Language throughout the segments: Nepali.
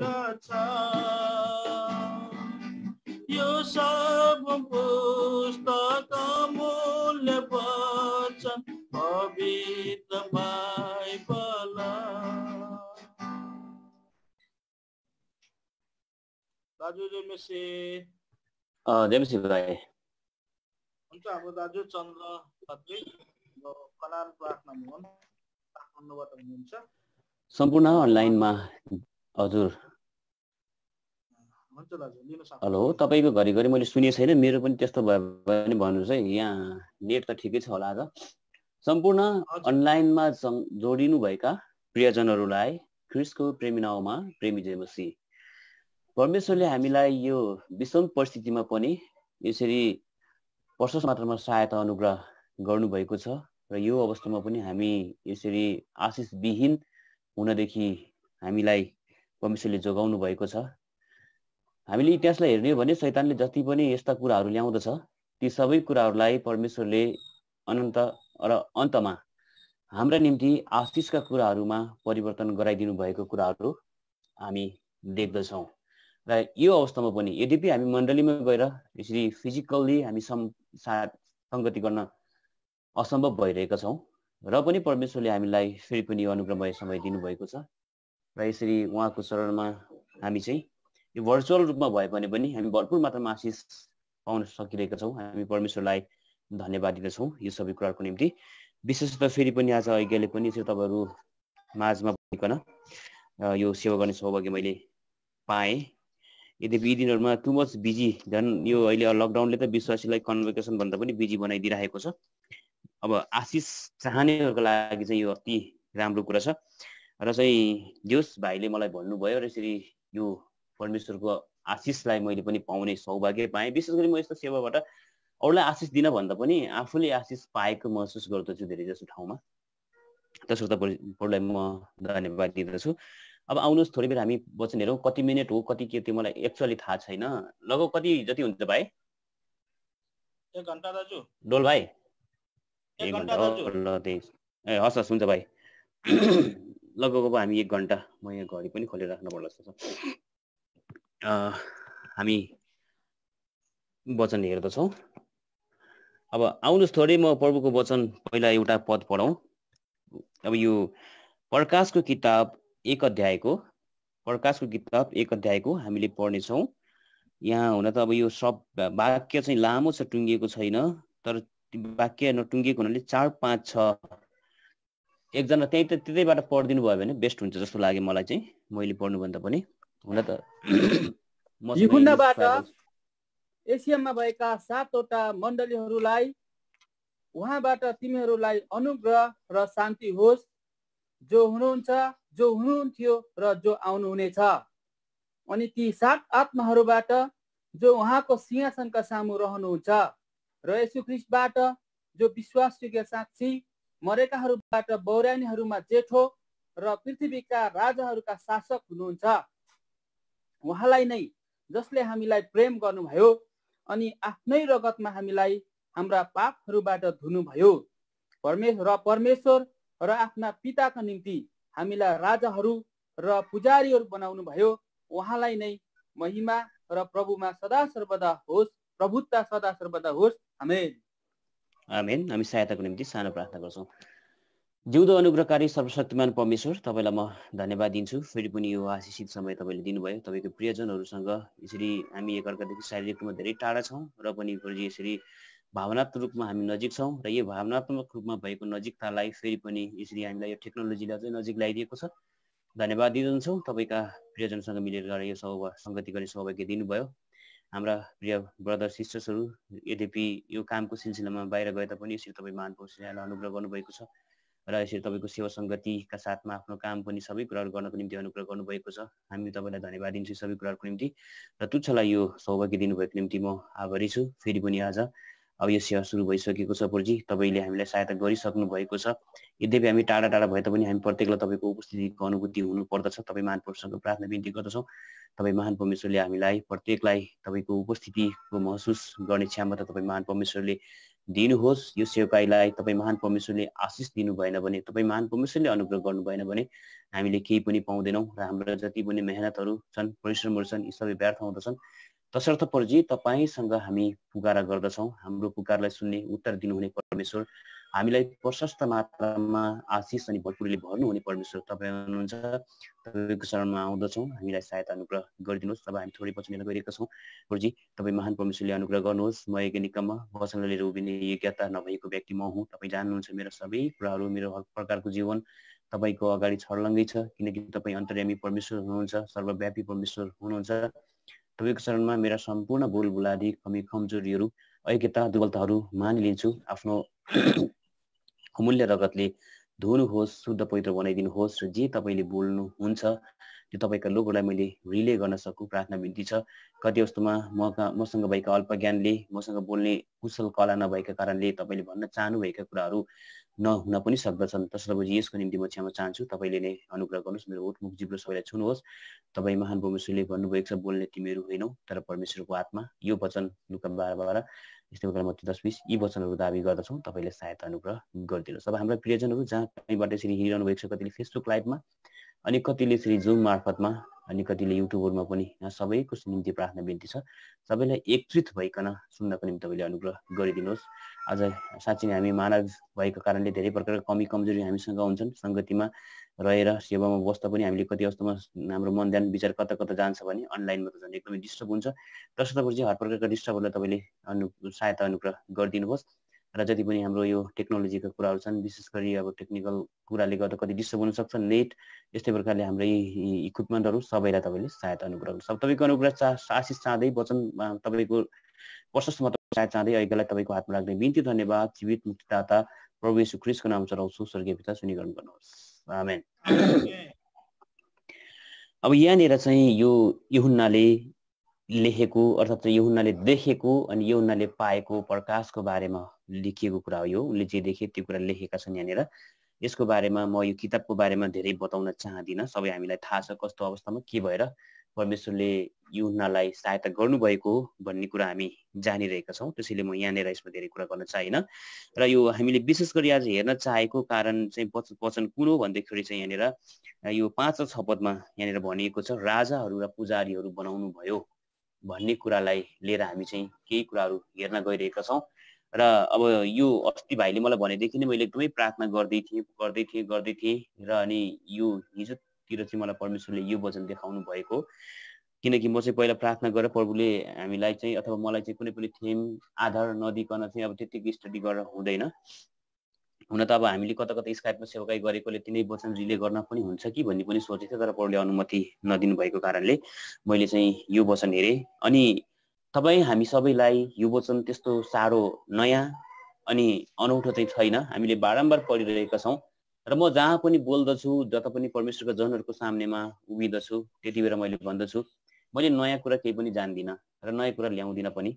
यो सब पुस्तक मूल्य वचन पवित्र बाइबल दाजु जेमेसी जेमेसी भाइ हुन्छ हाम्रो दाजु चन्द्र खत्री कलान प्रार्थना मोहन काठमाडौँबाट हुनुहुन्छ सम्पूर्ण अनलाइनमा हजुर हेलो तपाईँको घरिघरि मैले सुनेको छैन मेरो पनि त्यस्तो भयो भने भन्नुहोस् है यहाँ नेट त ठिकै छ होला आज सम्पूर्ण अनलाइनमा जोडिनुभएका प्रियजनहरूलाई क्रिसको प्रेमी नाउँमा प्रेमी जयमसी परमेश्वरले हामीलाई यो विषम परिस्थितिमा पनि यसरी प्रशस्त मात्रामा सहायता अनुग्रह गर्नुभएको छ र यो अवस्थामा पनि हामी यसरी आशिष आशिषविहीन हुनदेखि हामीलाई परमेश्वरले जोगाउनु भएको छ हामीले इतिहासलाई हेर्ने हो भने सैतानले जति पनि यस्ता कुराहरू ल्याउँदछ ती सबै कुराहरूलाई परमेश्वरले अनन्त र अन्तमा हाम्रा निम्ति आशिषका कुराहरूमा परिवर्तन गराइदिनु भएको कुराहरू हामी देख्दछौँ र यो अवस्थामा पनि यद्यपि हामी मण्डलीमा गएर यसरी फिजिकल्ली हामी सम सङ्गति गर्न असम्भव भइरहेका छौँ र पनि परमेश्वरले हामीलाई फेरि पनि यो अनुग्रहमय समय दिनुभएको छ र यसरी उहाँको शरणमा हामी चाहिँ यो भर्चुअल रूपमा भए भने पनि हामी भरपूर मात्रामा आशिष पाउन सकिरहेका छौँ हामी परमेश्वरलाई धन्यवाद दिँदछौँ यो सबै कुराहरूको निम्ति विशेष त फेरि पनि आज अहिले पनि यसरी तपाईँहरू माझमा भइकन यो सेवा गर्ने सौभाग्य मैले पाएँ यद्यपि यी दिनहरूमा टु मच बिजी झन् यो अहिले लकडाउनले त विश्वासीलाई कन्भेकेसन भन्दा पनि बिजी बनाइदिइरहेको छ अब आशिष चाहनेहरूको लागि चाहिँ यो अति राम्रो कुरा छ र चाहिँ जोस भाइले मलाई भन्नुभयो र यसरी यो परमेश्वरको आशिषलाई मैले पनि पाउने सौभाग्य पाएँ विशेष गरी म यस्तो सेवाबाट अरूलाई आशिष दिन भन्दा पनि आफूले आशिष पाएको महसुस गर्दछु धेरै जसो ठाउँमा तसर्थ प्रभुलाई म धन्यवाद दिँदछु अब आउनुहोस् थोरै बेर हामी वचन हेरौँ कति मिनट हो कति के त्यो मलाई एक्चुअली थाहा छैन लगभग कति जति हुन्छ भाइ डोल भाइ एक ए हस् हस् हुन्छ भाइ लगभग अब हामी एक घन्टा म यहाँ घडी पनि खोलेर राख्नु पर्ला जस्तो छ हामी वचन हेर्दछौँ अब आउनुहोस् थोरै म प्रभुको वचन पहिला एउटा पद पढौँ अब यो प्रकाशको किताब एक अध्यायको प्रकाशको किताब एक अध्यायको हामीले पढ्नेछौँ यहाँ हुन त अब यो सब वाक्य चाहिँ लामो छ टुङ्गिएको छैन तर वाक्य नटुङ्गिएको हुनाले चार पाँच छ एकजना त्यही त त्यतैबाट पढिदिनु भयो भने बेस्ट हुन्छ जस्तो लाग्यो मलाई चाहिँ मैले पढ्नुभन्दा पनि हुन त एसियामा भएका सातवटा मण्डलीहरूलाई उहाँबाट तिमीहरूलाई अनुग्रह र शान्ति होस् जो हुनुहुन्छ जो हुनुहुन्थ्यो र जो आउनुहुनेछ अनि ती सात आत्माहरूबाट जो उहाँको सिंहासनका सामु रहनुहुन्छ र यसु क्रिस्टबाट जो विश्वासयोग्य साक्षी मरेकाहरूबाट बौरानीहरूमा जेठो र पृथ्वीका राजाहरूका शासक हुनुहुन्छ उहाँलाई नै जसले हामीलाई प्रेम गर्नुभयो अनि आफ्नै रगतमा हामीलाई हाम्रा पापहरूबाट धुनुभयो परमेश्वर र परमेश्वर र आफ्ना पिताका निम्ति हामीलाई राजाहरू र पुजारीहरू बनाउनु भयो उहाँलाई नै महिमा र प्रभुमा सदा सर्वदा होस् प्रभुत्ता सदा सर्वदा होस् हामी आमेन हामी सहायताको निम्ति सानो प्रार्थना गर्छौँ जिउँदो अनुग्रहकारी सर्वशक्तिमान परमेश्वर तपाईँलाई म धन्यवाद दिन्छु फेरि पनि यो आशिषित समय तपाईँले दिनुभयो तपाईँको प्रियजनहरूसँग यसरी हामी एकअर्कादेखि शारीरिक रूपमा धेरै टाढा छौँ र पनि यसरी भावनात्मक रूपमा हामी नजिक छौँ र यो भावनात्मक रूपमा भएको नजिकतालाई फेरि पनि यसरी हामीलाई यो टेक्नोलोजीलाई चाहिँ नजिक ल्याइदिएको छ धन्यवाद दिँदछौँ तपाईँका प्रियजनसँग मिलेर गरेर यो सौभा सङ्गति गर्ने सौभाग्य दिनुभयो हाम्रा प्रिय ब्रदर सिस्टर्सहरू यद्यपि यो कामको सिलसिलामा बाहिर गए तापनि यसरी तपाईँ महानपुरुषलाई अनुग्रह गर्नुभएको छ र यसरी तपाईँको सेवा सङ्गतिका साथमा आफ्नो काम पनि सबै कुराहरू गर्नको निम्ति अनुग्रह गर्नुभएको छ हामी तपाईँलाई धन्यवाद दिन्छु सबै कुराहरूको निम्ति र तुच्छलाई यो सौभाग्य दिनुभएको निम्ति म आभारी छु फेरि पनि आज अब यो सेवा सुरु भइसकेको छ प्रभुजी तपाईँले हामीलाई सहायता गरिसक्नु भएको छ यद्यपि हामी टाढा टाढा भए तापनि हामी प्रत्येकलाई तपाईँको उपस्थितिको अनुभूति हुनुपर्दछ तपाईँ महानपुरुषसँग प्रार्थना बिन्ती गर्दछौँ तपाईँ महान परमेश्वरले हामीलाई प्रत्येकलाई तपाईँको उपस्थितिको महसुस गर्ने क्षमता तपाईँ महान परमेश्वरले दिनुहोस् यो सेवकाईलाई तपाईँ महान परमेश्वरले आशिष दिनु भएन भने तपाईँ महान परमेश्वरले अनुग्रह गर्नु भएन भने हामीले केही पनि पाउँदैनौँ र हाम्रो जति पनि मेहनतहरू छन् परिश्रमहरू छन् यी सबै व्यर्थ हुँदछन् तसर्थ पर्जी तपाईँसँग हामी पुकारा गर्दछौँ हाम्रो पुकारलाई सुन्ने उत्तर दिनुहुने परमेश्वर हामीलाई प्रशस्त मात्रामा आशिष अनि भर्नु हुने परमेश्वर तपाईँ हुनुहुन्छ तपाईँको शरणमा आउँदछौँ हामीलाई सहायता अनुग्रह गरिदिनुहोस् अब हामी थोरै वचन गइरहेका छौँ गुरुजी तपाईँ महान परमेश्वरले अनुग्रह गर्नुहोस् म एक निकममा वचन लिएर उभिने योग्यता नभएको व्यक्ति म हुँ तपाईँ जान्नुहुन्छ मेरो सबै कुराहरू मेरो हर प्रकारको जीवन तपाईँको अगाडि छर्लङ्गै छ किनकि तपाईँ अन्तर्यामी परमेश्वर हुनुहुन्छ सर्वव्यापी परमेश्वर हुनुहुन्छ तपाईँको शरणमा मेरा सम्पूर्ण भुल भुलादी कमी कमजोरीहरू अयोग्यता दुर्बलताहरू मानिलिन्छु आफ्नो अमूल्य रगतले धुनुहोस् शुद्ध पवित्र बनाइदिनुहोस् र जे तपाईँले बोल्नुहुन्छ त्यो तपाईँका लोकहरूलाई मैले रिले गर्न सकु प्रार्थना बिन्ती छ कति वस्तुमा म मसँग भएका ज्ञानले मसँग बोल्ने कुशल कला नभएका कारणले तपाईँले भन्न चाहनुभएका कुराहरू नहुन पनि सक्दछन् तसर्थ बुझी यसको निम्ति म क्षमा चाहन्छु तपाईँले नै अनुग्रह गर्नुहोस् मेरो उठमुख जिब्रो सबैलाई छुनुहोस् तपाईँ महान परमेश्वरले भन्नुभएको छ बोल्ने तिमीहरू होइनौ तर परमेश्वरको आत्मा यो वचन लुका बाह्र बाह्र यस्तै प्रकार मती दस बिस यी वचनहरू दावी गर्दछौँ तपाईँले सहायता अनुग्रह गरिदिनुहोस् अब हाम्रो प्रियजनहरू जहाँ कहीँबाट यसरी हिँडिरहनु भएको छ कतिले फेसबुक लाइभमा अनि कतिले यसरी जुम मार्फतमा अनि कतिले युट्युबहरूमा पनि यहाँ सबैको निम्ति प्रार्थना बिन्ती छ सबैलाई एकत्रित भइकन सुन्नको निम्ति तपाईँले अनुग्रह गरिदिनुहोस् आज साँच्ची नै हामी मानव भएको कारणले धेरै प्रकारको कमी कमजोरी हामीसँग हुन्छन् सङ्गतिमा रहेर सेवामा बस्दा पनि हामीले कति अवस्थामा हाम्रो मन ध्यान विचार कता कता जान्छ भने अनलाइनमा त झन् एकदमै डिस्टर्ब हुन्छ तसर्थ चाहिँ हर प्रकारको डिस्टर्बहरूलाई तपाईँले अनु सहायता अनुग्रह गरिदिनुहोस् र जति पनि हाम्रो यो टेक्नोलोजीको कुराहरू छन् विशेष गरी अब टेक्निकल कुराले गर्दा कति डिस्टर्ब हुन सक्छ नेट यस्तै प्रकारले हाम्रो यी इक्विपमेन्टहरू सबैलाई तपाईँले सहायता अनुग्रह गर्नु तपाईँको अनुग्रह चा आशिष चाहँदै वचन तपाईँको प्रशस्त मात्र सहायता चाहँदै अहिलेलाई तपाईँको हातमा राख्ने बिन्ती धन्यवाद जीवित मुक्तिदाता प्रभु यशु क्रिसको नाम चढाउँछु स्वर्गीय पिता सुनिकरण गर्नुहोस् अब यहाँनिर चाहिँ यो युहुन्नाले लेखेको अर्थात् यो हुनाले देखेको अनि यो हुनाले पाएको प्रकाशको बारेमा लेखिएको कुरा हो यो उनले जे देखे त्यो कुरा लेखेका छन् यहाँनिर यसको बारेमा म यो किताबको बारेमा धेरै बताउन चाहदिनँ सबै हामीलाई थाहा छ कस्तो अवस्थामा के भएर परमेश्वरले यो हुनालाई सहायता गर्नुभएको हो भन्ने कुरा हामी जानिरहेका छौँ त्यसैले म यहाँनिर यसमा धेरै कुरा गर्न चाहिन र यो हामीले विशेष गरी आज हेर्न चाहेको कारण चाहिँ वचन वचन कुन हो भन्दाखेरि चाहिँ यहाँनिर यो पाँच छपदमा यहाँनिर भनिएको छ राजाहरू र पुजारीहरू बनाउनु भयो भन्ने कुरालाई लिएर हामी चाहिँ केही कुराहरू हेर्न गइरहेका छौँ र अब यो अस्ति भाइले मलाई भनेदेखि नै मैले एकदमै प्रार्थना गर्दै थिएँ गर्दै थिएँ गर्दै थिएँ र अनि यो हिजोतिर चाहिँ मलाई परमेश्वरले यो वचन देखाउनु भएको किनकि म चाहिँ पहिला प्रार्थना गरेर प्रभुले हामीलाई चाहिँ अथवा मलाई चाहिँ कुनै पनि थेम आधार नदिकन चाहिँ अब त्यतिको स्टडी गरेर हुँदैन हुन त अब हामीले कता कता स्काइपमा सेवाकाई गरेकोले तिनै वचन रिले गर्न पनि हुन्छ कि भन्ने पनि सोचेको थिएँ तर प्रभुले अनुमति नदिनु भएको कारणले मैले चाहिँ यो वचन हेरेँ अनि तपाईँ हामी सबैलाई यो वचन त्यस्तो साह्रो नयाँ अनि अनौठो चाहिँ छैन हामीले बारम्बार पढिरहेका छौँ र म जहाँ पनि बोल्दछु जता पनि परमेश्वरको जनहरूको सामनेमा उभिँदछु त्यति बेला मैले भन्दछु मैले नयाँ कुरा केही पनि जान्दिनँ र नयाँ कुरा ल्याउँदिनँ पनि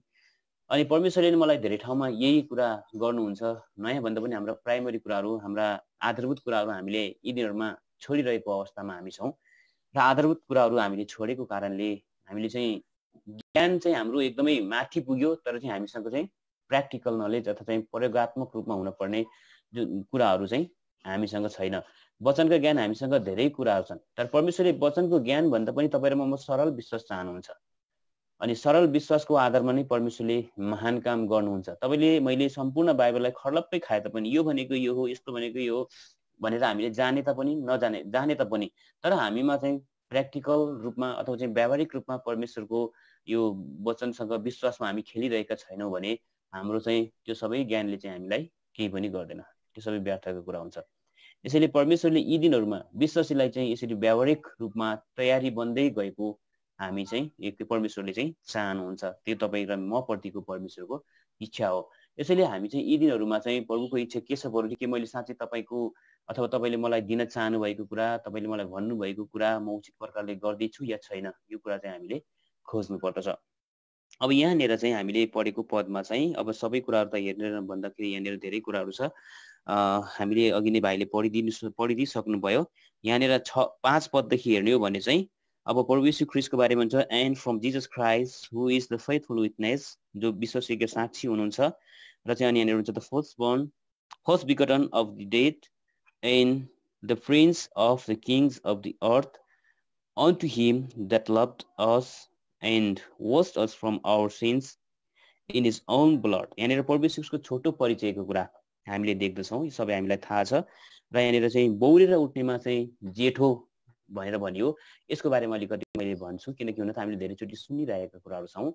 अनि परमेश्वरले मलाई धेरै ठाउँमा यही कुरा गर्नुहुन्छ नयाँ भन्दा पनि हाम्रो प्राइमरी कुराहरू हाम्रा आधारभूत कुराहरू हामीले यी दिनहरूमा छोडिरहेको अवस्थामा हामी छौँ र आधारभूत कुराहरू हामीले छोडेको कारणले हामीले चाहिँ ज्ञान चाहिँ हाम्रो एकदमै माथि पुग्यो तर चाहिँ हामीसँग चाहिँ प्र्याक्टिकल नलेज अथवा चाहिँ प्रयोगत्मक रूपमा हुनपर्ने जुन कुराहरू चाहिँ हामीसँग छैन वचनको ज्ञान हामीसँग धेरै कुराहरू छन् तर परमेश्वरले वचनको ज्ञान भन्दा पनि तपाईँहरूमा म सरल विश्वास चाहनुहुन्छ अनि सरल विश्वासको आधारमा नै परमेश्वरले महान काम गर्नुहुन्छ तपाईँले मैले सम्पूर्ण बाइबललाई खर्लप्पै खाए तापनि यो भनेको यो हो यस्तो भनेको यो हो भनेर हामीले जाने तापनि नजाने जाने तापनि तर हामीमा चाहिँ प्र्याक्टिकल रूपमा अथवा चाहिँ व्यावहारिक रूपमा परमेश्वरको यो वचनसँग विश्वासमा हामी खेलिरहेका छैनौँ भने हाम्रो चाहिँ त्यो सबै ज्ञानले चाहिँ हामीलाई केही पनि गर्दैन त्यो सबै व्यर्थको कुरा हुन्छ यसैले परमेश्वरले यी दिनहरूमा विश्वासीलाई चाहिँ यसरी व्यावहारिक रूपमा तयारी बन्दै गएको हामी चाहिँ त्यो परमेश्वरले चाहिँ चाहनुहुन्छ त्यो तपाईँ र म प्रतिको परमेश्वरको इच्छा हो यसैले हामी चाहिँ यी दिनहरूमा चाहिँ प्रभुको इच्छा के छ बरु के मैले साँच्चै तपाईँको अथवा तपाईँले मलाई दिन चाहनु भएको कुरा तपाईँले मलाई भन्नुभएको कुरा म उचित प्रकारले गर्दैछु या छैन यो कुरा चाहिँ हामीले खोज्नु पर्दछ अब यहाँनिर चाहिँ हामीले पढेको पदमा चाहिँ अब सबै कुराहरू त हेरेर भन्दाखेरि यहाँनिर धेरै कुराहरू छ हामीले अघि नै भाइले पढिदिनु पढिदिइसक्नुभयो यहाँनिर छ पाँच पददेखि हेर्ने हो भने चाहिँ अब प्रभु यीशु ख्रिस्टको बारेमा हुन्छ and from Jesus Christ who is the faithful witness जो विश्वासयोग्य साक्षी हुनुहुन्छ र चाहिँ अनि यहाँनिर हुन्छ द फर्स्ट बर्न फर्स्ट विघटन of the dead and the prince of the kings of the earth on to him that love us and washed us from our sins in his own blood यहाँनिर परमेश्वरको छोटो परिचयको कुरा हामीले देख्दछौँ सबै हामीलाई थाहा छ र यहाँनिर चाहिँ बौरेर उठ्नेमा चाहिँ जेठो भनेर भनियो यसको बारेमा अलिकति मैले भन्छु किनकि हुन त हामीले धेरैचोटि सुनिरहेका कुराहरू छौँ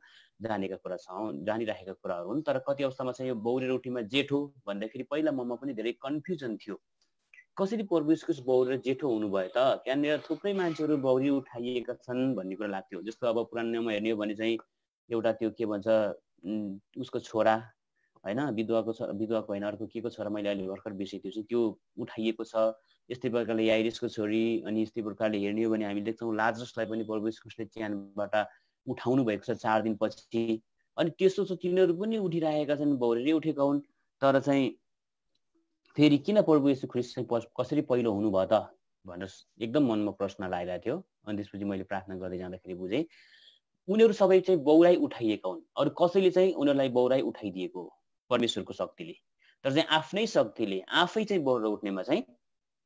जानेका कुरा छौँ जानिराखेका कुराहरू हुन् तर कति अवस्थामा चाहिँ यो बौरे रोटीमा जेठो भन्दाखेरि पहिला ममा पनि धेरै कन्फ्युजन थियो कसरी पोर्बिसकुस बौरी र जेठो हुनुभयो त त्यहाँनिर थुप्रै मान्छेहरू बौरी उठाइएका छन् भन्ने कुरा लाग्थ्यो जस्तो अब पुरानोमा हेर्ने हो भने चाहिँ एउटा त्यो के भन्छ उसको छोरा होइन विधवाको छ विधवाको होइन अर्को के को छोरा मैले अहिले भर्खर बिर्सेको छु त्यो उठाइएको छ यस्तै प्रकारले याइरिसको छोरी अनि यस्तै प्रकारले हेर्ने हो भने हामी देख्छौँ लाजसलाई पनि प्रभु इस्कुसले च्यानबाट उठाउनु भएको छ चार दिनपछि अनि त्यस्तो छ तिनीहरू पनि उठिरहेका छन् भौरेरै उठेका हुन् तर चाहिँ फेरि किन प्रभु यसो चाहिँ कसरी पहिलो हुनुभयो त भनेर एकदम मनमा प्रश्न लागेको थियो अनि त्यसपछि मैले प्रार्थना गर्दै जाँदाखेरि बुझेँ उनीहरू सबै चाहिँ बौराई उठाइएका हुन् अरू कसैले चाहिँ उनीहरूलाई बौराई उठाइदिएको हो परमेश्वरको शक्तिले तर चाहिँ आफ्नै शक्तिले आफै चाहिँ बौरा उठ्नेमा चाहिँ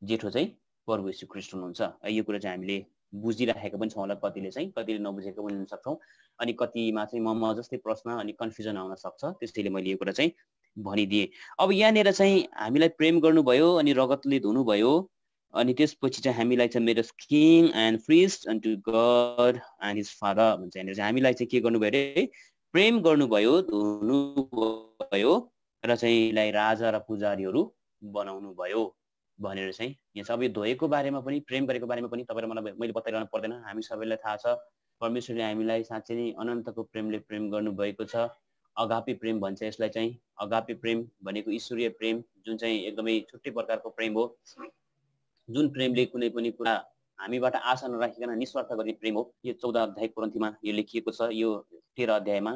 जेठो चाहिँ प्रभु यशु कृष्ण हुनुहुन्छ है यो कुरा चाहिँ हामीले बुझिराखेका पनि छौँ होला कतिले चाहिँ कतिले नबुझेको पनि हुन सक्छौँ अनि कतिमा चाहिँ ममा जस्तै प्रश्न अनि कन्फ्युजन आउन सक्छ त्यसैले मैले यो कुरा चाहिँ भनिदिएँ अब यहाँनिर चाहिँ हामीलाई प्रेम गर्नुभयो अनि रगतले धुनुभयो अनि त्यसपछि चाहिँ हामीलाई चाहिँ मेरो king and priest and to God and his father भन्छ यहाँनिर चाहिँ हामीलाई चाहिँ के गर्नुभयो अरे प्रेम गर्नुभयो भयो र चाहिँ राजा र पुजारीहरू बनाउनु भयो भनेर चाहिँ यहाँ अब यो धोएको बारेमा पनि प्रेम गरेको बारेमा पनि तपाईँ मलाई मैले बताइरहनु पर्दैन हामी सबैलाई थाहा छ परमेश्वरले हामीलाई साँच्चै नै अनन्तको प्रेमले प्रेम गर्नुभएको छ अगापी प्रेम भन्छ यसलाई चाहिँ अगापी प्रेम भनेको ईश्वरीय प्रेम जुन चाहिँ एकदमै छुट्टै प्रकारको प्रेम हो जुन प्रेमले कुनै पनि कुरा हामीबाट आशा नराखिकन निस्वार्थ गर्ने प्रेम हो यो चौध अध्याय ग्रन्थीमा यो लेखिएको छ यो तेह्र अध्यायमा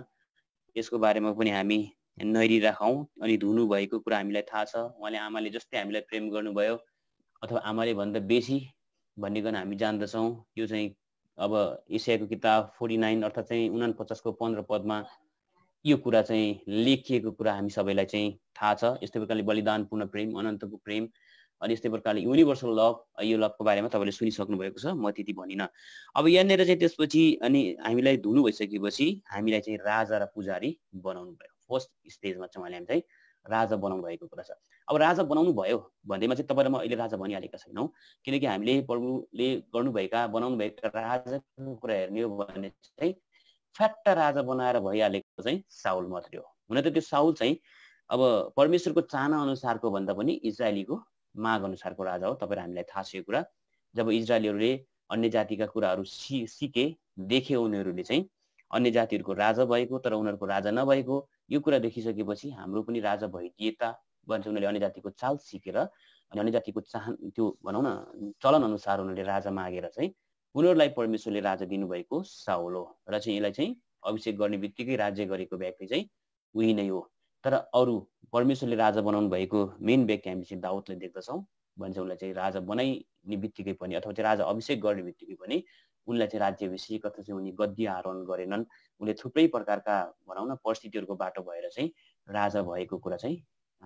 यसको बारेमा पनि हामी नहेरिराखौँ अनि धुनु भएको कुरा हामीलाई थाहा छ उहाँले आमाले जस्तै हामीलाई प्रेम गर्नुभयो अथवा आमाले भन्दा बेसी भन्नेकन हामी जान्दछौँ यो चाहिँ अब एसियाको किताब फोर्टी नाइन अर्थात् चाहिँ उना पचासको पन्ध्र पदमा यो कुरा चाहिँ लेखिएको कुरा हामी सबैलाई चाहिँ थाहा छ यस्तै प्रकारले बलिदानपूर्ण प्रेम अनन्तको प्रेम अनि यस्तै प्रकारले युनिभर्सल लभ यो लभको बारेमा तपाईँले सुनिसक्नु भएको छ म त्यति भनिनँ अब यहाँनिर चाहिँ त्यसपछि अनि हामीलाई धुनु भइसकेपछि हामीलाई चाहिँ राजा र पुजारी बनाउनु भयो फर्स्ट स्टेजमा चाहिँ उहाँले हामी चाहिँ राजा बनाउनु भएको कुरा छ अब राजा बनाउनु भयो भन्दैमा चाहिँ तपाईँलाई म अहिले राजा भनिहालेका छैनौँ किनकि हामीले प्रभुले गर्नुभएका बनाउनुभएका राजाको कुरा हेर्ने हो भने चाहिँ फ्याट्टा राजा बनाएर भइहालेको चाहिँ साउल मात्रै हो हुन त त्यो साउल चाहिँ अब परमेश्वरको चाहना अनुसारको भन्दा पनि इजरायलीको माग अनुसारको राजा हो तपाईँहरू हामीलाई थाहा छ यो कुरा जब इजरायलीहरूले अन्य जातिका कुराहरू सि सिके देखे उनीहरूले चाहिँ अन्य जातिहरूको राजा भएको तर उनीहरूको राजा नभएको यो कुरा देखिसकेपछि हाम्रो पनि राजा भइदिएता भन्छ उनीहरूले अन्य जातिको चाल सिकेर अनि अन्य जातिको चाहन त्यो भनौँ न चलन अनुसार उनीहरूले राजा मागेर चाहिँ उनीहरूलाई परमेश्वरले राजा दिनुभएको साउलो हो र चाहिँ यसलाई चाहिँ अभिषेक गर्ने बित्तिकै राज्य गरेको व्यक्ति चाहिँ उही नै हो तर अरू परमेश्वरले राजा बनाउनु भएको मेन व्यक्ति हामी चाहिँ दाउदलाई देख्दछौँ भन्छ उसलाई चाहिँ राजा बनाइने बित्तिकै पनि अथवा चाहिँ राजा अभिषेक गर्ने बित्तिकै पनि उनलाई चाहिँ राज्यभिषेक अथवा चाहिँ उनी गद्दी आरोहण गरेनन् उनले थुप्रै प्रकारका भनौँ न परिस्थितिहरूको बाटो भएर चाहिँ राजा भएको कुरा चाहिँ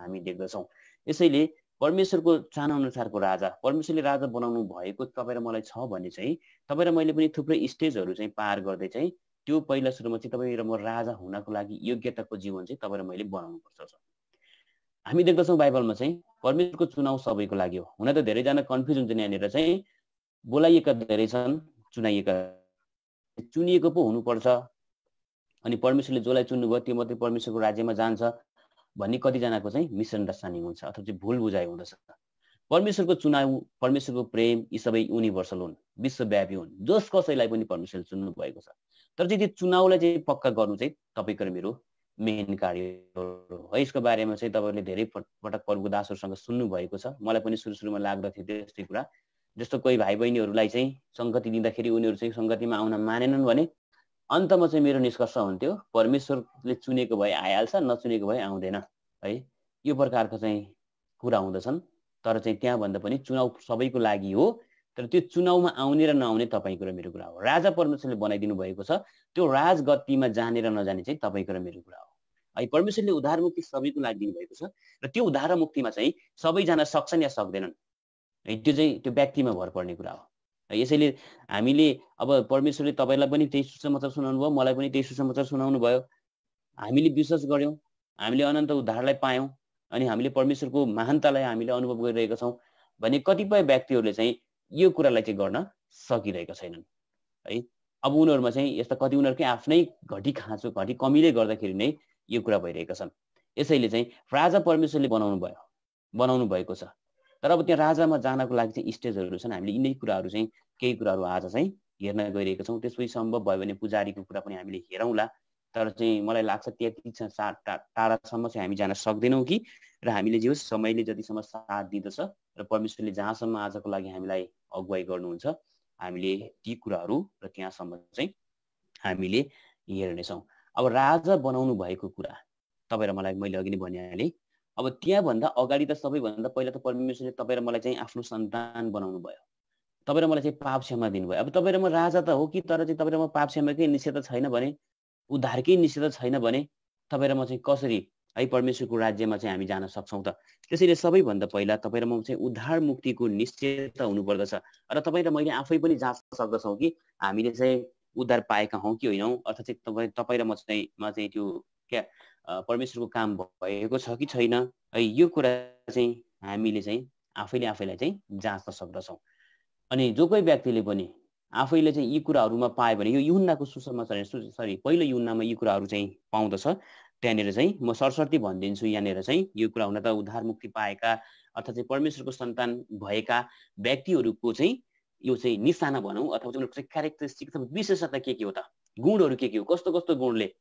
हामी देख्दछौँ यसैले परमेश्वरको चाहनाअनुसारको राजा परमेश्वरले राजा बनाउनु भएको तपाईँ र मलाई छ भने चाहिँ तपाईँ र मैले पनि थुप्रै स्टेजहरू चाहिँ पार गर्दै चाहिँ त्यो पहिला सुरुमा चाहिँ तपाईँ र म राजा हुनको लागि योग्यताको जीवन चाहिँ तपाईँ र मैले बनाउनु पर्छ हामी देख्दछौँ बाइबलमा चाहिँ परमेश्वरको चुनाव सबैको लागि हो हुन त धेरैजना कन्फ्युज हुन्छ यहाँनिर चाहिँ बोलाइएका धेरै छन् चुनाइएका चुनिएको पो हुनुपर्छ अनि परमेश्वरले जसलाई चुन्नुभयो त्यो मात्रै परमेश्वरको राज्यमा जान्छ भन्ने कतिजनाको चाहिँ मिसअन्डरस्ट्यान्डिङ हुन्छ अथवा चाहिँ भुल बुझाइ हुँदछ परमेश्वरको चुनाव परमेश्वरको प्रेम यी सबै युनिभर्सल हुन् विश्वव्यापी हुन् जस कसैलाई पनि परमेश्वरले चुन्नु भएको छ तर चाहिँ त्यो चुनावलाई चाहिँ पक्का गर्नु चाहिँ तपाईँको मेरो मेन कार्य हो यसको बारेमा चाहिँ तपाईँहरूले धेरै पटक प्रभु दासहरूसँग सुन्नुभएको छ मलाई पनि सुरु सुरुमा लाग्दथ्यो त्यस्तै कुरा जस्तो कोही भाइ बहिनीहरूलाई चाहिँ सङ्गति दिँदाखेरि उनीहरू चाहिँ सङ्गतिमा आउन मानेनन् भने अन्तमा चाहिँ मेरो निष्कर्ष हुन्थ्यो परमेश्वरले चुनेको भए आइहाल्छ नचुनेको भए आउँदैन है यो प्रकारको चाहिँ कुरा हुँदछन् तर चाहिँ त्यहाँभन्दा पनि चुनाव सबैको लागि हो तर त्यो चुनावमा आउने र नआउने तपाईँको र मेरो कुरा हो राजा परमेश्वरले बनाइदिनु भएको छ त्यो राजगतिमा जाने र नजाने चाहिँ तपाईँको र मेरो कुरा हो है परमेश्वरले उद्धार मुक्ति सबैको लागि दिनुभएको छ र त्यो उद्धार मुक्तिमा चाहिँ सबैजना सक्छन् या सक्दैनन् है त्यो चाहिँ त्यो व्यक्तिमा भर पर्ने कुरा हो यसैले हामीले अब परमेश्वरले तपाईँलाई पनि त्यही सुसमाचार सुनाउनु भयो मलाई पनि त्यही सुसमाचार सुनाउनु भयो हामीले विश्वास गऱ्यौँ हामीले अनन्त उद्धारलाई पायौँ अनि हामीले परमेश्वरको महानतालाई हामीले अनुभव गरिरहेका छौँ भने कतिपय व्यक्तिहरूले चाहिँ यो कुरालाई चाहिँ गर्न सकिरहेका छैनन् है अब उनीहरूमा चाहिँ यस्ता कति उनीहरूकै आफ्नै घटी खाँचो घटी कमीले गर्दाखेरि नै यो कुरा भइरहेका छन् यसैले चाहिँ राजा परमेश्वरले बनाउनु भयो बनाउनु भएको छ तर अब त्यहाँ राजामा जानको लागि चाहिँ स्टेजहरू छन् हामीले यिनै कुराहरू चाहिँ केही कुराहरू आज चाहिँ हेर्न गइरहेका छौँ त्यसपछि सम्भव भयो भने पुजारीको कुरा पनि हामीले हेरौँला तर चाहिँ मलाई लाग्छ त्यति टाढासम्म चाहिँ हामी जान सक्दैनौँ कि र हामीले जे होस् समयले जतिसम्म साथ दिँदछ र परमेश्वरले जहाँसम्म आजको लागि हामीलाई अगुवाई गर्नुहुन्छ हामीले ती कुराहरू र त्यहाँसम्म चाहिँ हामीले हेर्नेछौँ अब राजा बनाउनु भएको कुरा तपाईँ र मलाई मैले अघि नै भनिहालेँ अब त्यहाँभन्दा अगाडि त सबैभन्दा पहिला त परमेश्वरले तपाईँ र मलाई चाहिँ आफ्नो सन्तान बनाउनु भयो तपाईँ र मलाई चाहिँ पाप क्षमा दिनुभयो अब तपाईँ र म राजा त हो कि तर चाहिँ तपाईँ र म पाप क्षमाकै निषेध छैन भने उद्धारकै निषेध छैन भने तपाईँ र म चाहिँ कसरी है परमेश्वरको राज्यमा चाहिँ हामी जान सक्छौँ त त्यसैले सबैभन्दा पहिला तपाईँ र म चाहिँ उद्धार मुक्तिको निश्चयता हुनुपर्दछ र तपाईँ र मैले आफै पनि जाँच्न सक्दछौँ कि हामीले चाहिँ उद्धार पाएका हौँ कि होइनौँ अर्थात् चाहिँ तपाईँ तपाईँ र म चाहिँ म चाहिँ त्यो क्या परमेश्वरको काम भएको छ कि छैन है यो कुरा चाहिँ हामीले चाहिँ आफैले आफैलाई चाहिँ जाँच्न सक्दछौँ अनि जो कोही व्यक्तिले पनि आफैले चाहिँ यी कुराहरूमा पायो भने यो युन्नाको सुसमाचार सरी पहिलो युन्नामा यी कुराहरू चाहिँ पाउँदछ त्यहाँनिर चाहिँ म सरस्वती भनिदिन्छु यहाँनिर चाहिँ यो कुरा हुन त उद्धार मुक्ति पाएका अर्थात् चाहिँ परमेश्वरको सन्तान भएका व्यक्तिहरूको चाहिँ यो चाहिँ निशाना भनौँ अथवा चाहिँ उनीहरूको चाहिँ क्यारेक्टरिस्टिक विशेषता के के हो त गुणहरू के के हो कस्तो कस्तो गुणले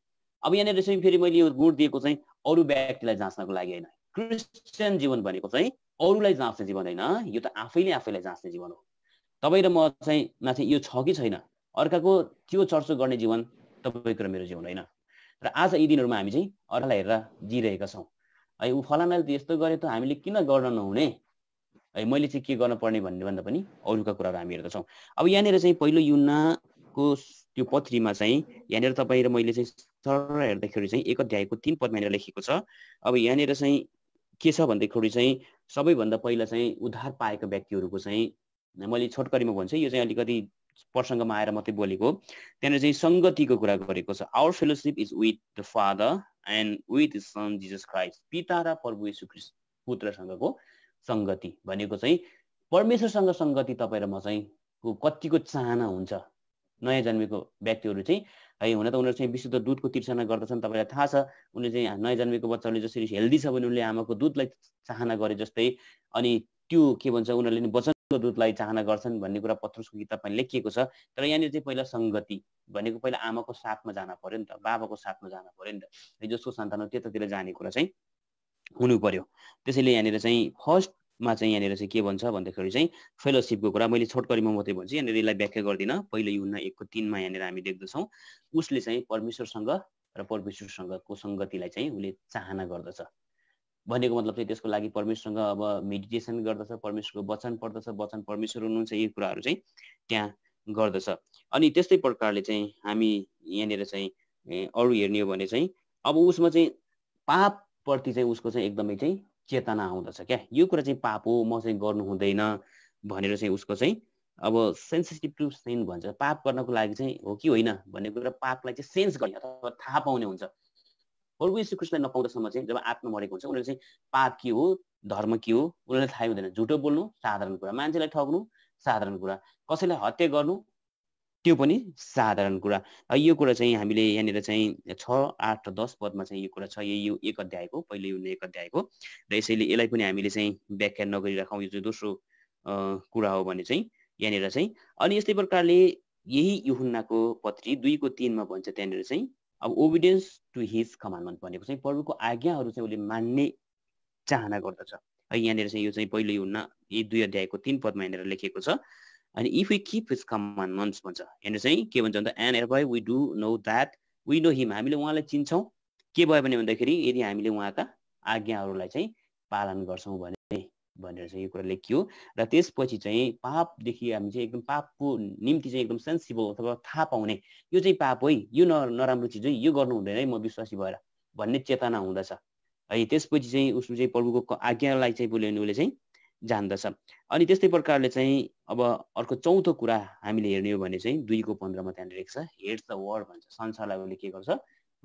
अब यहाँनिर चाहिँ फेरि मैले यो गुण दिएको चाहिँ अरू व्यक्तिलाई जाँच्नको लागि होइन क्रिस्चियन जीवन भनेको चाहिँ अरूलाई जाँच्ने जीवन होइन यो त आफैले आफैलाई जाँच्ने जीवन हो तपाईँ र म चाहिँ माथि यो छ कि छैन अर्काको त्यो चर्चो गर्ने जीवन तपाईँको र मेरो जीवन होइन र आज यी दिनहरूमा हामी चाहिँ अर्कालाई हेरेर जिरहेका छौँ है ऊ फलानाले त यस्तो गरे त हामीले किन गर्न नहुने है मैले चाहिँ के गर्नुपर्ने भन्ने भन्दा पनि अरूका कुराहरू हामी हेर्दछौँ अब यहाँनिर चाहिँ पहिलो युना को त्यो पत्रीमा चाहिँ यहाँनिर तपाईँ र मैले चाहिँ सरर हेर्दाखेरि चाहिँ एक अध्यायको तिन पदमा यहाँनिर लेखेको छ अब यहाँनिर चाहिँ के छ भन्दाखेरि चाहिँ सबैभन्दा पहिला चाहिँ उद्धार पाएको व्यक्तिहरूको चाहिँ मैले छोटकरीमा भन्छु यो चाहिँ अलिकति प्रसङ्गमा आएर मात्रै बोलेको त्यहाँनिर चाहिँ सङ्गतिको कुरा गरेको छ our fellowship is with the father and with son Jesus Christ पिता र प्रभु यशु क्रिस्ट पुत्रसँगको सङ्गति भनेको चाहिँ परमेश्वरसँग सङ्गति तपाईँ र म चाहिँ कतिको चाहना हुन्छ नयाँ जन्मेको व्यक्तिहरू चाहिँ है हुन त उनीहरू चाहिँ विशुद्ध दुधको तिर्सना गर्दछन् तपाईँलाई थाहा छ उनले चाहिँ नयाँ जन्मेको बच्चाले जसरी हेल्दी छ भने उनले आमाको दुधलाई चाहना गरे जस्तै अनि त्यो के भन्छ उनीहरूले नि वचनको दुधलाई चाहना गर्छन् भन्ने कुरा पत्रुसको किताबमा लेखिएको छ तर यहाँनिर चाहिँ पहिला सङ्गति भनेको पहिला आमाको साथमा जान पर्यो नि त बाबाको साथमा जान पर्यो नि त जसको सन्तान हो त्यतातिर जाने कुरा चाहिँ हुनु पर्यो त्यसैले यहाँनिर चाहिँ फर्स्ट मा चाहिँ यहाँनिर चाहिँ के भन्छ भन्दाखेरि चाहिँ फेलोसिपको कुरा मैले छोटकरीमा मात्रै भन्छु यहाँनिर यसलाई व्याख्या गर्दिनँ पहिलो युन एकको तिनमा यहाँनिर हामी देख्दछौँ उसले चाहिँ परमेश्वरसँग र परमेश्वरसँगको सङ्गतिलाई चाहिँ उसले चाहना गर्दछ भनेको मतलब चाहिँ त्यसको लागि परमेश्वरसँग अब मेडिटेसन गर्दछ परमेश्वरको वचन पढ्दछ वचन परमेश्वर हुनुहुन्छ यी कुराहरू चाहिँ त्यहाँ गर्दछ अनि त्यस्तै प्रकारले चाहिँ हामी यहाँनिर चाहिँ अरू हेर्ने हो भने चाहिँ अब उसमा चाहिँ पाप प्रति चाहिँ उसको चाहिँ एकदमै चाहिँ चेतना आउँदछ क्या यो कुरा चाहिँ पाप हो म चाहिँ गर्नु हुँदैन भनेर चाहिँ उसको चाहिँ अब सेन्सिटिभ टु सेन भन्छ पाप गर्नको लागि चाहिँ हो कि होइन भन्ने कुरा पापलाई चाहिँ सेन्स गर्ने अथवा थाहा पाउने हुन्छ प्रभु यीशु कृष्णलाई नपाउँदासम्म चाहिँ जब आत्मा मरेको हुन्छ उनीहरूले चाहिँ पाप के हो धर्म के हो उनीहरूलाई थाहै हुँदैन झुटो बोल्नु साधारण कुरा मान्छेलाई ठग्नु साधारण कुरा कसैलाई हत्या गर्नु त्यो पनि साधारण कुरा यो कुरा चाहिँ हामीले यहाँनिर चाहिँ छ आठ दस पदमा चाहिँ यो कुरा छ यही यो एक अध्यायको पहिले यो एक अध्यायको र यसैले यसलाई पनि हामीले चाहिँ व्याख्या नगरिराखौँ यो चाहिँ दोस्रो कुरा हो भने चाहिँ यहाँनिर चाहिँ अनि यस्तै प्रकारले यही युहुन्नाको पत्री दुईको तिनमा भन्छ त्यहाँनिर चाहिँ अब ओबिडियन्स टु हिज कमान्डमेन्ट भनेको चाहिँ प्रभुको आज्ञाहरू चाहिँ उसले मान्ने चाहना गर्दछ है यहाँनिर चाहिँ यो चाहिँ पहिलो युहुन्ना यी दुई अध्यायको तिन पदमा यहाँनिर लेखिएको छ अनि if you keep his commandments भन्छ हेर्नुहोस् है के भन्छ भन्दा and here we do know that we know him हामीले उहाँलाई चिन्छौँ के भयो भने भन्दाखेरि यदि हामीले उहाँका आज्ञाहरूलाई चाहिँ पालन गर्छौँ भने भनेर चाहिँ यो कुरा लेखियो र त्यसपछि चाहिँ पापदेखि हामी चाहिँ एकदम पापको निम्ति चाहिँ एकदम सेन्सिबल अथवा थाहा पाउने यो चाहिँ पाप है यो न नराम्रो चिज है यो गर्नु हुँदैन है म विश्वासी भएर भन्ने चेतना हुँदछ है त्यसपछि चाहिँ उसले चाहिँ प्रभुको आज्ञालाई चाहिँ बोल्यो भने उसले चाहिँ जान्दछ अनि त्यस्तै प्रकारले चाहिँ अब अर्को चौथो कुरा हामीले हेर्ने हो भने चाहिँ दुईको पन्ध्रमा त्यहाँनिर छ हेड्स द वर्ल्ड भन्छ संसारलाई उसले के गर्छ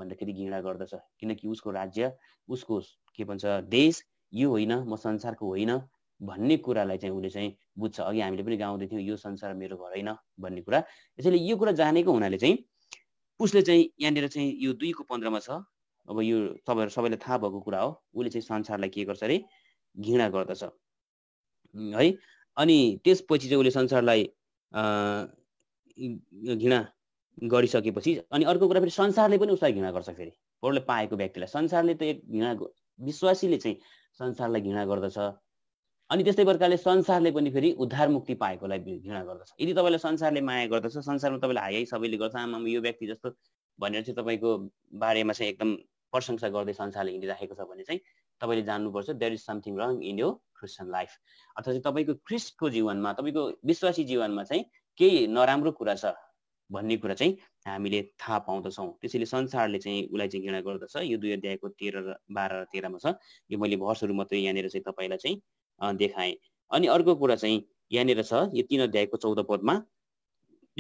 भन्दाखेरि घृणा गर्दछ किनकि उसको राज्य उसको के भन्छ देश यो होइन म संसारको होइन भन्ने कुरालाई चाहिँ उसले चाहिँ बुझ्छ अघि हामीले पनि गाउँदै थियौँ यो संसार मेरो घर होइन भन्ने कुरा त्यसैले यो कुरा जानेको हुनाले चाहिँ उसले चाहिँ यहाँनिर चाहिँ यो दुईको पन्ध्रमा छ अब यो तपाईँहरू सबैलाई थाहा भएको कुरा हो उसले चाहिँ संसारलाई के गर्छ अरे घृणा गर्दछ है अनि त्यसपछि चाहिँ उसले संसारलाई घृणा गरिसकेपछि अनि अर्को कुरा फेरि संसारले पनि उसलाई घृणा गर्छ फेरि उसले पाएको व्यक्तिलाई संसारले त एक घृणा विश्वासीले चाहिँ संसारलाई घृणा गर्दछ अनि त्यस्तै प्रकारले संसारले पनि फेरि उद्धार मुक्ति पाएकोलाई घृणा गर्दछ यदि तपाईँलाई संसारले माया गर्दछ संसारमा तपाईँलाई हाई हाई सबैले गर्छ आमा यो व्यक्ति जस्तो भनेर चाहिँ तपाईँको बारेमा चाहिँ एकदम प्रशंसा गर्दै संसारले हिँडिराखेको छ भने चाहिँ तपाईँले जान्नुपर्छ there is something wrong in यो क्रिस्चियन लाइफ अथवा चाहिँ तपाईँको क्रिस्टको जीवनमा तपाईँको विश्वासी जीवनमा चाहिँ केही नराम्रो कुरा छ भन्ने कुरा चाहिँ हामीले थाहा पाउँदछौँ त्यसैले संसारले चाहिँ उसलाई चाहिँ घृणा गर्दछ यो दुई अध्यायको तेह्र र बाह्र र तेह्रमा छ यो मैले भर्सहरू मात्रै यहाँनिर चाहिँ तपाईँलाई चाहिँ देखाएँ अनि अर्को कुरा चाहिँ यहाँनिर छ यो तिन अध्यायको चौध पदमा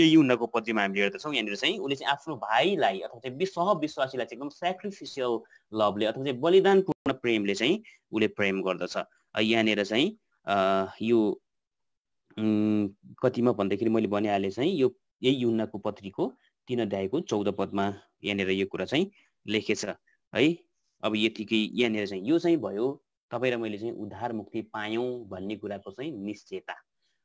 यो युन्डको पदमा हामीले हेर्दछौँ यहाँनिर चाहिँ उसले चाहिँ आफ्नो भाइलाई अथवा चाहिँ विश्वासीलाई चाहिँ एकदम सेक्रिफिसियल लभले अथवा चाहिँ बलिदानपूर्ण प्रेमले चाहिँ उसले प्रेम गर्दछ यहाँनिर चाहिँ यो कतिमा भन्दाखेरि मैले भनिहालेँ चाहिँ यो यही युन्नाको पत्रीको तिन अध्यायको चौध पदमा यहाँनिर यो कुरा चाहिँ लेखेछ है अब यतिकै यहाँनिर चाहिँ यो चाहिँ भयो तपाईँ र मैले चाहिँ उद्धार मुक्ति पायौँ भन्ने कुराको चाहिँ निश्चयता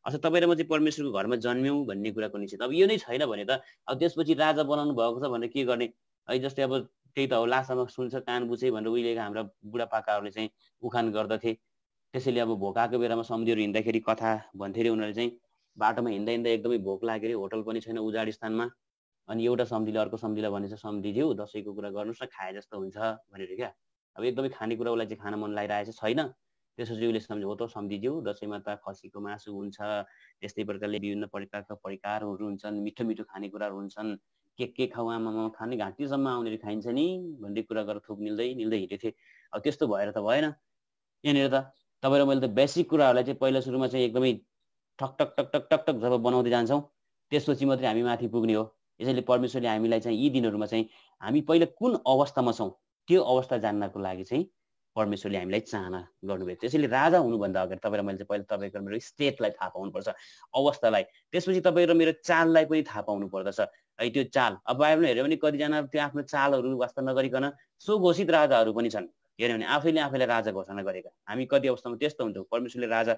अथवा तपाईँ र म चाहिँ परमेश्वरको घरमा जन्म्यौँ भन्ने कुराको निश्चित अब यो नै छैन भने त अब त्यसपछि राजा बनाउनु भएको छ भनेर के गर्ने है जस्तै अब त्यही त हो लासामा सुन्छ कान बुझे भनेर उहिलेको हाम्रा बुढापाकाहरूले चाहिँ उखान गर्दथे त्यसैले अब भोक आएको बेलामा सम्झिहरू हिँड्दाखेरि कथा भन्थे अरे उनीहरूले चाहिँ बाटोमा हिँड्दा हिँड्दा एकदमै भोक लाग्यो अरे होटल पनि छैन उजाड स्थानमा अनि एउटा सम्झिले अर्को सम्झिलाई भनेछ सम्झिज्यू दसैँको कुरा गर्नुहोस् न खाए जस्तो हुन्छ भनेर क्या अब एकदमै खानेकुरा उसलाई चाहिँ खान मन लागिरहेको छैन त्यसपछि उसले सम्झ्यो हो त सम्झिज्यू दसैँमा त खसीको मासु हुन्छ यस्तै प्रकारले विभिन्न प्रकारका परिकारहरू हुन्छन् मिठो मिठो खानेकुराहरू हुन्छन् के के खाउँ आमामा खाने घाँटीसम्म आउने खाइन्छ नि भन्ने कुरा गरेर थुप मिल्दै मिल्दै हिँडेको थिएँ अब त्यस्तो भएर त भएन यहाँनिर त र मैले त बेसिक कुराहरूलाई चाहिँ पहिला सुरुमा चाहिँ एकदमै ठक ठक टक टक टक टक जब बनाउँदै जान्छौँ त्यसपछि मात्रै हामी माथि पुग्ने हो यसैले परमेश्वरले हामीलाई चाहिँ यी दिनहरूमा चाहिँ हामी पहिला कुन अवस्थामा छौँ त्यो अवस्था जान्नको लागि चाहिँ परमेश्वरले हामीलाई चाहना गर्नुभयो त्यसैले राजा हुनुभन्दा अगाडि तपाईँलाई मैले चाहिँ पहिला तपाईँको मेरो स्टेटलाई थाहा पाउनुपर्छ अवस्थालाई त्यसपछि तपाईँ र मेरो चाललाई पनि थाहा पाउनु पर्दछ है त्यो चाल अब बाहिरमा हेऱ्यो भने कतिजना त्यो आफ्नो चालहरू वास्ता नगरिकन सुघोषित राजाहरू पनि छन् हेऱ्यो भने आफैले आफैलाई राजा घोषणा गरेका हामी कति अवस्थामा त्यस्तो हुन्छौँ परमेश्वरले राजा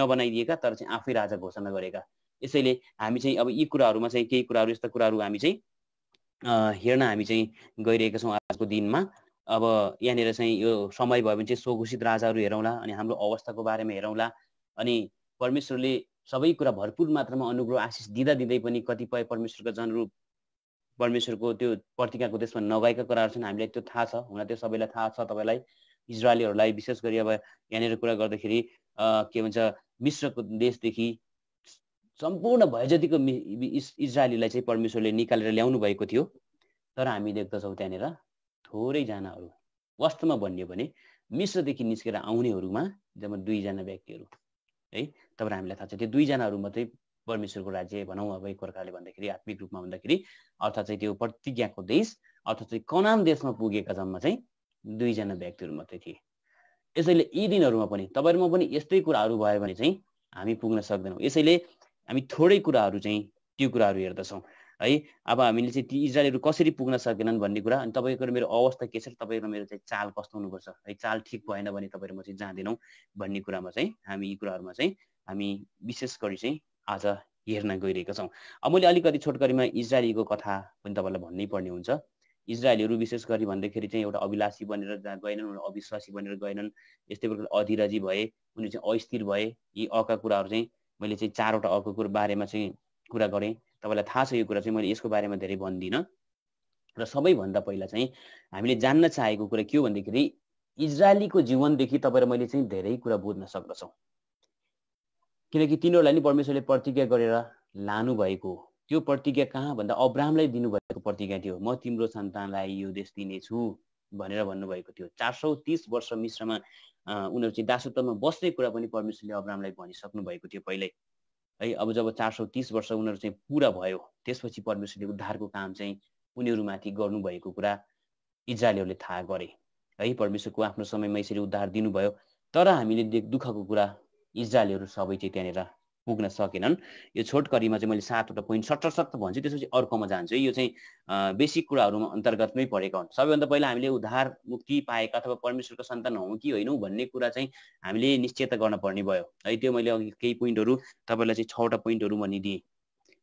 नबनाइदिएका तर चाहिँ आफै राजा घोषणा गरेका यसैले हामी चाहिँ अब यी कुराहरूमा चाहिँ केही कुराहरू यस्ता कुराहरू हामी चाहिँ हेर्न हामी चाहिँ गइरहेका छौँ आजको दिनमा अब यहाँनिर चाहिँ यो समय भयो भने चाहिँ स्वघोषित राजाहरू हेरौँला अनि हाम्रो अवस्थाको बारेमा हेरौँला अनि परमेश्वरले सबै कुरा भरपूर मात्रामा अनुग्रह आशिष दिँदा दिँदै पनि कतिपय परमेश्वरका जनरूप परमेश्वरको त्यो प्रतिज्ञाको देशमा नगएका कुराहरू छन् हामीलाई त्यो थाहा छ हुन त्यो सबैलाई थाहा छ तपाईँलाई इजरायलीहरूलाई विशेष गरी अब यहाँनिर कुरा गर्दाखेरि के भन्छ मिश्रको देशदेखि सम्पूर्ण भए जतिको इजरायलीलाई चाहिँ परमेश्वरले निकालेर ल्याउनु भएको थियो तर हामी देख्दछौँ त्यहाँनिर थोरैजनाहरू वास्तवमा भनियो भने मिश्रदेखि निस्केर आउनेहरूमा जम्मा दुईजना व्यक्तिहरू है तपाईँलाई हामीलाई थाहा छ त्यो दुईजनाहरू मात्रै परमेश्वरको राज्य भनौँ अब एक प्रकारले भन्दाखेरि आत्मिक रूपमा भन्दाखेरि अर्थात् चाहिँ त्यो प्रतिज्ञाको देश अर्थात् चाहिँ कनाम देशमा पुगेका जम्मा चाहिँ दुईजना व्यक्तिहरू मात्रै थिए यसैले यी दिनहरूमा पनि तपाईँहरूमा पनि यस्तै कुराहरू भयो भने चाहिँ हामी पुग्न सक्दैनौँ यसैले हामी थोरै कुराहरू चाहिँ त्यो कुराहरू हेर्दछौँ है अब हामीले चाहिँ ती इजरायलहरू कसरी पुग्न सकेनन् भन्ने कुरा अनि तपाईँको मेरो अवस्था के छ तपाईँको मेरो चाहिँ चाल कस्तो हुनुपर्छ है चाल ठिक भएन भने तपाईँहरू म चाहिँ जाँदैनौँ भन्ने कुरामा चाहिँ हामी यी कुराहरूमा चाहिँ हामी विशेष गरी चाहिँ आज हेर्न गइरहेका छौँ अब मैले अलिकति छोटकरीमा इजरायलीको कथा पनि तपाईँलाई भन्नै पर्ने हुन्छ इजरायलीहरू विशेष गरी भन्दाखेरि चाहिँ एउटा अभिलाषी बनेर जहाँ गएनन् उनीहरू अविश्वासी बनेर गएनन् यस्तै प्रकारले अधिराजी भए उनीहरू चाहिँ अस्थिर भए यी अका कुराहरू चाहिँ मैले चाहिँ चारवटा अको कुरो बारेमा चाहिँ कुरा गरेँ तपाईँलाई थाहा छ यो कुरा चाहिँ मैले यसको बारेमा धेरै भन्दिनँ र सबैभन्दा पहिला चाहिँ हामीले जान्न चाहेको कुरा के हो भन्दाखेरि इजरायलीको जीवनदेखि तपाईँ मैले चाहिँ धेरै कुरा बुझ्न सक्दछौँ किनकि तिनीहरूलाई नि परमेश्वरले प्रतिज्ञा गरेर लानुभएको त्यो प्रतिज्ञा कहाँ भन्दा अब्राहमलाई दिनुभएको प्रतिज्ञा थियो म तिम्रो सन्तानलाई यो देश दिनेछु भनेर भन्नुभएको थियो चार सौ तिस वर्ष मिश्रमा उनीहरू चाहिँ दासत्वमा बस्ने कुरा पनि परमेश्वरले अब्राहमलाई भनिसक्नु भएको थियो पहिल्यै है अब जब चार सौ तिस वर्ष उनीहरू चाहिँ पुरा भयो त्यसपछि परमेश्वरले उद्धारको काम चाहिँ उनीहरूमाथि गर्नुभएको कुरा इजरायलहरूले थाहा गरे है परमेश्वरको आफ्नो समयमा यसरी उद्धार दिनुभयो तर हामीले दुःखको कुरा इजरायलहरू सबै चाहिँ त्यहाँनिर पुग्न सकेनन् यो छोटकरीमा चाहिँ मैले सातवटा पोइन्ट सट्ट सट्ट भन्छु त्यसपछि अर्कोमा जान्छु यो चाहिँ बेसिक कुराहरूमा अन्तर्गतमै परेका हुन् सबैभन्दा पहिला हामीले उद्धार मुक्ति पाएका अथवा परमेश्वरको सन्तान हौँ कि होइनौँ भन्ने कुरा चाहिँ हामीले निश्चयता गर्नपर्ने भयो है त्यो मैले अघि केही पोइन्टहरू तपाईँलाई चाहिँ छवटा पोइन्टहरू भनि दिएँ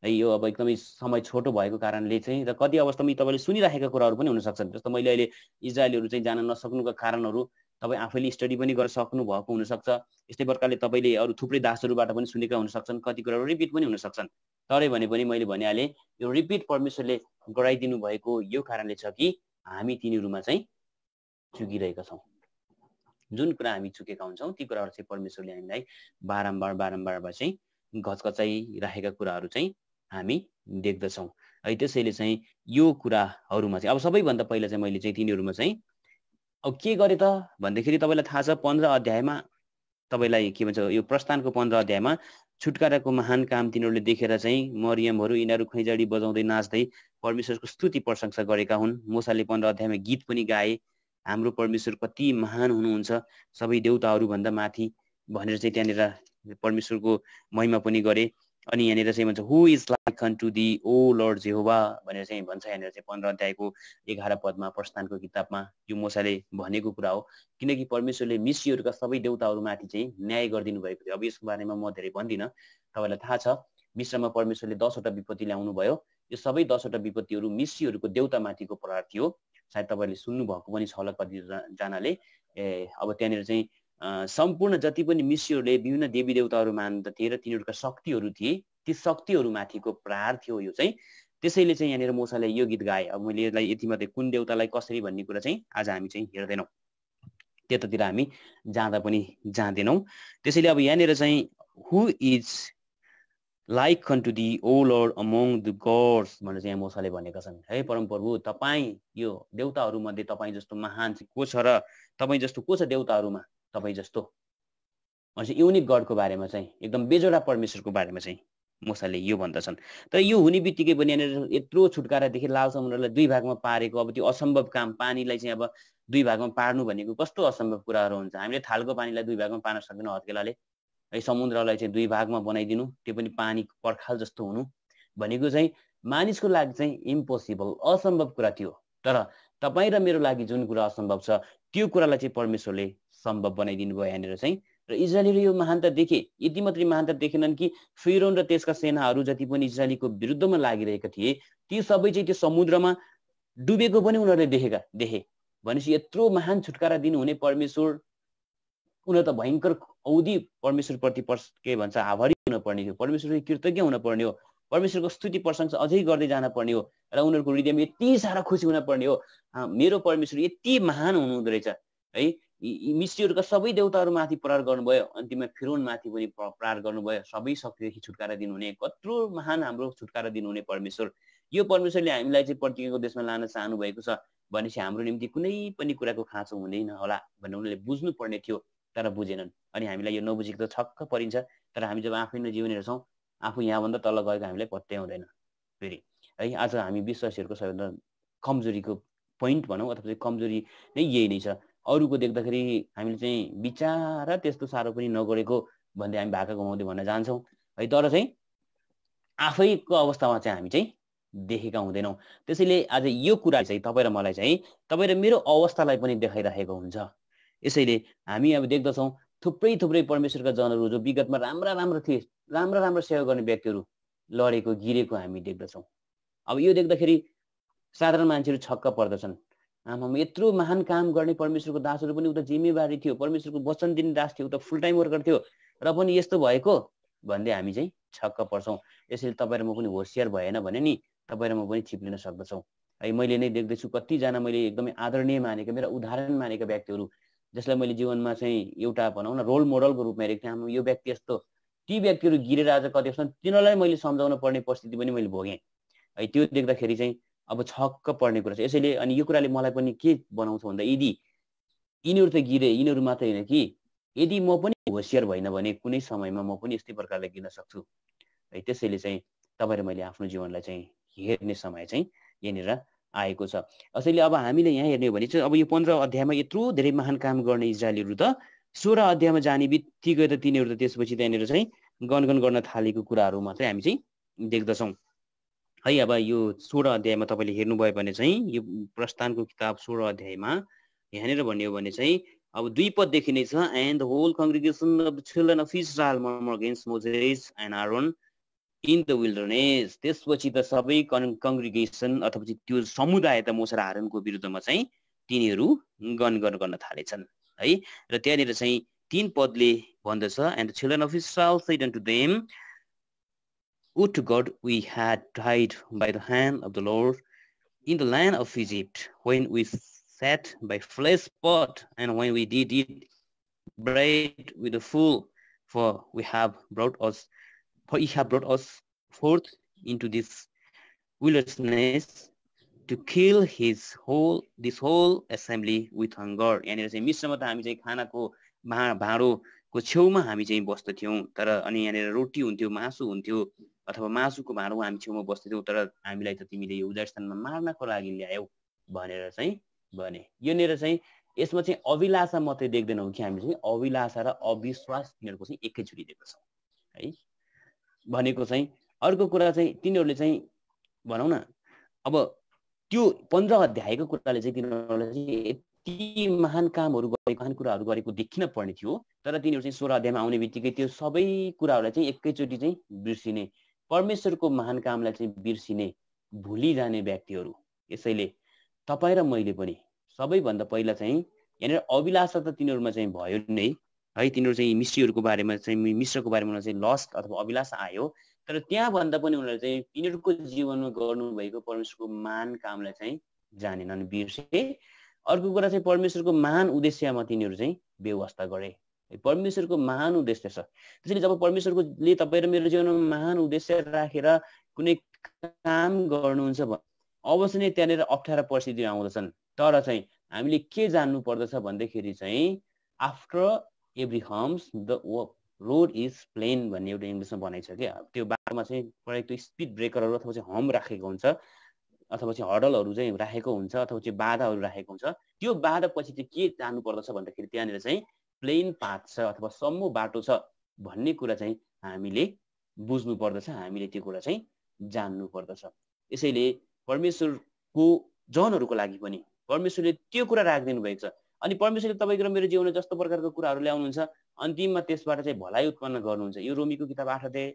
है यो अब एकदमै समय छोटो भएको कारणले चाहिँ र कति अवस्थामा तपाईँले सुनिराखेका कुराहरू पनि हुनसक्छन् जस्तो मैले अहिले इजरायलहरू चाहिँ जान नसक्नुका कारणहरू तपाईँ आफैले स्टडी पनि गर्न सक्नु भएको हुनसक्छ यस्तै प्रकारले तपाईँले अरू थुप्रै दासहरूबाट पनि सुनेका हुनसक्छन् कति कुराहरू रिपिट पनि हुनसक्छन् तरै भने पनि मैले भनिहालेँ यो रिपिट परमेश्वरले गराइदिनु भएको यो कारणले छ कि हामी तिनीहरूमा चाहिँ चुकिरहेका छौँ जुन कुरा हामी चुकेका हुन्छौँ ती कुराहरू चाहिँ परमेश्वरले हामीलाई बारम्बार बारम्बार चाहिँ घचकचाइराखेका कुराहरू चाहिँ हामी देख्दछौँ है त्यसैले चाहिँ यो कुराहरूमा चाहिँ अब सबैभन्दा पहिला चाहिँ मैले चाहिँ तिनीहरूमा चाहिँ अब के गरे त भन्दाखेरि तपाईँलाई थाहा छ पन्ध्र अध्यायमा तपाईँलाई के भन्छ यो प्रस्थानको पन्ध्र अध्यायमा छुटकाराको महान काम तिनीहरूले देखेर चाहिँ मरियमहरू यिनीहरू खैँजडी बजाउँदै नाच्दै परमेश्वरको स्तुति प्रशंसा गरेका हुन् मोसाले पन्ध्र अध्यायमा गीत पनि गाए हाम्रो परमेश्वर कति महान हुनुहुन्छ सबै देउताहरूभन्दा माथि भनेर चाहिँ त्यहाँनिर परमेश्वरको महिमा पनि गरे अनि यहाँनिर चाहिँ भन्छ who is like unto thee O Lord Jehovah भनेर चाहिँ भन्छ यहाँनिर चाहिँ पन्ध्र अध्यायको एघार पदमा प्रस्थानको किताबमा यो मोसाले भनेको कुरा हो किनकि परमेश्वरले मिसीहरूका सबै देउताहरूमाथि चाहिँ न्याय गरिदिनु भएको थियो अब यसको बारेमा म धेरै भन्दिनँ तपाईँलाई थाहा छ मिश्रमा परमेश्वरले दसवटा विपत्ति ल्याउनु भयो यो सबै दसवटा विपत्तिहरू मिसीहरूको देउतामाथिको प्रहार थियो सायद तपाईँहरूले सुन्नुभएको पनि छ होला जानाले ए अब त्यहाँनिर चाहिँ सम्पूर्ण जति पनि मिश्रहरूले विभिन्न देवी देवताहरू मान्दथे र तिनीहरूका शक्तिहरू थिए ती शक्तिहरूमाथिको प्रहार थियो यो चाहिँ त्यसैले चाहिँ यहाँनिर मोसाले यो गीत गाए अब मैले यसलाई यति मात्रै कुन देउतालाई कसरी भन्ने कुरा चाहिँ आज हामी चाहिँ हेर्दैनौँ त्यतातिर हामी जाँदा पनि जाँदैनौँ त्यसैले अब यहाँनिर चाहिँ who is like to thee O Lord among the gods भनेर चाहिँ यहाँ मोसाले भनेका छन् है परम प्रभु तपाईँ यो देउताहरूमध्ये तपाईँ जस्तो महान को छ र तपाईँ जस्तो को छ देउताहरूमा तपाईँ जस्तो भनेपछि युनिक गडको बारेमा चाहिँ एकदम बेजोडा परमेश्वरको बारेमा चाहिँ मुसाले यो भन्दछन् तर यो हुने बित्तिकै पनि यहाँनिर यत्रो छुटकारादेखि लाल समुद्रलाई दुई भागमा पारेको अब त्यो असम्भव काम पानीलाई चाहिँ अब दुई भागमा पार्नु भनेको कस्तो असम्भव कुराहरू हुन्छ हामीले थालको पानीलाई दुई भागमा पार्न सक्दैनौँ हत्केलाले है समुद्रलाई चाहिँ दुई भागमा बनाइदिनु त्यो पनि पानी पर्खाल जस्तो हुनु भनेको चाहिँ मानिसको लागि चाहिँ इम्पोसिबल असम्भव कुरा थियो तर तपाईँ र मेरो लागि जुन कुरा असम्भव छ त्यो कुरालाई चाहिँ परमेश्वरले सम्भव बनाइदिनु भयो यहाँनिर चाहिँ र इजरायलीले यो महानता देखे यति मात्रै महानता देखेनन् कि फिरोन र त्यसका सेनाहरू जति पनि इजरायलीको विरुद्धमा लागिरहेका थिए ती सबै चाहिँ त्यो समुद्रमा डुबेको पनि उनीहरूले देखेका देखे भनेपछि यत्रो महान छुटकारा दिनुहुने परमेश्वर उनीहरू त भयङ्कर औधी परमेश्वरप्रति पर्स के भन्छ आभारी हुनुपर्ने हो परमेश्वरको कृतज्ञ हुनुपर्ने हो परमेश्वरको स्तुति प्रशंसा अझै गर्दै जानुपर्ने हो र उनीहरूको हृदयमा यति साह्रो खुसी हुनपर्ने हो मेरो परमेश्वर यति महान हुनुहुँदो रहेछ है मिस्टीहरूका सबै देउताहरूमाथि प्रहार गर्नुभयो अन्तिममा फिरोनमाथि पनि प्रहार गर्नुभयो सबै शक्तिदेखि छुटकारा दिनुहुने कत्रो महान हाम्रो छुटकारा दिनुहुने परमेश्वर यो परमेश्वरले हामीलाई चाहिँ प्रतिज्ञाको देशमा लान चाहनुभएको छ भनेपछि हाम्रो निम्ति कुनै पनि कुराको खाँचो हुँदैन होला भनेर उनीहरूले बुझ्नुपर्ने थियो तर बुझेनन् अनि हामीलाई यो नबुझेको त छक्क परिन्छ तर हामी जब आफ्नो जीवन हेर्छौँ आफू यहाँभन्दा तल गएको हामीलाई पत्तै हुँदैन फेरि है आज हामी विश्वासीहरूको सबैभन्दा कमजोरीको पोइन्ट भनौँ अथवा कमजोरी नै यही नै छ अरूको देख्दाखेरि हामीले चाहिँ विचार त्यस्तो साह्रो पनि नगरेको भन्दै हामी भाका घुमाउँदै भन्न जान्छौँ है तर चाहिँ आफैको अवस्थामा चाहिँ हामी चाहिँ देखेका हुँदैनौँ त्यसैले आज यो कुरा चाहिँ तपाईँ र मलाई चाहिँ तपाईँ र मेरो अवस्थालाई पनि देखाइराखेको हुन्छ यसैले हामी अब देख्दछौँ थुप्रै थुप्रै परमेश्वरका जनहरू जो विगतमा राम्रा राम्रो थिए राम्रा राम्रा सेवा गर्ने व्यक्तिहरू लडेको गिरेको हामी देख्दछौँ अब यो देख्दाखेरि साधारण मान्छेहरू छक्क पर्दछन् आमामा यत्रो महान काम गर्ने परमेश्वरको दासहरू पनि उता जिम्मेवारी थियो परमेश्वरको वचन दिने दास थियो उता फुल टाइम वर्कर थियो र पनि यस्तो भएको भन्दै हामी चाहिँ छक्क पर्छौँ यसरी तपाईँ र म पनि होसियार भएन भने नि तपाईँ र म पनि छिप्लिन सक्दछौँ है मैले नै देख्दैछु कतिजना मैले एकदमै आदरणीय मानेको मेरा उदाहरण मानेका व्यक्तिहरू जसलाई मैले जीवनमा चाहिँ एउटा भनौँ न रोल मोडलको रूपमा हेरेको थिएँ हाम्रो यो व्यक्ति यस्तो ती व्यक्तिहरू गिरेर आज कति छन् तिनीहरूलाई मैले सम्झाउन पर्ने परिस्थिति पनि मैले भोगेँ है त्यो देख्दाखेरि चाहिँ अब छक्क पर्ने कुरा छ यसैले अनि यो कुराले मलाई पनि के बनाउँछ भन्दा यदि यिनीहरू त गिरे यिनीहरू मात्रै होइन कि यदि म पनि होसियार भइनँ भने कुनै समयमा म पनि यस्तै प्रकारले गिर्न सक्छु है त्यसैले चाहिँ तपाईँ मैले आफ्नो जीवनलाई चाहिँ हेर्ने समय चाहिँ यहाँनिर आएको छ असैले अब हामीले यहाँ हेर्ने हो भने चाहिँ अब यो पन्ध्र अध्यायमा यत्रो धेरै महान काम गर्ने इजरायलीहरू त सोह्र अध्यायमा जाने बित्तिकै त तिनीहरू त त्यसपछि त्यहाँनिर चाहिँ गनगन गर्न थालेको कुराहरू मात्रै हामी चाहिँ देख्दछौँ है अब यो सोह्र अध्यायमा तपाईँले हेर्नुभयो भने चाहिँ यो प्रस्थानको किताब सोह्र अध्यायमा यहाँनिर भन्यो भने चाहिँ अब दुई पद देखिने छ and the whole congregation of children of Israel Moses and Aaron in the wilderness त्यसपछि त सबै कन् कङ्ग्रिगेसन अथवा त्यो समुदाय त मोसेर हारनको विरुद्धमा चाहिँ तिनीहरू गणगण गर्न थालेछन् है र त्यहाँनिर चाहिँ तिन पदले भन्दछ and the children of Israel said to them would to God we had died by the hand of the Lord in the land of Egypt, when we sat by flesh pot, and when we did eat bread with the fool, for we have brought us, for ye have brought us forth into this wilderness to kill his whole this whole assembly with hunger And it is a त हामी चाहिँ खानाको महा भाँडोको छेउमा हामी चाहिँ बस्दथ्यौँ तर अनि यहाँनिर रोटी हुन्थ्यो मासु हुन्थ्यो अथवा मासुको भाँडो हामी छेउमा बस्दैथ्यौँ तर हामीलाई त तिमीले यो उजाड स्थानमा मार्नको लागि ल्यायौ भनेर चाहिँ भने नेर चाहिँ यसमा चाहिँ अभिलाषा मात्रै देख्दैनौँ कि हामीले चाहिँ अभिलाषा र अविश्वास तिनीहरूको चाहिँ एकैचोटि देख्दछौँ है भनेको चाहिँ अर्को कुरा चाहिँ तिनीहरूले चाहिँ भनौँ न अब त्यो पन्ध्र अध्यायको कुराले चाहिँ तिनीहरूले चाहिँ यति महान कामहरू गरेको महान कुराहरू गरेको देखिन पर्ने थियो तर तिनीहरू चाहिँ सोह्र अध्यायमा आउने बित्तिकै त्यो सबै कुराहरूलाई चाहिँ एकैचोटि चाहिँ बिर्सिने परमेश्वरको महान कामलाई चाहिँ बिर्सिने भुलिजाने व्यक्तिहरू यसैले तपाईँ र मैले पनि सबैभन्दा पहिला चाहिँ यहाँनिर अभिलाषा त तिनीहरूमा चाहिँ भयो नै है तिनीहरू चाहिँ मिस्ट्रीहरूको बारेमा चाहिँ मिश्रको बारेमा चाहिँ लस्ट अथवा अभिलाषा आयो तर त्यहाँभन्दा पनि उनीहरू चाहिँ तिनीहरूको जीवनमा गर्नुभएको परमेश्वरको महान कामलाई चाहिँ जानेनन् बिर्से अर्को कुरा चाहिँ परमेश्वरको महान उद्देश्यमा तिनीहरू चाहिँ व्यवस्था गरे परमेश्वरको महान उद्देश्य छ त्यसैले जब परमेश्वरकोले तपाईँ र मेरो जीवनमा महान उद्देश्य राखेर कुनै काम गर्नुहुन्छ अवश्य नै त्यहाँनिर अप्ठ्यारा परिस्थिति आउँदछन् तर चाहिँ हामीले के जान्नु पर्दछ भन्दाखेरि चाहिँ after every hums the road is plain भन्ने एउटा इङ्ग्लिसमा भनाइ छ क्या त्यो बाटोमा चाहिँ प्रायः त्यो स्पिड ब्रेकरहरू अथवा चाहिँ हम राखेको हुन्छ अथवा चाहिँ हडलहरू चाहिँ राखेको हुन्छ अथवा चाहिँ बाधाहरू राखेको हुन्छ त्यो बाधा पछि चाहिँ के जानुपर्दछ भन्दाखेरि त्यहाँनिर चाहिँ प्लेन पाथ छ अथवा सम्म बाटो छ भन्ने कुरा चाहिँ हामीले बुझ्नु पर्दछ हामीले त्यो कुरा चाहिँ जान्नु पर्दछ यसैले परमेश्वरको जनहरूको लागि पनि परमेश्वरले त्यो कुरा राखिदिनु भएको छ अनि परमेश्वरले तपाईँको र मेरो जीवनमा जस्तो प्रकारको कुराहरू ल्याउनुहुन्छ अन्तिममा त्यसबाट चाहिँ भलाइ उत्पन्न गर्नुहुन्छ यो रोमीको किताब आठ अध्याय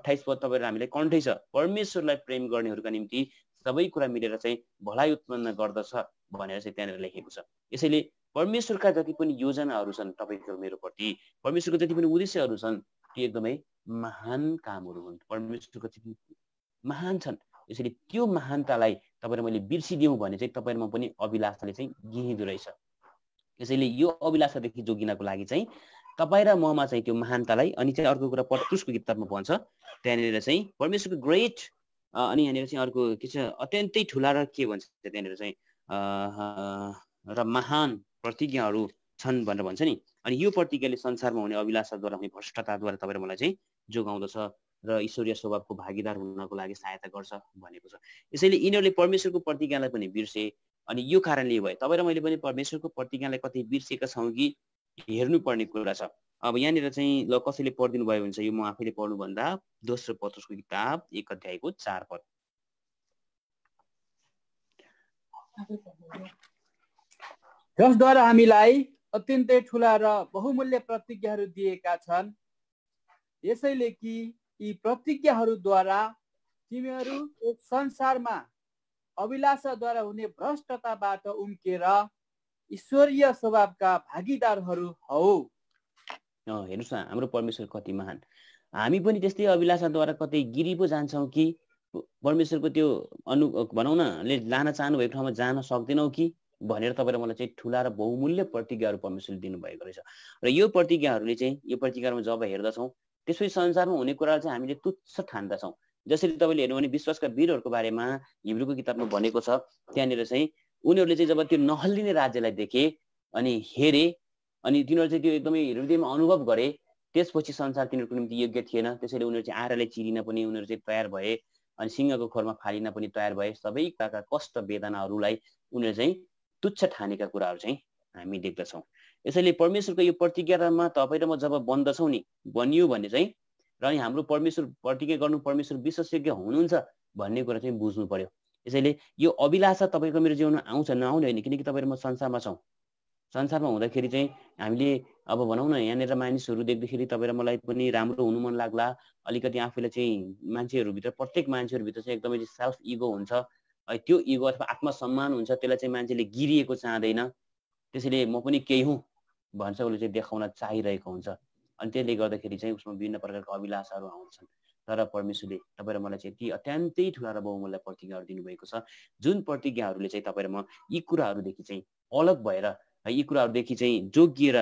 अठाइस पद तपाईँहरू हामीलाई कन्ठै छ परमेश्वरलाई प्रेम गर्नेहरूका निम्ति सबै कुरा मिलेर चाहिँ भलाइ उत्पन्न गर्दछ भनेर चाहिँ त्यहाँनिर लेखेको छ यसैले परमेश्वरका जति पनि योजनाहरू छन् तपाईँको मेरोप्रति परमेश्वरको जति पनि उद्देश्यहरू छन् ती एकदमै महान कामहरू हुन् परमेश्वरको जति महान छन् यसरी त्यो महानतालाई तपाईँले मैले बिर्सिदिउँ भने चाहिँ तपाईँमा पनि अभिलाषाले चाहिँ गिहिँदो रहेछ त्यसैले यो अभिलाषादेखि जोगिनको लागि चाहिँ तपाईँ र ममा चाहिँ त्यो महानतालाई अनि चाहिँ अर्को कुरा पटुसको किताबमा भन्छ त्यहाँनिर चाहिँ परमेश्वरको ग्रेट अनि यहाँनिर चाहिँ अर्को के छ अत्यन्तै ठुला र के भन्छ त्यहाँनिर चाहिँ र महान प्रतिज्ञाहरू छन् भनेर भन्छ नि अनि यो प्रतिज्ञाले संसारमा हुने अभिलाषाद्वारा हुने भ्रष्टताद्वारा तपाईँ मलाई चाहिँ जोगाउँदछ र ईश्वरीय स्वभावको भागीदार हुनको लागि सहायता गर्छ भनेको छ यसैले यिनीहरूले परमेश्वरको प्रतिज्ञालाई पनि बिर्से अनि यो कारणले भयो तपाईँ र मैले पनि परमेश्वरको प्रतिज्ञालाई कति बिर्सेका छौँ कि हेर्नुपर्ने कुरा छ अब यहाँनिर चाहिँ ल कसैले पढिदिनु भयो भने चाहिँ यो म आफैले पढ्नुभन्दा दोस्रो पत्रको किताब एक अध्यायको चार पद जसद्वारा हामीलाई अत्यन्तै ठुला र बहुमूल्य प्रतिज्ञाहरू दिएका छन् यसैले कि यी प्रतिज्ञाहरूद्वारा तिमीहरू एक संसारमा अभिलाषाद्वारा हुने भ्रष्टताबाट उम्केर ईश्वरीय स्वभावका भागीदारहरू हौ हेर्नुहोस् न हाम्रो परमेश्वर कति महान हामी पनि त्यस्तै अभिलाषाद्वारा कतै गिरी पो जान्छौँ कि परमेश्वरको त्यो अनु भनौँ न ले चाहनु भएको ठाउँमा जान सक्दैनौँ कि भनेर तपाईँले मलाई चाहिँ ठुला र बहुमूल्य प्रतिज्ञाहरू परमेश्वरले दिनुभएको रहेछ र यो प्रतिज्ञाहरूले चाहिँ यो प्रतिज्ञामा जब हेर्दछौँ त्यसपछि संसारमा हुने कुरालाई चाहिँ हामीले तुच्छ ठान्दछौँ जसरी तपाईँले हेर्नु भने विश्वासका वीरहरूको बारेमा हिब्रूको किताबमा भनेको छ त्यहाँनिर चाहिँ उनीहरूले चाहिँ जब त्यो नहल्लिने राज्यलाई देखे अनि हेरे अनि तिनीहरू चाहिँ त्यो एकदमै हृदयमा अनुभव गरे त्यसपछि संसार तिनीहरूको निम्ति योग्य थिएन त्यसैले उनीहरू चाहिँ आरालाई चिरिन पनि उनीहरू चाहिँ तयार भए अनि सिंहको खोरमा फालिन पनि तयार भए सबै प्रकारका कष्ट वेदनाहरूलाई उनीहरू चाहिँ तुच्छ ठानेका कुराहरू चाहिँ हामी देख्दछौँ यसैले परमेश्वरको यो प्रतिज्ञामा तपाईँ र म जब बन्दछौँ नि बनियो भने चाहिँ र अनि हाम्रो परमेश्वर प्रतिज्ञा गर्नु परमेश्वर विश्वासयोग्य हुनुहुन्छ भन्ने कुरा चाहिँ बुझ्नु पर्यो यसैले यो अभिलाषा तपाईँको मेरो जीवनमा आउँछ नआउने होइन किनकि तपाईँ म संसारमा छौँ संसारमा हुँदाखेरि चाहिँ हामीले अब भनौँ न यहाँनिर मानिसहरू देख्दाखेरि तपाईँ र मलाई पनि राम्रो हुनु मन लाग्ला अलिकति आफूलाई चाहिँ मान्छेहरूभित्र प्रत्येक मान्छेहरूभित्र चाहिँ एकदमै सेल्फ इगो हुन्छ है त्यो इगो अथवा आत्मसम्मान हुन्छ त्यसलाई चाहिँ मान्छेले गिरिएको चाहँदैन त्यसैले म पनि केही हुँ भन्छ उसले चाहिँ देखाउन चाहिरहेको हुन्छ अनि त्यसले गर्दाखेरि चाहिँ उसमा विभिन्न प्रकारको अभिलाषाहरू आउँछन् तर परमेश्वरले तपाईँ र मलाई चाहिँ यति अत्यन्तै ठुला र बहुमूल्य प्रतिज्ञाहरू दिनुभएको छ जुन प्रतिज्ञाहरूले चाहिँ तपाईँ र म यी कुराहरूदेखि चाहिँ अलग भएर है यी कुराहरूदेखि चाहिँ जोगिएर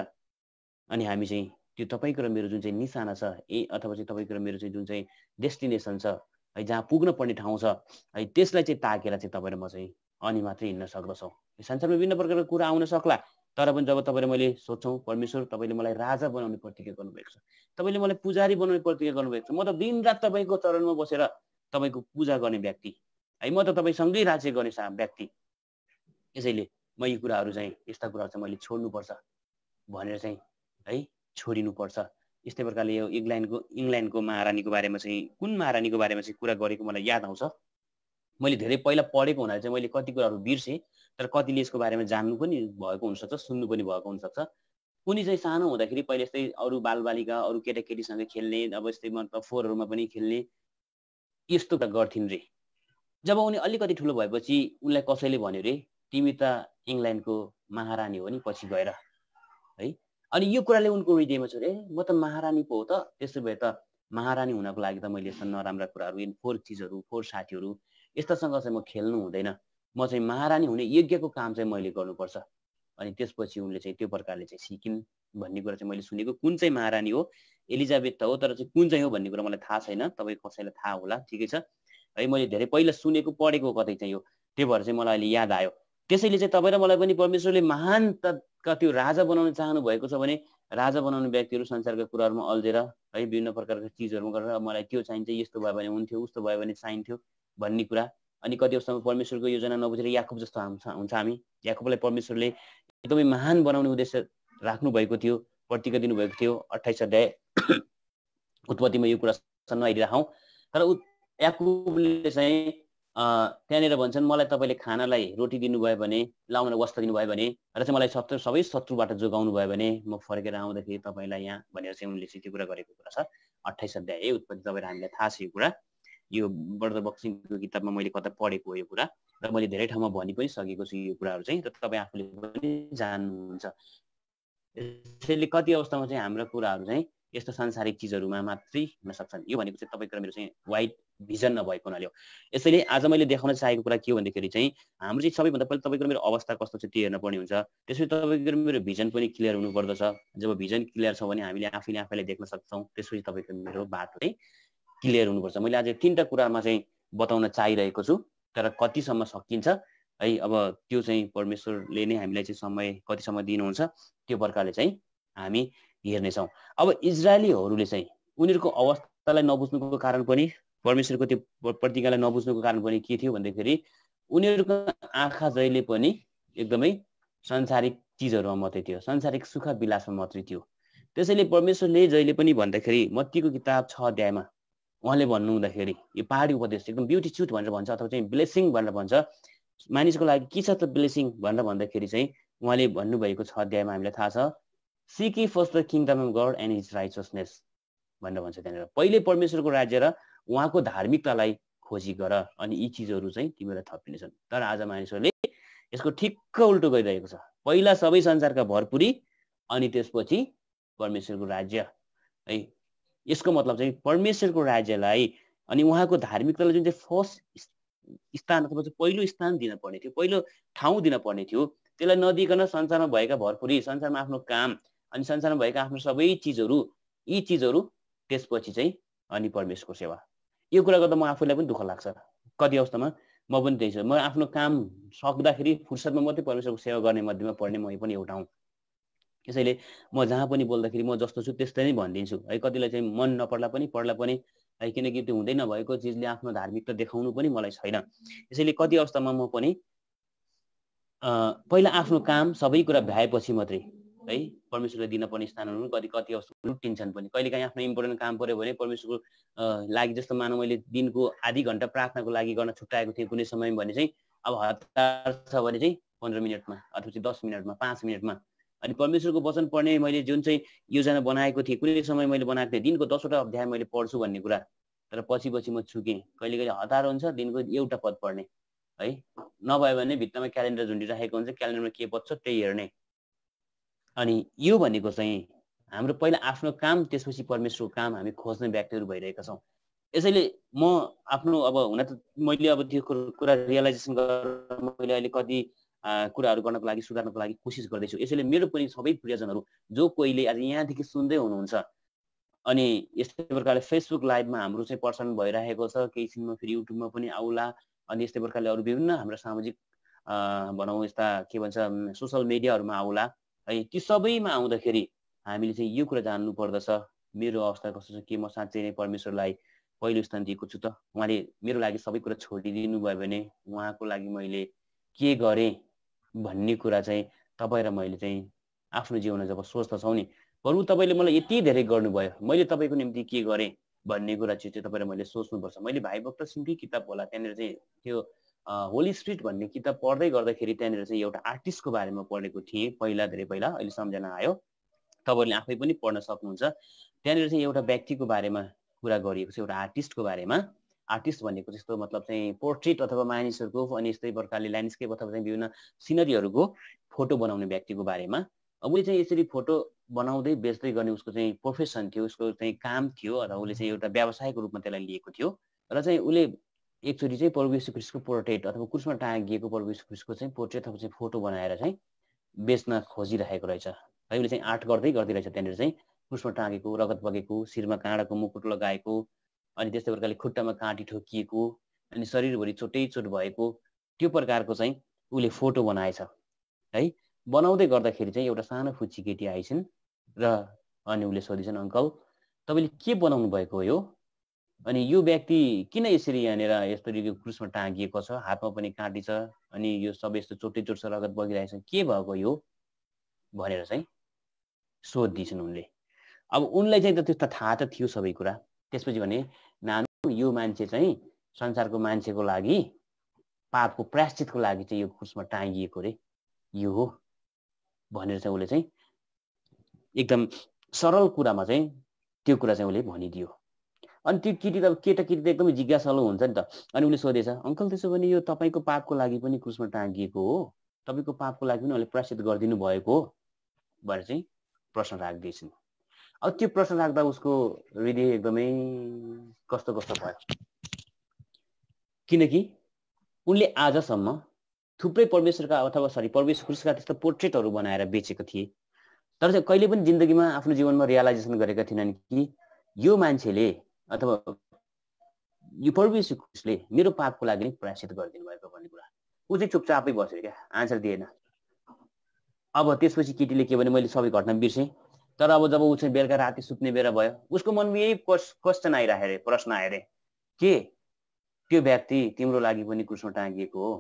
अनि हामी चाहिँ त्यो तपाईँको र मेरो जुन चाहिँ निशाना छ ए अथवा चाहिँ तपाईँको र मेरो चाहिँ जुन चाहिँ डेस्टिनेसन छ है जहाँ पुग्न पर्ने ठाउँ छ है त्यसलाई चाहिँ ताकेर चाहिँ तपाईँ म चाहिँ अनि मात्रै हिँड्न सक्दछौँ संसारमा विभिन्न प्रकारको कुरा आउन सक्ला तर पनि जब तपाईँले मैले सोध्छौँ परमेश्वर तपाईँले मलाई राजा बनाउने प्रतिज्ञा गर्नुभएको छ तपाईँले मलाई पुजारी बनाउने प्रतिज्ञा गर्नुभएको छ म त दिनरात तपाईँको चरणमा बसेर तपाईँको पूजा गर्ने व्यक्ति है म त तपाईँसँगै राज्य गर्ने व्यक्ति यसैले म यी कुराहरू चाहिँ यस्ता कुराहरू चाहिँ मैले छोड्नुपर्छ भनेर चाहिँ है छोडिनुपर्छ यस्तै प्रकारले यो इङ्ल्यान्डको इङ्ल्यान्डको महारानीको बारेमा चाहिँ कुन महारानीको बारेमा चाहिँ कुरा गरेको मलाई याद आउँछ मैले धेरै पहिला पढेको हुनाले चाहिँ मैले कति कुराहरू बिर्सेँ तर कतिले यसको बारेमा जान्नु पनि भएको हुनसक्छ सुन्नु पनि भएको हुनसक्छ उनी चाहिँ सानो हुँदाखेरि पहिले यस्तै अरू बालबालिका अरू केटाकेटीसँग खेल्ने अब यस्तै मतलब फोहोरहरूमा पनि खेल्ने यस्तो गर्थिन् रे जब उनी अलिकति ठुलो भएपछि उनलाई कसैले भन्यो रे तिमी त इङ्ल्यान्डको महारानी हो नि पछि गएर है अनि यो कुराले उनको हृदयमा छोडे म त महारानी पो हो त त्यसो भए त महारानी हुनको लागि त मैले यस्ता नराम्रा कुराहरू फोहोर चिजहरू फोहोर साथीहरू यस्तासँग चाहिँ म खेल्नु हुँदैन म चाहिँ महारानी हुने यज्ञको काम चाहिँ मैले गर्नुपर्छ अनि त्यसपछि उनले चाहिँ त्यो प्रकारले चाहिँ सिकिन् भन्ने कुरा चाहिँ मैले सुनेको कुन चाहिँ महारानी हो एलिजाबेथ त हो तर चाहिँ कुन चाहिँ हो भन्ने कुरा मलाई थाहा छैन तपाईँ कसैलाई थाहा होला ठिकै छ है मैले धेरै पहिला सुनेको पढेको कतै चाहिँ यो त्यही भएर चाहिँ मलाई अहिले याद आयो त्यसैले चाहिँ तपाईँ र मलाई पनि परमेश्वरले महान त त्यो राजा बनाउन चाहनु भएको छ भने राजा बनाउने व्यक्तिहरू संसारका कुराहरूमा अल्झेर है विभिन्न प्रकारका चिजहरूमा गरेर मलाई त्यो चाहिन्छ यस्तो भयो भने हुन्थ्यो उस्तो भयो भने चाहिन्थ्यो भन्ने कुरा अनि कति अवस्थामा परमेश्वरको योजना नबुझेर याकुब जस्तो हुन्छ हामी याकुबलाई परमेश्वरले एकदमै महान बनाउने उद्देश्य राख्नु भएको थियो प्रतिज्ञा दिनुभएको थियो अठाइस अध्याय उत्पत्तिमा यो कुरा नआइदिएर तर याकुबले चाहिँ त्यहाँनिर भन्छन् मलाई तपाईँले खानालाई रोटी दिनुभयो भने लाउन वस्त्र दिनुभयो भने र चाहिँ मलाई शत्रु सबै शत्रुबाट जोगाउनु भयो भने म फर्केर आउँदाखेरि तपाईँलाई यहाँ भनेर चाहिँ उनले चाहिँ त्यो कुरा गरेको कुरा छ अठाइस अध्याय है उत्पत्ति तपाईँलाई हामीलाई थाहा छ यो कुरा यो बर्दर बक्सिङको किताबमा मैले कता पढेको हो यो कुरा र मैले धेरै ठाउँमा भनि पनि सकेको छु यो कुराहरू चाहिँ र तपाईँ आफूले पनि जान्नुहुन्छ त्यसले कति अवस्थामा चाहिँ हाम्रो कुराहरू चाहिँ यस्तो सांसारिक चिजहरूमा मात्रै हुन सक्छन् यो भनेको चाहिँ तपाईँको मेरो चाहिँ वाइट भिजन नभएको हुनाले हो यसैले आज मैले देखाउन चाहेको कुरा के हो भन्दाखेरि चाहिँ हाम्रो चाहिँ सबैभन्दा पहिला तपाईँको मेरो अवस्था कस्तो छ त्यो हेर्न पर्ने हुन्छ त्यसपछि तपाईँको मेरो भिजन पनि क्लियर हुनुपर्दछ जब भिजन क्लियर छ भने हामीले आफैले आफैलाई देख्न सक्छौँ त्यसपछि तपाईँको मेरो बात चाहिँ क्लियर हुनुपर्छ मैले आज तिनवटा कुरामा चाहिँ बताउन चाहिरहेको छु तर कतिसम्म सकिन्छ है अब त्यो चाहिँ परमेश्वरले नै हामीलाई चाहिँ समय कतिसम्म दिनुहुन्छ त्यो प्रकारले चाहिँ हामी हेर्नेछौँ अब इजरायलीहरूले चाहिँ उनीहरूको अवस्थालाई नबुझ्नुको कारण पनि परमेश्वरको त्यो प्रतिज्ञालाई नबुझ्नुको कारण पनि के थियो भन्दाखेरि उनीहरूको आँखा जहिले पनि एकदमै सांसारिक चिजहरूमा मात्रै थियो सांसारिक सुख विलासमा मात्रै थियो त्यसैले परमेश्वरले जहिले पनि भन्दाखेरि मत्तीको किताब छ अध्यायमा उहाँले भन्नुहुँदाखेरि यो पहाडी उपदेश एकदम ब्युटिच्युट भनेर भन्छ अथवा चाहिँ ब्लेसिङ भनेर भन्छ मानिसको लागि के छ त ब्लेसिङ भनेर भन्दाखेरि चाहिँ उहाँले भन्नुभएको छ अध्यायमा हामीलाई थाहा छ seek first the kingdom of God and his righteousness भनेर भन्छ त्यहाँनिर पहिले परमेश्वरको राज्य र उहाँको धार्मिकतालाई खोजी गर अनि यी चिजहरू चाहिँ तिमीलाई थपिनेछन् तर आज मानिसहरूले यसको ठिक्क उल्टो गरिरहेको छ पहिला सबै संसारका भरपुरी अनि त्यसपछि परमेश्वरको राज्य है यसको मतलब चाहिँ परमेश्वरको राज्यलाई अनि उहाँको धार्मिकतालाई जुन चाहिँ फर्स्ट स्थान अथवा चाहिँ पहिलो स्थान दिन पर्ने थियो पहिलो ठाउँ दिन पर्ने थियो त्यसलाई नदिकन संसारमा भएका भरपुरी संसारमा आफ्नो काम अनि संसारमा भएका आफ्नो सबै चिजहरू यी चिजहरू त्यसपछि चाहिँ अनि परमेश्वरको सेवा यो कुरा गर्दा म आफूलाई पनि दुःख लाग्छ कति अवस्थामा म पनि त्यही छु म आफ्नो काम सक्दाखेरि फुर्सदमा मात्रै परमेश्वरको सेवा गर्ने मध्येमा पर्ने म पनि एउटा हुँ त्यसैले म जहाँ पनि बोल्दाखेरि म जस्तो छु त्यस्तै नै भनिदिन्छु है कतिलाई चाहिँ मन नपर्ला पनि पर्ला पनि है किनकि त्यो हुँदै नभएको चिजले आफ्नो धार्मिकता देखाउनु पनि मलाई छैन त्यसैले कति अवस्थामा म पनि पहिला आफ्नो काम सबै कुरा भ्याएपछि मात्रै है परमेश्वरलाई दिनपर्ने स्थानहरू पनि कति कति अवस्था लुटिन्छन् पनि कहिले काहीँ आफ्नो इम्पोर्टेन्ट काम पऱ्यो भने परमेश्वरको लागि जस्तो मानव मैले दिनको आधी घन्टा प्रार्थनाको लागि गर्न छुट्याएको थिएँ कुनै समय भने चाहिँ अब हतार छ भने चाहिँ पन्ध्र मिनटमा अथवा चाहिँ दस मिनटमा पाँच मिनटमा अनि परमेश्वरको वचन पढ्ने मैले जुन चाहिँ योजना बनाएको थिएँ कुनै समय मैले बनाएको थिएँ दिनको दसवटा अध्याय मैले पढ्छु भन्ने कुरा तर पछि पछि म छुकेँ कहिले कहिले हतार हुन्छ दिनको एउटा पद पढ्ने है नभयो भने भित्तामा क्यालेन्डर झुन्डिराखेको हुन्छ क्यालेन्डरमा के पद छ त्यही हेर्ने अनि यो भनेको चाहिँ हाम्रो पहिला आफ्नो काम त्यसपछि परमेश्वरको काम हामी खोज्ने व्यक्तिहरू भइरहेका छौँ यसैले म आफ्नो अब हुन त मैले अब त्यो कुरा रियलाइजेसन गरेर मैले अहिले कति कुराहरू गर्नको लागि सुधार्नको लागि कोसिस गर्दैछु यसैले मेरो पनि सबै प्रियजनहरू जो कोहीले आज यहाँदेखि सुन्दै हुनुहुन्छ अनि यस्तै प्रकारले फेसबुक लाइभमा हाम्रो चाहिँ पर्सन भइरहेको छ केही छिनमा फेरि युट्युबमा पनि आउला अनि यस्तै प्रकारले अरू विभिन्न हाम्रो सामाजिक भनौँ यस्ता के भन्छ सोसल मिडियाहरूमा आउला है ती सबैमा आउँदाखेरि हामीले चाहिँ यो कुरा जान्नु पर्दछ मेरो अवस्था कस्तो छ के म साँच्चै नै परमेश्वरलाई पहिलो स्थान दिएको छु त उहाँले मेरो लागि सबै कुरा छोडिदिनु भयो भने उहाँको लागि मैले के गरेँ भन्ने कुरा चाहिँ तपाईँ र मैले चाहिँ आफ्नो जीवनमा जब सोच्दछौँ नि बरु तपाईँले मलाई यति धेरै गर्नुभयो मैले तपाईँको निम्ति के गरेँ भन्ने कुरा चाहिँ तपाईँ र मैले सोच्नुपर्छ मैले भाइ भक्त किताब होला त्यहाँनिर चाहिँ त्यो होली स्ट्रिट भन्ने किताब पढ्दै गर्दाखेरि त्यहाँनिर चाहिँ एउटा आर्टिस्टको बारेमा पढेको थिएँ पहिला धेरै पहिला अहिले सम्झना आयो तपाईँहरूले आफै पनि पढ्न सक्नुहुन्छ त्यहाँनिर चाहिँ एउटा व्यक्तिको बारेमा कुरा गरिएको छ एउटा आर्टिस्टको बारेमा आर्टिस्ट भनेको त्यस्तो मतलब चाहिँ पोर्ट्रेट अथवा मानिसहरूको अनि यस्तै प्रकारले ल्यान्डस्केप अथवा चाहिँ विभिन्न सिनरीहरूको फोटो बनाउने व्यक्तिको बारेमा अब उसले चाहिँ यसरी फोटो बनाउँदै बेच्दै गर्ने उसको चाहिँ प्रोफेसन थियो उसको चाहिँ काम थियो र उसले चाहिँ एउटा व्यवसायको रूपमा त्यसलाई लिएको थियो र चाहिँ उसले एकचोटि चाहिँ प्रभु यीशु पोर्ट्रेट अथवा क्रुसमा टाँगिएको प्रभु यीशु चाहिँ पोर्ट्रेट अथवा चाहिँ फोटो बनाएर चाहिँ बेच्न खोजिरहेको रहेछ है उसले चाहिँ आर्ट गर्दै गर्दै रहेछ त्यहाँनिर चाहिँ क्रुसमा टाँगेको रगत बगेको शिरमा काँडाको मुकुट लगाएको अनि त्यस्तै प्रकारले खुट्टामा काँटी ठोकिएको अनि शरीरभरि चोटै चोट भएको त्यो प्रकारको चाहिँ उसले फोटो बनाएछ है बनाउँदै गर्दाखेरि चाहिँ एउटा सानो फुच्ची केटी आइसिन् र अनि उसले सोधेछन् अङ्कल तपाईँले के बनाउनु भएको हो यो अनि यो व्यक्ति किन यसरी यहाँनिर यसरी क्रुसमा टाँगिएको छ हातमा पनि काँटी छ अनि यो सबै यस्तो चोटे चोट छ रगत बगिरहेको छ के भएको यो भनेर चाहिँ सोधिदिन्छन् उनले अब उनलाई चाहिँ त त्यस्तो थाहा त थियो सबै कुरा त्यसपछि भने नानु यो मान्छे चाहिँ संसारको मान्छेको लागि पापको प्रायश्चितको लागि चाहिँ यो क्रुसमा टाँगिएको रे यो हो भनेर चाहिँ उसले चाहिँ एकदम सरल कुरामा चाहिँ त्यो कुरा चाहिँ उसले भनिदियो अनि त्यो केटी त केटाकेटी त एकदमै जिज्ञासालु हुन्छ नि त अनि उसले सोधेछ अङ्कल त्यसो भने यो तपाईँको पापको लागि पनि क्रुसमा टाँगिएको हो तपाईँको पापको लागि पनि उसले प्रायश्चित गरिदिनु भएको हो भनेर चाहिँ प्रश्न राख्दैछन् अब त्यो प्रश्न राख्दा उसको हृदय एकदमै कस्तो कस्तो भयो किनकि उनले आजसम्म थुप्रै परमेश्वरका अथवा सरी परमेश्वर क्रुसका त्यस्तो पोर्ट्रेटहरू बनाएर बेचेको थिए तर चाहिँ कहिले पनि जिन्दगीमा आफ्नो जीवनमा रियलाइजेसन गरेका थिएनन् कि यो मान्छेले अथवा यो प्रवेश खुसले मेरो पापको लागि नै प्रायश्चित गरिदिनु भएको भन्ने कुरा ऊ चाहिँ चुपचापै बस्यो क्या आन्सर दिएन अब त्यसपछि केटीले के भने मैले सबै घटना बिर्सेँ तर अब जब ऊ चाहिँ बेलुका राति सुत्ने बेला भयो उसको मनमा यही क्वेसन आइरहे अरे प्रश्न आयो अरे के त्यो व्यक्ति तिम्रो लागि पनि कुसमा टाँगिएको हो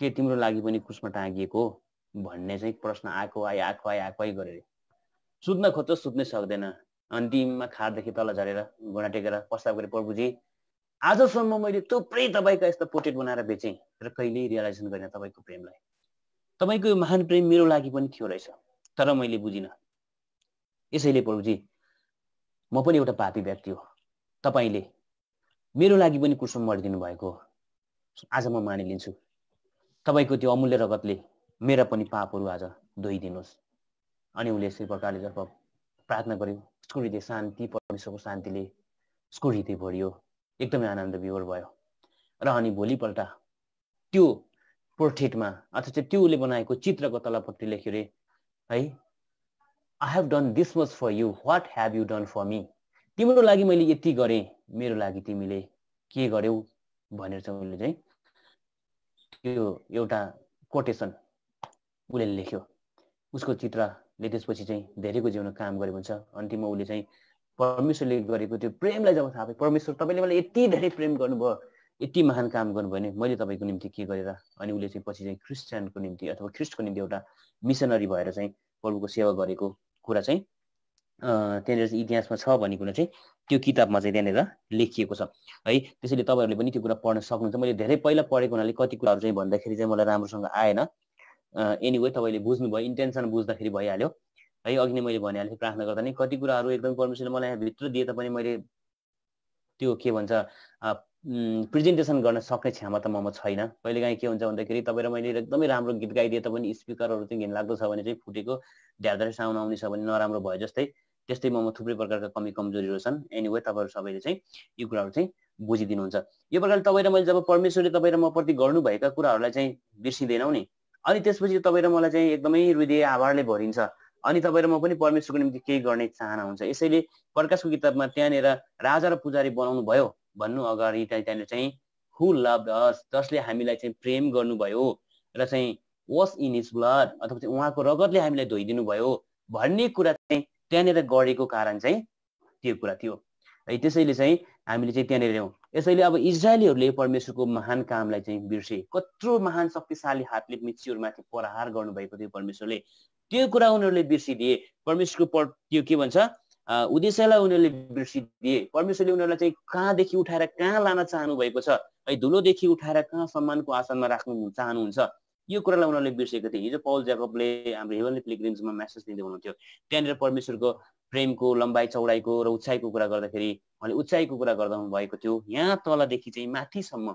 के तिम्रो लागि पनि कुसमा टाँगिएको हो भन्ने चाहिँ प्रश्न आएको आइ आएको आइ आएको आइ गरेर सुत्न खोज्छ सुत्नै सक्दैन अनि दिनमा तल झरेर घुँडा टेकेर प्रस्ताव गरेँ प्रभुजी आजसम्म मैले थुप्रै तपाईँका यस्तो पोर्ट्रेट बनाएर बेचेँ र कहिल्यै रियलाइजेसन गरेन तपाईँको प्रेमलाई तपाईँको यो महान प्रेम मेरो लागि पनि थियो रहेछ तर मैले बुझिनँ यसैले प्रभुजी म पनि एउटा पापी व्यक्ति हो तपाईँले मेरो लागि पनि कुसुम मरिदिनु भएको आज म मानिलिन्छु तपाईँको त्यो अमूल्य रगतले मेरा पनि पापहरू आज धोइदिनुहोस् अनि उसले यसै प्रकारले जब प्रार्थना गर्यो उसको हृदय शान्ति परमेश्वरको शान्तिले उसको हृदय भरियो एकदमै आनन्द विवर भयो र अनि भोलिपल्ट त्यो पोर्ट्रेटमा अथवा चाहिँ त्यो उसले बनाएको चित्रको तलपट्टि लेख्यो अरे है I have done this much for you what have you done for me तिम्रो लागि मैले यति गरेँ मेरो लागि तिमीले के गर्यौ भनेर चाहिँ उसले चाहिँ त्यो एउटा कोटेसन उसले लेख्यो उसको चित्र ले त्यसपछि चाहिँ धेरैको जीवन काम गरेको हुन्छ अन्तिममा उसले चाहिँ परमेश्वरले गरेको त्यो प्रेमलाई जब थाहा पाएँ परमेश्वर तपाईँले मलाई यति धेरै प्रेम गर्नुभयो यति महान काम गर्नुभयो भने मैले तपाईँको निम्ति के गरेर अनि उसले चाहिँ पछि चाहिँ क्रिस्चियनको निम्ति अथवा ख्रिस्टको निम्ति एउटा मिसनरी भएर चाहिँ प्रभुको सेवा गरेको कुरा चाहिँ त्यहाँनिर इतिहासमा छ भन्ने कुरा चाहिँ त्यो किताबमा चाहिँ त्यहाँनिर लेखिएको छ है त्यसैले तपाईँहरूले पनि त्यो कुरा पढ्न सक्नुहुन्छ मैले धेरै पहिला पढेको हुनाले कति कुराहरू चाहिँ भन्दाखेरि चाहिँ मलाई राम्रोसँग आएन एनिवे तपाईँले बुझ्नुभयो इन्टेन्सन बुझ्दाखेरि भइहाल्यो है अघि नै मैले भनिहालेँ प्रार्थना गर्दा पनि कति कुराहरू एकदम परमेश्वरले मलाई भित्र दिए तापनि मैले त्यो के भन्छ प्रेजेन्टेसन गर्न सक्ने क्षमता ममा छैन कहिले काहीँ के हुन्छ भन्दाखेरि तपाईँ र मैले एकदमै राम्रो गीत गाइदिए तापनि स्पिकरहरू चाहिँ घिनलाग्दो छ भने चाहिँ फुटेको ढ्यार साउन्ड आउने छ भने नराम्रो भयो जस्तै त्यस्तै ममा थुप्रै प्रकारका कमी कमजोरीहरू छन् एनिवे तपाईँहरू सबैले चाहिँ यो कुराहरू चाहिँ बुझिदिनुहुन्छ यो प्रकारले तपाईँ र मैले जब परमेश्वरले तपाईँ र म प्रति गर्नुभएका कुराहरूलाई चाहिँ बिर्सिँदैनौँ नि अनि त्यसपछि तपाईँ र मलाई चाहिँ एकदमै हृदय आभारले भरिन्छ अनि तपाईँ र म पनि परमेश्वरको निम्ति केही गर्ने चाहना हुन्छ यसैले प्रकाशको किताबमा त्यहाँनिर राजा र पुजारी बनाउनु भयो भन्नु अगाडि त्यहाँ त्यहाँनिर चाहिँ हु लभ अस जसले हामीलाई चाहिँ प्रेम गर्नुभयो र चाहिँ वास इन हिज ब्लड अथवा चाहिँ उहाँको रगतले हामीलाई धोइदिनु भयो भन्ने कुरा चाहिँ त्यहाँनिर गरेको कारण चाहिँ त्यो कुरा थियो है त्यसैले चाहिँ हामीले चाहिँ त्यहाँनिर ल्याउँ यसैले अब इजरायलीहरूले परमेश्वरको महान कामलाई चाहिँ बिर्से कत्रो महान शक्तिशाली हातले मिचीहरूमाथि प्रहार गर्नुभएको थियो परमेश्वरले त्यो कुरा उनीहरूले बिर्सिदिए परमेश्वरको पर त्यो के भन्छ उद्देश्यलाई उनीहरूले बिर्सिदिए परमेश्वरले उनीहरूलाई चाहिँ कहाँदेखि उठाएर कहाँ लान चाहनु भएको छ है धुलोदेखि उठाएर कहाँ सम्मानको आसनमा राख्नु चाहनुहुन्छ यो कुरालाई उनीहरूले बिर्सेको थिए हिजो पौल ज्याकबले हाम्रो हेभनली पिलिग्रिम्समा म्यासेज दिँदै हुनुहुन्थ्यो त्यहाँनिर परमेश्वरको प्रेमको लम्बाइ चौडाइको र उचाइको कुरा गर्दाखेरि उहाँले उचाइको कुरा गर्दा भएको थियो यहाँ तलदेखि चाहिँ माथिसम्म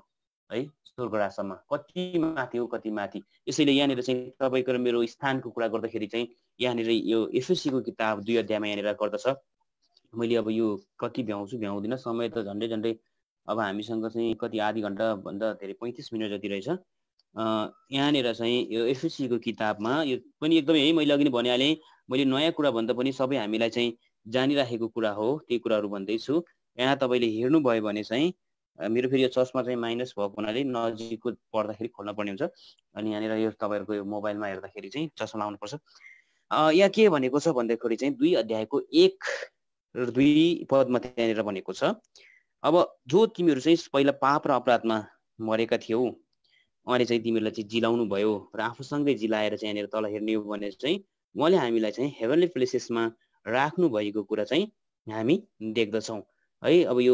है स्वर्गरासम्म कति माथि हो कति माथि यसैले यहाँनिर चाहिँ तपाईँको र मेरो स्थानको कुरा गर्दाखेरि चाहिँ यहाँनिर यो एसएससीको किताब दुई अध्यायमा यहाँनिर गर्दछ मैले अब यो कति भ्याउँछु भ्याउँदिनँ समय त झन्डै झन्डै अब हामीसँग चाहिँ कति आधी घन्टाभन्दा धेरै पैँतिस मिनट जति रहेछ यहाँनिर चाहिँ यो एसएससीको किताबमा यो पनि एकदमै है मैले अघि नै भनिहालेँ मैले नयाँ कुरा भन्दा पनि सबै हामीलाई चाहिँ जानिराखेको कुरा हो त्यही कुराहरू भन्दैछु यहाँ तपाईँले हेर्नुभयो भने चाहिँ मेरो फेरि यो चस्मा चाहिँ माइनस भएको हुनाले नजिकको पढ्दाखेरि खोल्न पर्ने हुन्छ अनि यहाँनिर यो तपाईँहरूको यो मोबाइलमा हेर्दाखेरि चाहिँ चस्मा लाउनुपर्छ यहाँ के भनेको छ भन्दाखेरि चाहिँ दुई अध्यायको एक र दुई पदमा त्यहाँनिर भनेको छ अब जो तिमीहरू चाहिँ पहिला पाप र अपराधमा मरेका थियौ अनि चाहिँ तिमीहरूलाई चाहिँ जिलाउनु भयो र आफूसँगै जिलाएर चाहिँ यहाँनिर तल हेर्ने हो भने चाहिँ उहाँले हामीलाई चाहिँ हेभनली प्लेसेसमा राख्नु भएको कुरा चाहिँ हामी देख्दछौँ है अब यो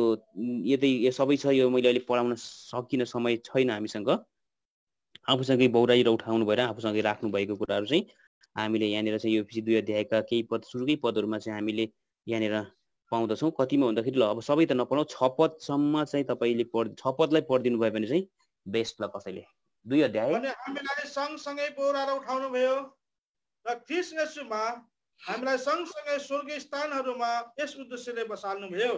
यदि यो सबै छ यो मैले अहिले पढाउन सकिन समय छैन हामीसँग आफूसँगै र उठाउनु भएर आफूसँगै राख्नु भएको कुराहरू चाहिँ हामीले यहाँनिर चाहिँ यो पछि दुई अध्यायका केही पद सुरुकै पदहरूमा चाहिँ हामीले यहाँनिर पाउँदछौँ कतिमा भन्दाखेरि ल अब सबै त नपढाउँ छ पदसम्म चाहिँ तपाईँले पढ छ पदलाई पढिदिनु भयो भने चाहिँ बेस्ट ल कसैले दुई अध्याय हामीलाई सँगसँगै बोराएर उठाउनु भयो र क्रिस यसुमा हामीलाई सँगसँगै स्वर्गीय स्थानहरूमा यस उद्देश्यले बसाल्नु भयो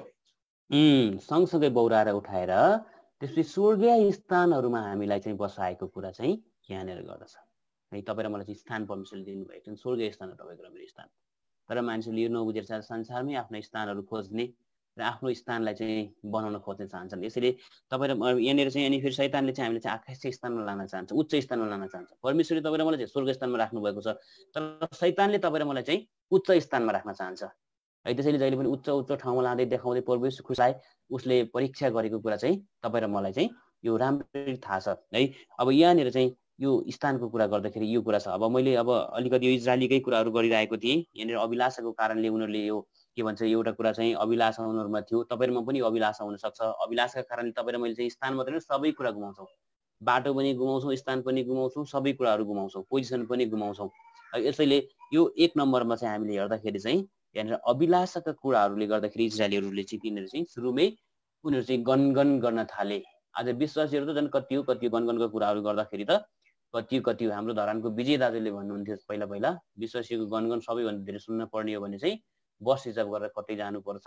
सँगसँगै बौराएर उठाएर त्यसपछि स्वर्गीय स्थानहरूमा हामीलाई चाहिँ बसाएको कुरा चाहिँ यहाँनिर गर्दछ है तपाईँ र मलाई चाहिँ स्थान परमेश्वरले दिनुभएको छ स्वर्गीय स्थान हो तपाईँको र मेरो स्थान तर मान्छेले यो नबुझेर संसारमै आफ्नो स्थानहरू खोज्ने र आफ्नो स्थानलाई चाहिँ बनाउन खोज्न चाहन्छन् यसरी तपाईँ यहाँनिर चाहिँ यहाँनिर फेरि सैतानले चाहिँ हामीले चाहिँ आकाशीय स्थानमा लान चाहन्छ उच्च स्थानमा लान चाहन्छ परमेश्वरले तपाईँ मलाई चाहिँ स्वर्ग स्थानमा राख्नुभएको छ तर सैतानले तपाईँ मलाई चाहिँ उच्च स्थानमा राख्न चाहन्छ है त्यसैले जहिले पनि उच्च उच्च ठाउँमा लाँदै देखाउँदै परमेश्वर खुसाए उसले परीक्षा गरेको कुरा चाहिँ तपाईँ र मलाई चाहिँ यो राम्ररी थाहा छ है अब यहाँनिर चाहिँ यो स्थानको कुरा गर्दाखेरि यो कुरा छ अब मैले अब अलिकति यो इजरायलीकै कुराहरू गरिरहेको थिएँ यहाँनिर अभिलाषाको कारणले उनीहरूले यो के भन्छ एउटा कुरा चाहिँ अभिलाषा उनीहरूमा थियो तपाईँहरूमा पनि अभिलाषा हुनसक्छ सक्छ अभिलाषका कारणले तपाईँ मैले चाहिँ स्थान मात्रै सबै कुरा गुमाउँछौँ बाटो पनि गुमाउँछौँ स्थान पनि गुमाउँछौँ सबै कुराहरू गुमाउँछौँ पोजिसन पनि गुमाउँछौँ यसैले यो एक नम्बरमा चाहिँ हामीले हेर्दाखेरि चाहिँ यहाँनिर अभिलाषाका कुराहरूले गर्दाखेरि इजरायलीहरूले चाहिँ तिनीहरू चाहिँ सुरुमै उनीहरू चाहिँ गनगन गर्न थाले आज विश्वासीहरू त झन् कति हो कति गनगनको कुराहरू गर्दाखेरि त कति कति हो हाम्रो धरानको विजय दाजुले भन्नुहुन्थ्यो पहिला पहिला विश्वासीको गनगन सबैभन्दा धेरै सुन्न पर्ने हो भने चाहिँ बस रिजर्भ गरेर कतै जानुपर्छ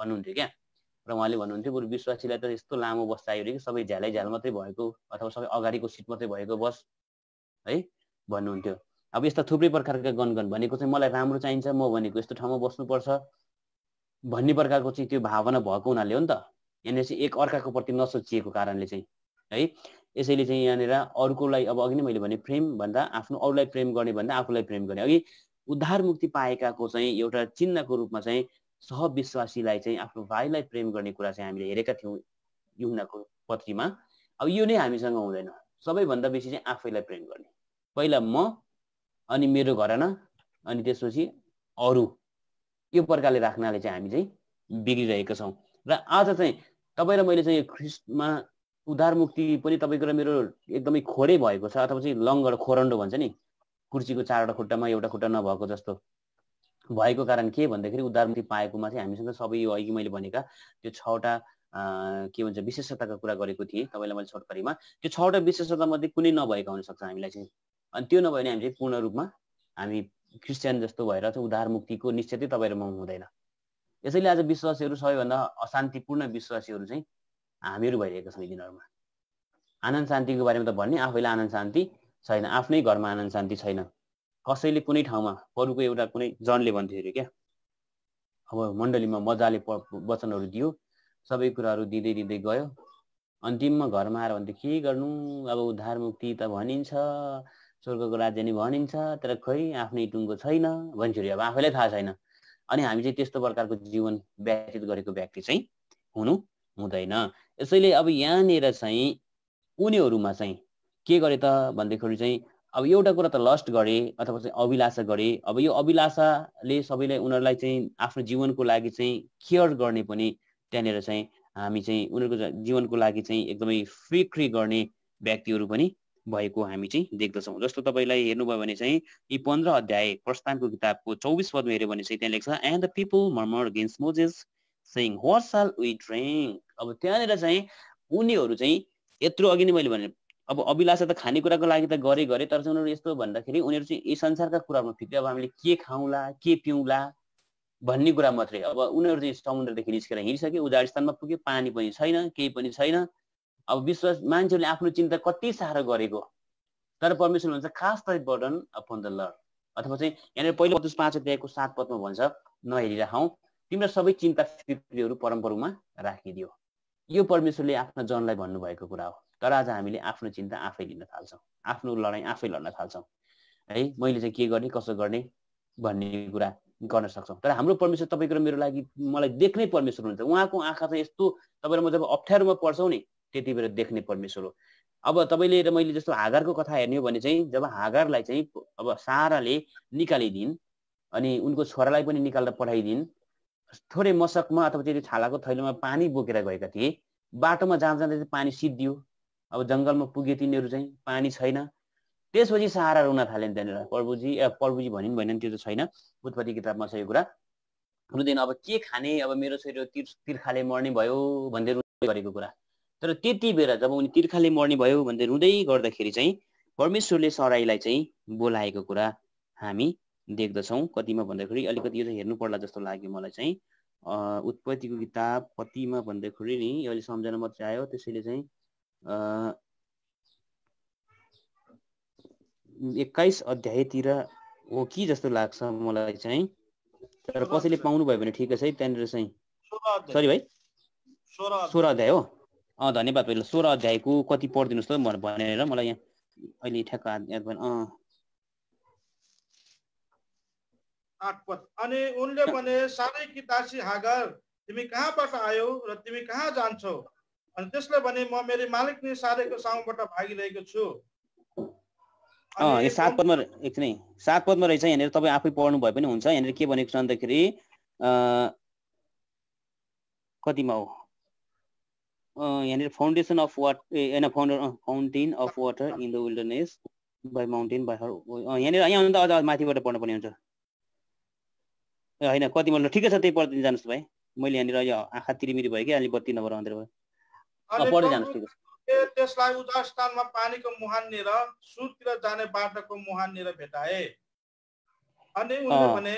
भन्नुहुन्थ्यो क्या र उहाँले भन्नुहुन्थ्यो बरु विश्वासीलाई त यस्तो लामो बस चाहियो अरे कि सबै झ्यालै झ्याल मात्रै भएको अथवा सबै अगाडिको सिट मात्रै भएको बस है भन्नुहुन्थ्यो अब यस्ता थुप्रै प्रकारका गनगन भनेको चाहिँ मलाई राम्रो चाहिन्छ म भनेको यस्तो ठाउँमा बस्नुपर्छ भन्ने प्रकारको चाहिँ त्यो भावना भएको हुनाले हो नि त यहाँनिर चाहिँ एक अर्काको प्रति नसोचिएको कारणले चाहिँ है यसैले चाहिँ यहाँनिर अरूकोलाई अब अघि नै मैले भने प्रेम भन्दा आफ्नो अरूलाई प्रेम गर्ने भन्दा आफूलाई प्रेम गर्ने अघि उद्धार मुक्ति पाएकाको चाहिँ एउटा चिन्हको रूपमा चाहिँ सहविश्वासीलाई चाहिँ आफ्नो भाइलाई प्रेम गर्ने कुरा चाहिँ हामीले हेरेका थियौँ युनाको पत्रीमा अब यो नै हामीसँग हुँदैन सबैभन्दा बेसी चाहिँ आफैलाई प्रेम गर्ने पहिला म अनि मेरो घरना अनि त्यसपछि अरू यो प्रकारले राख्नाले चाहिँ हामी चाहिँ बिग्रिरहेका छौँ र आज चाहिँ तपाईँ र मैले चाहिँ यो ख्रिस्टमा उद्धार मुक्ति पनि तपाईँको र मेरो एकदमै खोरै भएको छ अथवा चाहिँ लङ्गड खोरन्डो भन्छ नि कुर्सीको चारवटा खुट्टामा एउटा खुट्टा नभएको जस्तो भएको कारण के भन्दाखेरि उद्धारमुक्ति पाएकोमा चाहिँ हामीसँग सबै यो अघि मैले भनेका त्यो छवटा के भन्छ विशेषताको कुरा गरेको थिएँ तपाईँलाई मैले छोटकरीमा त्यो छवटा मध्ये कुनै नभएका हुनसक्छ हामीलाई चाहिँ अनि त्यो नभए भने हामी चाहिँ पूर्ण रूपमा हामी क्रिस्चियन जस्तो भएर चाहिँ उद्धार मुक्तिको निश्चितै तपाईँहरूमा हुँदैन यसैले आज विश्वासीहरू सबैभन्दा अशान्तिपूर्ण विश्वासीहरू चाहिँ हामीहरू भइरहेका छौँ यी दिनहरूमा आनन्द शान्तिको बारेमा त भन्ने आफैलाई आनन्द शान्ति छैन आफ्नै घरमा आनन्द शान्ति छैन कसैले कुनै ठाउँमा अरूको एउटा कुनै जनले भन्थ्यो अरे क्या अब मण्डलीमा मजाले वचनहरू दियो सबै कुराहरू दिँदै दिँदै गयो अन्तिममा घरमा आएर भने के गर्नु अब उद्धार मुक्ति त भनिन्छ स्वर्गको राज्य नै भनिन्छ तर खोइ आफ्नै टुङ्गो छैन भन्छ अरे अब आफैलाई थाहा छैन अनि हामी चाहिँ त्यस्तो प्रकारको जीवन व्यतीत गरेको व्यक्ति चाहिँ हुनु हुँदैन यसैले अब यहाँनिर चाहिँ उनीहरूमा चाहिँ के गरेँ त भन्दाखेरि चाहिँ अब एउटा कुरा त लस्ट गरे अथवा चाहिँ अभिलाषा गरे अब यो अभिलाषाले सबैलाई उनीहरूलाई चाहिँ आफ्नो जीवनको लागि चाहिँ केयर गर्ने पनि त्यहाँनिर चाहिँ हामी चाहिँ उनीहरूको जीवनको लागि चाहिँ एकदमै फ्रिक्री गर्ने व्यक्तिहरू पनि भएको हामी चाहिँ देख्दछौँ जस्तो तपाईँलाई हेर्नुभयो भने चाहिँ यी पन्ध्र अध्याय प्रस्थानको किताबको चौबिस पदमा हेऱ्यो भने चाहिँ त्यहाँ लेख्छ and the people murmur against Moses saying what shall we drink अब त्यहाँनिर चाहिँ उनीहरू चाहिँ यत्रो अघि नै मैले भने अब अभिलाषा त खानेकुराको लागि त गरे गरे तर चाहिँ उनीहरू यस्तो भन्दाखेरि उनीहरू चाहिँ यी संसारका कुरामा फिक्रे अब हामीले के खाउँला के पिउँला भन्ने कुरा मात्रै अब उनीहरू चाहिँ समुद्रदेखि निस्केर हिँडिसक्यो उजाडिस्तानमा पुग्यो पानी पनि छैन केही पनि छैन अब विश्वास मान्छेहरूले आफ्नो चिन्ता कति साह्रो गरेको तर परमेश्वर भन्छ खास त बर्डन अपन द लड अथवा चाहिँ यहाँनिर पहिलो पदुस पाँच अध्यायको सात पदमा भन्छ नहेरिराखौ तिम्रो सबै चिन्ता फिक्रीहरू परम्परामा राखिदियो यो परमेश्वरले आफ्ना जनलाई भन्नुभएको कुरा हो तर आज हामीले आफ्नो चिन्ता आफै लिन थाल्छौँ आफ्नो लडाइँ आफै लड्न थाल्छौँ है मैले चाहिँ के गर्ने कसो गर्ने भन्ने कुरा गर्न सक्छौँ तर हाम्रो परमेश्वर तपाईँको र मेरो लागि मलाई देख्ने परमेश्वर हुनुहुन्छ उहाँको आँखा चाहिँ यस्तो तपाईँ म जब अप्ठ्यारोमा पर्छौँ नि त्यति बेला देख्ने परमेश्वर हो अब तपाईँले र मैले जस्तो हागारको कथा हेर्ने हो भने चाहिँ जब हागारलाई चाहिँ अब साराले निकालिदिन् अनि उनको छोरालाई पनि निकालेर पठाइदिन् थोरै मसकमा अथवा त्यति छालाको थैलोमा पानी बोकेर गएका थिए बाटोमा जाँदा जाँदै पानी सिद्धियो अब जङ्गलमा पुगे तिनीहरू चाहिँ पानी छैन त्यसपछि सहारा रुन थालेन् त्यहाँनिर प्रभुजी प्रभुजी भनिन् भएनन् त्यो त छैन उत्पत्ति किताबमा छ यो कुरा रुँदैन अब के खाने अब मेरो छोरी तिर् तिर्खाले मर्ने भयो भन्दै रु गरेको कुरा तर त्यति बेला जब उनी तिर्खाले मर्ने भयो भन्दै रुँदै गर्दाखेरि चाहिँ परमेश्वरले सराईलाई चाहिँ बोलाएको कुरा हामी देख्दछौँ कतिमा भन्दाखेरि अलिकति यो चाहिँ हेर्नु पर्ला जस्तो लाग्यो मलाई चाहिँ उत्पत्तिको किताब कतिमा भन्दाखेरि नि अहिले सम्झना मात्रै आयो त्यसैले चाहिँ एक्काइस अध्यायतिर हो कि जस्तो लाग्छ मलाई चाहिँ तर कसैले पाउनुभयो भने ठिकै छ है त्यहाँनिर चाहिँ सरी भाइ सोह्र अध्याय हो अँ धन्यवाद भाइ ल सोह्र अध्यायको कति पढिदिनुहोस् त भनेर मलाई यहाँ अहिले ठ्याक्क याद भयो अँ अनि उनले भने साह्रै कि दासी हागर तिमी कहाँबाट आयो र तिमी कहाँ जान्छौ अनि त्यसले भने म मेरो मालिक नै सारेको साउबाट भागिरहेको छु सात पदमा एकछिन सात पदमा रहेछ यहाँनिर तपाईँ आफै पढ्नु भए पनि हुन्छ यहाँनिर के भनेको छ भन्दाखेरि कतिमा हो यहाँनिर foundation of water founder fountain of water in the wilderness by mountain by her यहाँनिर यहाँ त अझ माथिबाट पढ्नु पर्ने हुन्छ ए होइन कतिमा ठिकै छ त्यही पढिदिनु जानुहोस् भाइ मैले यहाँनिर आँखा तिरिमिरी भयो कि अलिक बत्ती नभएर अन्धेर भयो त्यसलाई उदा स्थानमा पानीको र सुरतिर जाने बाटोको मुहाननिर भेटाए अनि उनले भने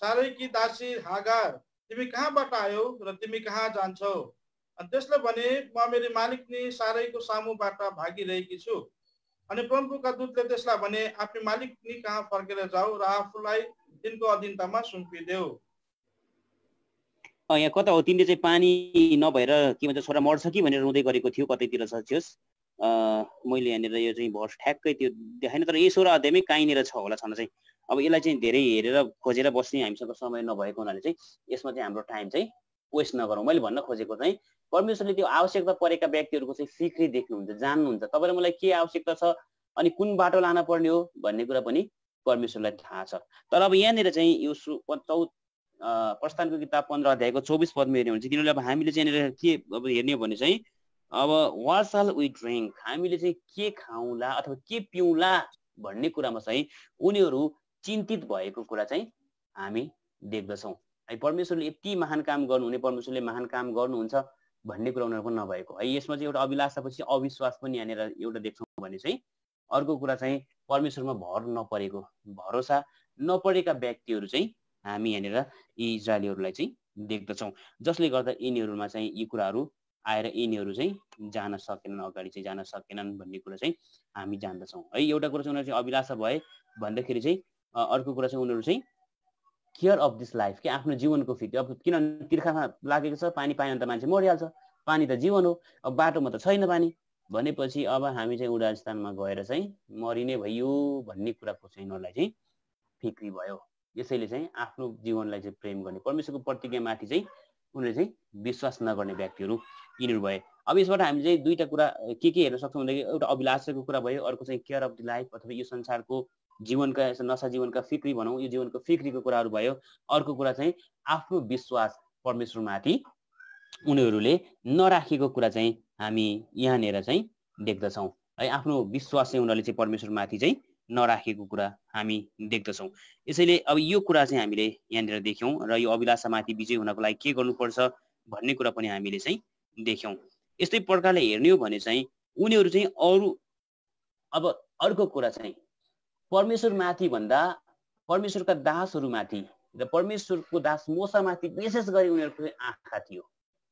साह्रै दासी हागार तिमी कहाँबाट आयौ र तिमी कहाँ जान्छौ अनि त्यसले भने म मेरो मालिक नि साह्रैको सामुबाट भागिरहेकी छु अनि प्रम्पुका दूतले त्यसलाई भने आफ्नो मालिक नि कहाँ फर्केर जाऊ र आफूलाई तिनको अधीनतामा सुम्पिदेऊ यहाँ कता हो तिमीले चाहिँ पानी नभएर के भन्छ छोरा मर्छ कि भनेर रुँदै गरेको थियो कतैतिर सचियोस् मैले यहाँनिर यो चाहिँ भर्स ठ्याक्कै त्यो देखाएन तर यसो अध्यायमै कहीँनिर छ होला छन चाहिँ अब यसलाई चाहिँ धेरै हेरेर खोजेर बस्ने हामीसँग समय नभएको हुनाले चाहिँ यसमा चाहिँ हाम्रो टाइम चाहिँ वेस्ट नगरौँ मैले भन्न खोजेको चाहिँ परमेश्वरले त्यो आवश्यकता परेका व्यक्तिहरूको चाहिँ फिक्री देख्नुहुन्छ जान्नुहुन्छ तपाईँलाई मलाई के आवश्यकता छ अनि कुन बाटो लान पर्ने हो भन्ने कुरा पनि परमेश्वरलाई थाहा छ तर अब यहाँनिर चाहिँ यो चौ प्रस्थानको किताब पन्ध्र अध्यायको चौबिस पदमा हेर्ने हुन्छ किनभने अब हामीले चाहिँ के अब हेर्ने हो भने चाहिँ अब वासाल वी ड्रिङ्क हामीले चाहिँ के खाउँला अथवा के पिउँला भन्ने कुरामा चाहिँ उनीहरू चिन्तित भएको कुरा चाहिँ हामी देख्दछौँ है परमेश्वरले यति महान काम गर्नुहुने परमेश्वरले महान काम गर्नुहुन्छ भन्ने कुरा उनीहरूको नभएको है यसमा चाहिँ एउटा अभिलाषापछि अविश्वास पनि यहाँनिर एउटा देख्छौँ भने चाहिँ अर्को कुरा चाहिँ परमेश्वरमा भर नपरेको भरोसा नपरेका व्यक्तिहरू चाहिँ हामी यहाँनिर यी इजरायलीहरूलाई चाहिँ देख्दछौँ जसले गर्दा यिनीहरूमा चाहिँ यी कुराहरू आएर यिनीहरू चाहिँ जान सकेनन् अगाडि चाहिँ जान सकेनन् भन्ने कुरा चाहिँ हामी जान्दछौँ है एउटा कुरा चाहिँ उनीहरू चाहिँ अभिलाषा भए भन्दाखेरि चाहिँ अर्को कुरा चाहिँ उनीहरू चाहिँ केयर अफ दिस लाइफ के आफ्नो जीवनको फिक्र अब किनभने तिर्खामा लागेको छ पानी पाएन त मान्छे मरिहाल्छ पानी त जीवन हो अब बाटोमा त छैन पानी भनेपछि अब हामी चाहिँ उडास्थानमा गएर चाहिँ मरिने भयो भन्ने कुराको चाहिँ उनीहरूलाई चाहिँ फिक्री भयो यसैले चाहिँ आफ्नो जीवनलाई चाहिँ प्रेम गर्ने परमेश्वरको प्रतिज्ञामाथि चाहिँ उनीहरूले चाहिँ विश्वास नगर्ने व्यक्तिहरू यिनीहरू भए अब यसबाट हामी चाहिँ दुईवटा कुरा के के हेर्न सक्छौँ भन्दाखेरि एउटा अभिलाषाको कुरा भयो अर्को चाहिँ केयर अफ द लाइफ अथवा यो संसारको जीवनका नसा जीवनका फिक्री भनौँ यो जीवनको फिक्रीको कुराहरू भयो अर्को कुरा चाहिँ आफ्नो विश्वास परमेश्वरमाथि उनीहरूले नराखेको कुरा चाहिँ हामी यहाँनिर चाहिँ देख्दछौँ है आफ्नो विश्वास चाहिँ उनीहरूले चाहिँ परमेश्वरमाथि चाहिँ नराखेको कुरा हामी देख्दछौँ यसैले अब यो कुरा चाहिँ हामीले यहाँनिर देख्यौँ र यो अभिलाषामाथि विजय हुनको लागि के गर्नुपर्छ भन्ने कुरा पनि हामीले चाहिँ देख्यौँ यस्तै प्रकारले हेर्ने हो भने चाहिँ उनीहरू चाहिँ अरू अब अर्को कुरा चाहिँ परमेश्वरमाथि भन्दा परमेश्वरका दासहरूमाथि र परमेश्वरको दास मोसामाथि विशेष गरी उनीहरूको आँखा थियो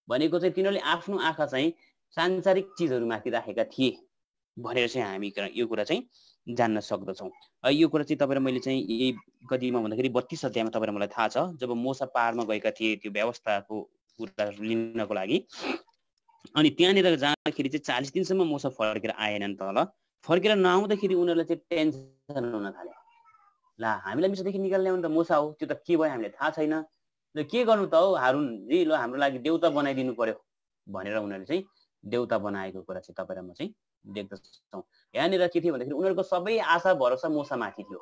भनेको चाहिँ तिनीहरूले आफ्नो आँखा चाहिँ सांसारिक चिजहरूमाथि राखेका थिए भनेर चाहिँ हामी यो कुरा चाहिँ जान्न सक्दछौँ यो कुरा चाहिँ तपाईँ मैले चाहिँ यही कतिमा भन्दाखेरि बत्तिस अध्यायमा तपाईँहरू मलाई थाहा छ जब मोसा पहाडमा गएका थिए त्यो व्यवस्थाको कुरा लिनको लागि अनि त्यहाँनिर जाँदाखेरि चाहिँ चालिस दिनसम्म मोसा फर्केर आएनन् तल फर्केर नआउँदाखेरि उनीहरूलाई चाहिँ टेन्सन हुन थाल्यो ला हामीलाई मिसोदेखि निकाल्ने हो नि त मोसा हो त्यो त के भयो हामीलाई थाहा छैन ल के गर्नु त हो हौ जी ल हाम्रो लागि देउता बनाइदिनु पर्यो भनेर उनीहरूले चाहिँ देउता बनाएको कुरा चाहिँ तपाईँलाई म चाहिँ देख्दछौँ यहाँनिर के थियो भन्दाखेरि उनीहरूको सबै आशा भरोसा मोसामाथि थियो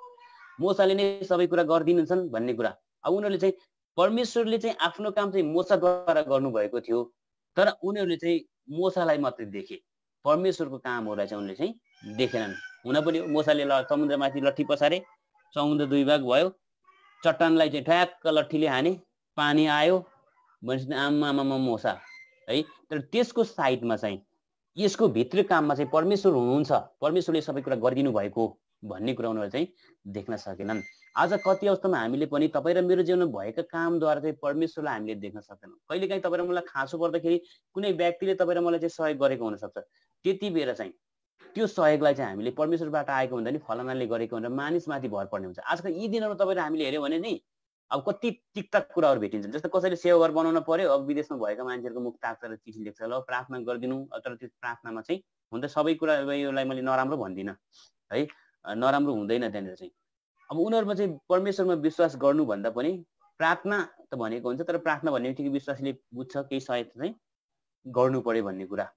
मोसाले नै सबै कुरा गरिदिनुहुन्छन् भन्ने कुरा अब उनीहरूले चाहिँ परमेश्वरले चाहिँ आफ्नो काम चाहिँ मोसाद्वारा गर्नुभएको थियो तर उनीहरूले चाहिँ मोसालाई मात्रै देखे परमेश्वरको कामहरूलाई चाहिँ उनले चाहिँ देखेनन् हुन पनि मोसाले ल समुद्रमाथि लट्ठी पसारे समुद्र दुई भाग भयो चट्टानलाई चाहिँ ठ्याक्क लट्ठीले हाने पानी आयो भनेपछि आमामा मोसा है तर त्यसको साइडमा चाहिँ यसको भित्री काममा चाहिँ परमेश्वर हुनुहुन्छ परमेश्वरले सबै कुरा गरिदिनु भएको भन्ने कुरा उनीहरू चाहिँ देख्न सकेनन् आज कति अवस्थामा हामीले पनि तपाईँ र मेरो जीवनमा भएका कामद्वारा चाहिँ परमेश्वरलाई हामीले देख्न सक्दैनौँ कहिलेकाहीँ तपाईँ र मलाई खाँसो पर्दाखेरि कुनै व्यक्तिले तपाईँ र मलाई चाहिँ सहयोग गरेको हुनसक्छ त्यति बेर चाहिँ त्यो सहयोगलाई चाहिँ हामीले परमेश्वरबाट आएको हुँदा नि फलानाले गरेको हुँदा मानिसमाथि भर पर्ने हुन्छ आजकल यी दिनहरू तपाईँहरू हामीले हेऱ्यौँ भने नि अब कति तिक्त कुराहरू भेटिन्छन् जस्तो कसैले सेवाघर बनाउन पऱ्यो अब विदेशमा भएका मान्छेहरूको मुख ताक्छ चिठी लेख्छ ल प्रार्थना गरिदिनु तर त्यो प्रार्थनामा चाहिँ हुन त सबै कुरा यसलाई मैले नराम्रो भन्दिनँ है नराम्रो हुँदैन त्यहाँनिर चाहिँ अब उनीहरूमा चाहिँ परमेश्वरमा विश्वास गर्नुभन्दा पनि प्रार्थना त भनेको हुन्छ तर प्रार्थना भन्ने बित्तिकै विश्वासले बुझ्छ केही सहायता चाहिँ गर्नु पर्यो भन्ने कुरा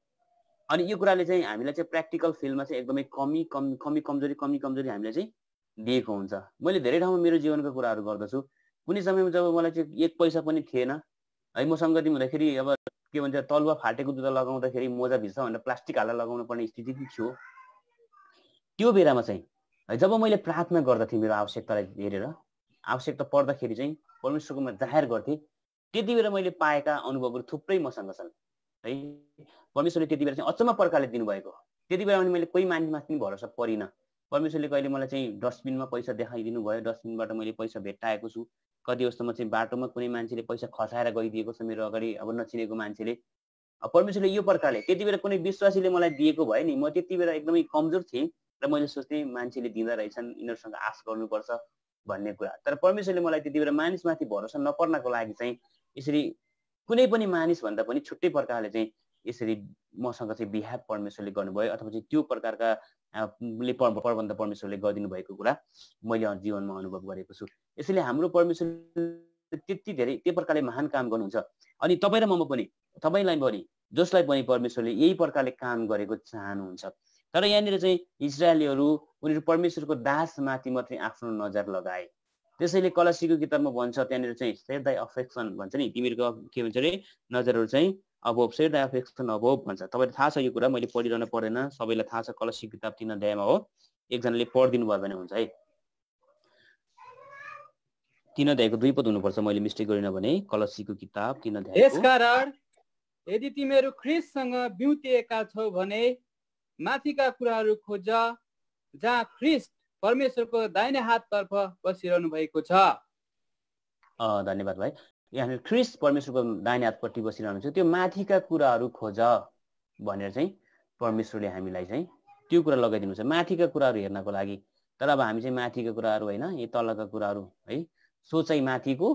अनि यो कुराले चाहिँ हामीलाई चाहिँ प्र्याक्टिकल फिल्डमा चाहिँ एकदमै कमी कम कमी कमजोरी कमी कमजोरी हामीलाई चाहिँ दिएको हुन्छ मैले धेरै ठाउँमा मेरो जीवनको कुराहरू गर्दछु कुनै समयमा जब मलाई चाहिँ एक पैसा पनि थिएन है म सङ्गति हुँदाखेरि अब के भन्छ तलुवा फाटेको जुत्ता लगाउँदाखेरि मोजा भिज्छ भनेर प्लास्टिक हालेर लगाउनु पर्ने स्थिति पनि थियो त्यो बेलामा चाहिँ है जब मैले प्रार्थना गर्दथेँ मेरो आवश्यकतालाई हेरेर आवश्यकता पर्दाखेरि चाहिँ परमेश्वरकोमा जाहेर गर्थेँ त्यति बेला मैले पाएका अनुभवहरू थुप्रै मसँग छन् है परमेश्वरले त्यति बेला चाहिँ अचम्म प्रकारले दिनुभएको त्यति बेला पनि मैले कोही मानिसमा पनि भरोसा परिनँ परमेश्वरले कहिले मलाई चाहिँ डस्टबिनमा पैसा देखाइदिनु भयो डस्टबिनबाट मैले पैसा भेट्टाएको छु कति कतिवटासम्म चाहिँ बाटोमा कुनै मान्छेले पैसा खसाएर गइदिएको छ मेरो अगाडि अब नचिनेको मान्छेले परमेश्वरले यो प्रकारले त्यति बेला कुनै विश्वासीले मलाई दिएको भए नि म त्यति बेला एकदमै कमजोर थिएँ र मैले सोच्थेँ मान्छेले दिँदा रहेछन् यिनीहरूसँग आश गर्नुपर्छ भन्ने कुरा तर परमेश्वरले मलाई त्यति बेला मानिसमाथि भरोसा नपर्नको लागि चाहिँ यसरी कुनै पनि मानिसभन्दा पनि छुट्टै प्रकारले चाहिँ यसरी मसँग चाहिँ बिहा परमेश्वरले गर्नुभयो अथवा चाहिँ त्यो प्रकारका ले प्रबन्ध परमेश्वरले गरिदिनु भएको कुरा मैले जीवनमा अनुभव गरेको छु यसैले हाम्रो परमेश्वर त्यति धेरै त्यो प्रकारले महान काम गर्नुहुन्छ अनि तपाईँ र म पनि तपाईँलाई पनि जसलाई पनि परमेश्वरले यही प्रकारले काम गरेको चाहनुहुन्छ तर यहाँनिर चाहिँ इजरायलीहरू उनीहरू परमेश्वरको दासमाथि मात्रै आफ्नो नजर लगाए त्यसैले कलसीको किताबमा भन्छ त्यहाँनिर चाहिँ सेट दाई अफेक्सन भन्छ नि तिमीहरूको के भन्छ अरे नजरहरू चाहिँ above set the affection above भन्छ तपाईँले थाहा छ यो कुरा मैले पढिरहनु परेन सबैलाई थाहा छ कलसी किताब तिन अध्यायमा हो एकजनाले पढिदिनु भयो भने हुन्छ है तिन अध्यायको दुई पद हुनुपर्छ मैले मिस्टेक गरिनँ भने कलसीको किताब तिन अध्याय यसकारण यदि तिमीहरू ख्रिससँग बिउतिएका छौ भने माथिका कुराहरू खोज जहाँ ख्रिस परमेश्वरको दाहिने हाततर्फ बसिरहनु भएको छ धन्यवाद भाइ यहाँनिर ख्रिस परमेश्वरको दाहिने हातपट्टि बसिरहनुहुन्छ त्यो माथिका कुराहरू खोज भनेर चाहिँ परमेश्वरले हामीलाई चाहिँ त्यो कुरा लगाइदिनुहुन्छ माथिका कुराहरू हेर्नको लागि तर अब हामी चाहिँ माथिका कुराहरू होइन यी तलका कुराहरू है सोचाइ माथिको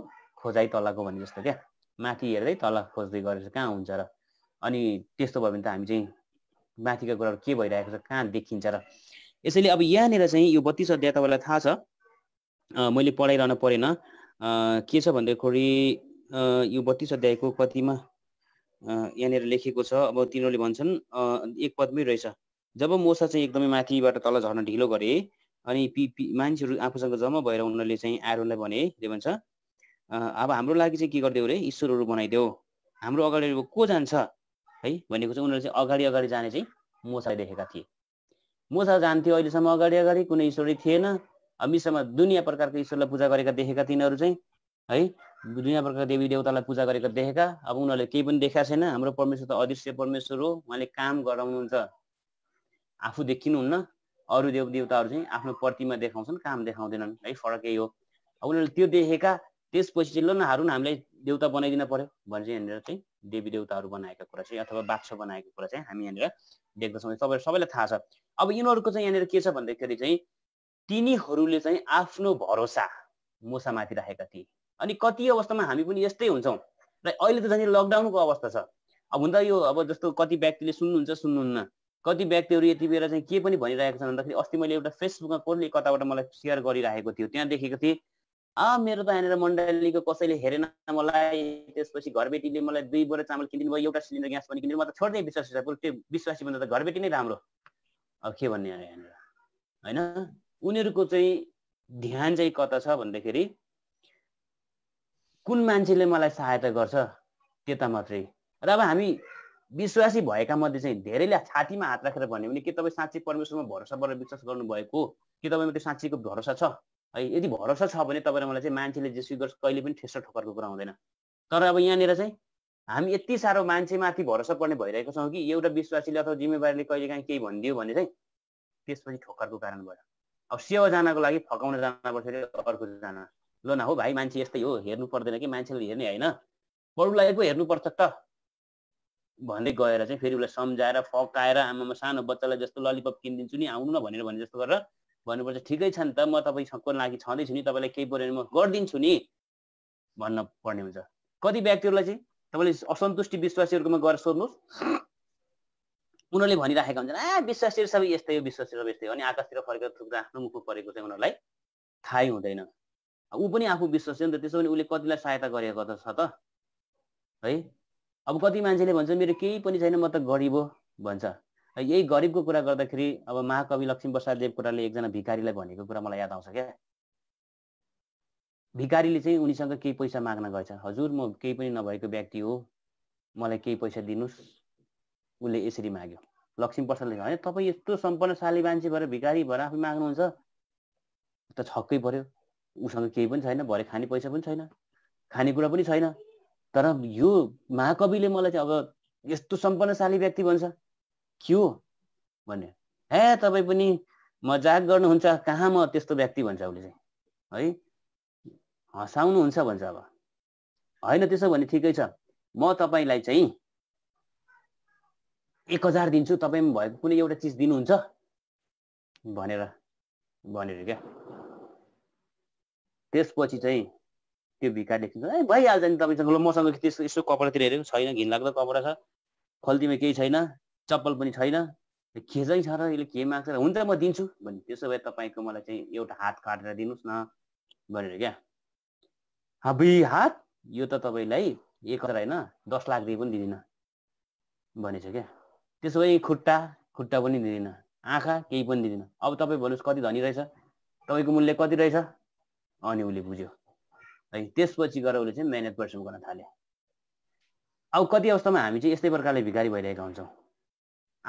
खोजाइ तलको भने जस्तो क्या माथि हेर्दै तल खोज्दै गरेर कहाँ हुन्छ र अनि त्यस्तो भयो भने त हामी चाहिँ माथिका कुराहरू के भइरहेको छ कहाँ देखिन्छ र यसैले अब यहाँनिर चाहिँ यो बत्तिस अध्याय तपाईँलाई थाहा छ मैले पढाइरहनु परेन के छ भन्दाखेरि यो बत्तिस अध्यायको कतिमा यहाँनिर लेखेको छ अब तिनीहरूले भन्छन् एक पदमै रहेछ जब मोसा चाहिँ एकदमै माथिबाट तल झर्न ढिलो गरे अनि पि पी मान्छेहरू आफूसँग जम्मा भएर उनीहरूले चाहिँ आरोनलाई भने के भन्छ अब हाम्रो लागि चाहिँ के गरिदेऊ रे ईश्वरहरू बनाइदेऊ हाम्रो अगाडि को जान्छ है भनेको चाहिँ उनीहरू चाहिँ अगाडि अगाडि जाने चाहिँ मोसा देखेका थिए मोसा जान्थ्यो अहिलेसम्म अगाडि अगाडि कुनै ईश्वरै थिएन मिसामा दुनियाँ प्रकारको ईश्वरलाई पूजा गरेका देखेका तिनीहरू चाहिँ है दुनियाँ प्रकारका देवी देवतालाई पूजा गरेको देखेका अब उनीहरूले केही पनि देखाएको छैन हाम्रो परमेश्वर त अदृश्य परमेश्वर हो उहाँले काम गराउनुहुन्छ आफू देखिनुहुन्न अरू देव देवताहरू चाहिँ आफ्नो प्रतिमा देखाउँछन् काम देखाउँदैनन् है फरक यही हो अब उनीहरूले त्यो देखेका त्यसपछि चाहिँ ल न हारुन हामीलाई देउता बनाइदिन पर्यो भने चाहिँ यहाँनिर चाहिँ देवी देउताहरू बनाएको कुरा चाहिँ अथवा बाक्स बनाएको कुरा चाहिँ हामी यहाँनिर देख्दछौँ तपाईँ सबैलाई थाहा छ अब यिनीहरूको चाहिँ यहाँनिर के छ भन्दाखेरि चाहिँ तिनीहरूले चाहिँ आफ्नो भरोसा मुसामाथि राखेका थिए अनि कति अवस्थामा हामी पनि यस्तै हुन्छौँ र अहिले त झन् लकडाउनको अवस्था छ अब हुन त यो अब जस्तो कति व्यक्तिले सुन्नुहुन्छ सुन्नुहुन्न कति व्यक्तिहरू यति बेला चाहिँ के पनि भनिरहेको छन् भन्दाखेरि अस्ति मैले एउटा फेसबुकमा कसले कताबाट मलाई सेयर गरिरहेको थियो त्यहाँ देखेको थिएँ आ मेरो त यहाँनिर मण्डलीको कसैले हेरेन मलाई त्यसपछि घरबेटीले मलाई दुई बोरा चामल किनिदिनु भयो एउटा सिलिन्डर ग्यास पनि किनिदिनु म त छोड्दै विश्वासी छ त्यो विश्वासी भन्दा त घरबेटी नै राम्रो अब के भन्ने यहाँनिर होइन उनीहरूको चाहिँ ध्यान चाहिँ कता छ भन्दाखेरि कुन मान्छेले मलाई सहायता गर्छ त्यता मात्रै र अब हामी विश्वासी भएका मध्ये चाहिँ धेरैले छातीमा हात राखेर भन्यो भने के तपाईँ साँच्चै परमेश्वरमा भरोसा परेर विश्वास गर्नुभएको कि तपाईँमा त्यो साँच्चीको भरोसा छ है यदि भरोसा छ भने तपाईँ मलाई चाहिँ मान्छेले जे स्वीकार कहिले पनि ठेस्रो ठोकरको कुरा हुँदैन तर अब यहाँनिर चाहिँ हामी यति साह्रो मान्छेमाथि भरोसा पर्ने भइरहेको छौँ कि एउटा विश्वासीले अथवा जिम्मेवारीले कहिले काहीँ केही भनिदियो भने चाहिँ त्यसपछि ठोकरको कारण भयो अब सेवा जानको लागि फकाउन जानुपर्छ अर्को जान ल न हो भाइ मान्छे यस्तै हो हेर्नु पर्दैन कि मान्छेले हेर्ने होइन बरुलाई पो हेर्नुपर्छ त भन्दै गएर चाहिँ फेरि उसलाई सम्झाएर फकाएर आमामा सानो बच्चालाई जस्तो ललिपप किनिदिन्छु नि आउनु न भनेर भने जस्तो गरेर भन्नुपर्छ ठिकै छ नि त म तपाईँको लागि छँदैछु नि तपाईँलाई केही भने म गरिदिन्छु नि भन्न पर्ने हुन्छ कति व्यक्तिहरूलाई चाहिँ तपाईँले असन्तुष्टि विश्वासीहरूकोमा गएर सोध्नुहोस् उनीहरूले भनिराखेका हुन्छन् ए विश्वासीहरू सबै यस्तै हो विश्वासीहरू यस्तै हो अनि आकाशतिर फर्केर थुक्दा आफ्नो मुखमा परेको चाहिँ उनीहरूलाई थाहै हुँदैन ऊ पनि आफू विश्वास नि त त्यसो भने उसले कतिलाई सहायता गरेको त छ त है अब कति मान्छेले भन्छ मेरो केही पनि छैन म त गरिब हो भन्छ यही गरिबको कुरा गर्दाखेरि अब महाकवि लक्ष्मीप्रसाद देवकोटाले एकजना भिखारीलाई भनेको कुरा मलाई याद आउँछ क्या भिखारीले चाहिँ उनीसँग केही पैसा माग्न गएछ हजुर म केही पनि नभएको व्यक्ति हो मलाई केही पैसा दिनुहोस् उसले यसरी माग्यो लक्ष्मीप्रसादले भने तपाईँ यस्तो सम्पन्न सम्पन्नशाली मान्छे भएर भिखारी भएर आफै माग्नुहुन्छ त छक्कै पर्यो उसँग केही पनि छैन भरे खाने पैसा पनि छैन खानेकुरा पनि छैन तर यो महाकविले मलाई चाहिँ अब यस्तो सम्पन्नशाली व्यक्ति भन्छ के हो भन्यो हे तपाईँ पनि मजाक गर्नुहुन्छ कहाँ म त्यस्तो व्यक्ति भन्छ उसले चाहिँ है हँसाउनुहुन्छ भन्छ अब होइन त्यसो भने ठिकै छ म तपाईँलाई चाहिँ एक हजार दिन्छु तपाईँमा भएको कुनै एउटा चिज दिनुहुन्छ भनेर भनेर क्या त्यसपछि चाहिँ त्यो भिका लेखिन्छ ए भइहाल्छ नि तपाईँसँग ल मसँग त्यस्तो यस्तो कपडातिर हेरेको छैन घिनलाग्दो कपडा छ खल्तीमा केही छैन चप्पल पनि छैन खेजै छ र यसले के माग्छ हुन्छ म दिन्छु भने त्यसो भए तपाईँको मलाई चाहिँ एउटा हात काटेर दिनुहोस् न भनेर क्या हाबी हात यो त तपाईँलाई एक हजार होइन दस लाख दिए पनि दिँदिनँ भनेछ क्या त्यसो भए खुट्टा खुट्टा पनि दिँदिनँ आँखा केही पनि दिँदिनँ अब तपाईँ भन्नुहोस् कति धनी रहेछ तपाईँको मूल्य कति रहेछ अनि उसले बुझ्यो है त्यसपछि गएर उसले चाहिँ मेहनत परिश्रम गर्न थाले अब कति अवस्थामा हामी चाहिँ यस्तै प्रकारले भिखारी भइरहेका हुन्छौँ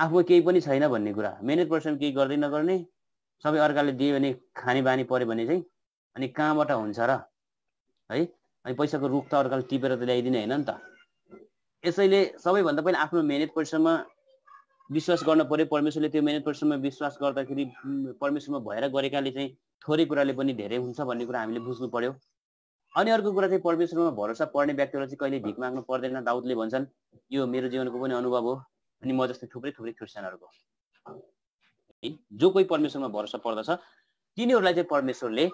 आफू केही पनि छैन भन्ने कुरा मेहनत परिश्रम केही गर्दै नगर्ने सबै अर्काले दियो भने खाने बानी पऱ्यो भने चाहिँ अनि कहाँबाट हुन्छ र है अनि पैसाको रुख त अर्काले टिपेर त ल्याइदिने होइन नि त यसैले सबैभन्दा पहिला आफ्नो मेहनत परिश्रममा विश्वास गर्न पर्यो परमेश्वरले त्यो मेहनत परिश्रममा विश्वास गर्दाखेरि परमेश्वरमा भएर गरेकाले चाहिँ थोरै कुराले पनि धेरै हुन्छ भन्ने कुरा हामीले बुझ्नु पर्यो अनि अर्को कुरा चाहिँ परमेश्वरमा भरोसा पर्ने व्यक्तिहरूलाई चाहिँ कहिले भिख माग्नु पर्दैन दाउदले भन्छन् यो मेरो जीवनको पनि अनुभव हो अनि म जस्तै थुप्रै थुप्रै क्रिस्चियनहरूको है जो कोही परमेश्वरमा भरोसा पर्दछ तिनीहरूलाई चाहिँ परमेश्वरले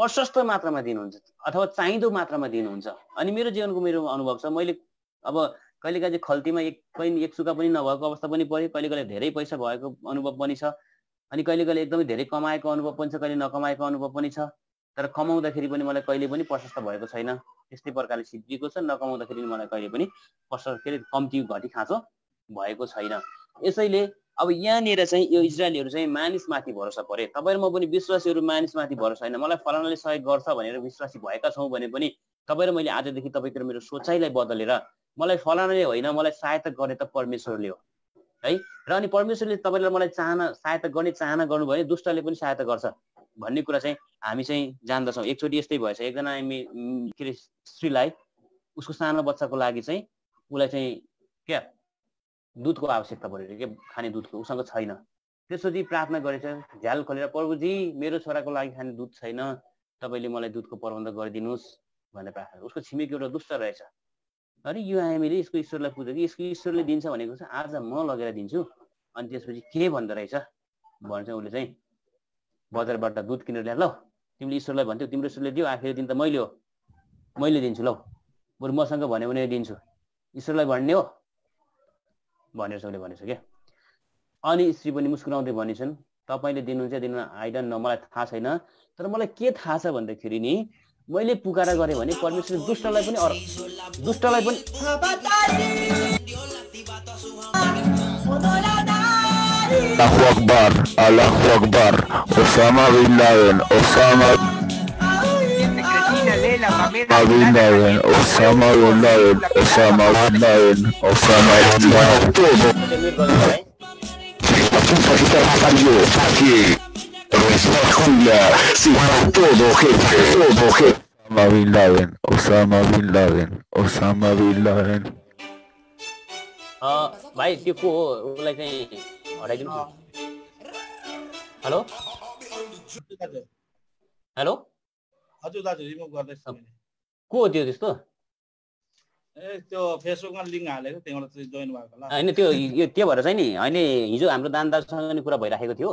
प्रशस्त मात्रामा दिनुहुन्छ अथवा चाहिँदो मात्रामा दिनुहुन्छ अनि मेरो जीवनको मेरो अनुभव छ मैले अब कहिलेकाहीँ चाहिँ खल्तीमा एक पनि एक सुका पनि नभएको अवस्था पनि पऱ्यो कहिले कहिले धेरै पैसा भएको अनुभव पनि छ अनि कहिले कहिले एकदमै धेरै कमाएको अनुभव पनि छ कहिले नकमाएको अनुभव पनि छ तर कमाउँदाखेरि पनि मलाई कहिले पनि प्रशस्त भएको छैन त्यस्तै प्रकारले सिद्धिएको छ नकमाउँदाखेरि पनि मलाई कहिले पनि प्रशस्त के अरे कम्ती घटी खाँचो भएको छैन यसैले अब यहाँनिर चाहिँ यो इजरायलीहरू चाहिँ मानिसमाथि भरोसा परे तपाईँ म पनि विश्वासीहरू मानिसमाथि भरोसा होइन मलाई फलानाले सहयोग गर्छ भनेर विश्वासी भएका छौँ भने पनि तपाईँ र मैले आजदेखि तपाईँको मेरो सोचाइलाई बदलेर मलाई फलानाले होइन मलाई सहायता गर्ने त परमेश्वरले हो है र अनि परमेश्वरले तपाईँलाई मलाई चाहना सहायता गर्ने चाहना गर्नुभयो भने दुष्टले पनि सहायता गर्छ भन्ने कुरा चाहिँ हामी चाहिँ जान्दछौँ एकचोटि यस्तै भएछ एकजना के अरे स्त्रीलाई उसको सानो बच्चाको लागि चाहिँ उसलाई चाहिँ क्या दुधको आवश्यकता पऱ्यो क्या खाने दुधको उसँग छैन त्यसपछि प्रार्थना गरेछ झ्याल खोलेर प्रभुजी मेरो छोराको लागि खाने दुध छैन तपाईँले मलाई दुधको प्रबन्ध गरिदिनुहोस् भनेर प्रार्थना उसको छिमेकी एउटा दुष्ट रहेछ अरे यो हामीले यसको ईश्वरलाई पुज्छ कि यसको ईश्वरले दिन्छ भनेको छ आज म लगेर दिन्छु अनि त्यसपछि के भन्दो रहेछ भन्छ उसले चाहिँ बजारबाट दुध किनेर ल्याएर लौ तिमीले ईश्वरलाई भन्थ्यौ तिम्रो ईश्वरले दियो आखिर दिन त मैले हो मैले दिन्छु लौ बरु मसँग भन्यो भने दिन्छु ईश्वरलाई भन्ने हो भनेर चाहिँ उसले भनेछ क्या अनि स्त्री पनि मुस्कुराउँदै भनेछन् तपाईँले दिनुहुन्छ दिनु आइडन न मलाई थाहा छैन तर मलाई के थाहा छ भन्दाखेरि नि मैले पुकारा गरेँ भने परमेश्वर दुष्टलाई पनि अर दुष्टलाई पनि jungla, si todo, jefe, todo, jefe. Osama Bin Laden, Osama Bin Laden, Osama Bin Laden. भाइ त्यो को उसलाई चाहिँ हटाइदिनु हेलो हेलो हजुर दाजु रिमुभ गर्दैछु को हो त्यो त्यस्तो ए त्यो फेसबुकमा लिङ्क हालेको त्यहाँबाट जोइन भएको होला होइन त्यो त्यो भएर चाहिँ नि होइन हिजो हाम्रो दान दाजुसँग कुरा भइराखेको थियो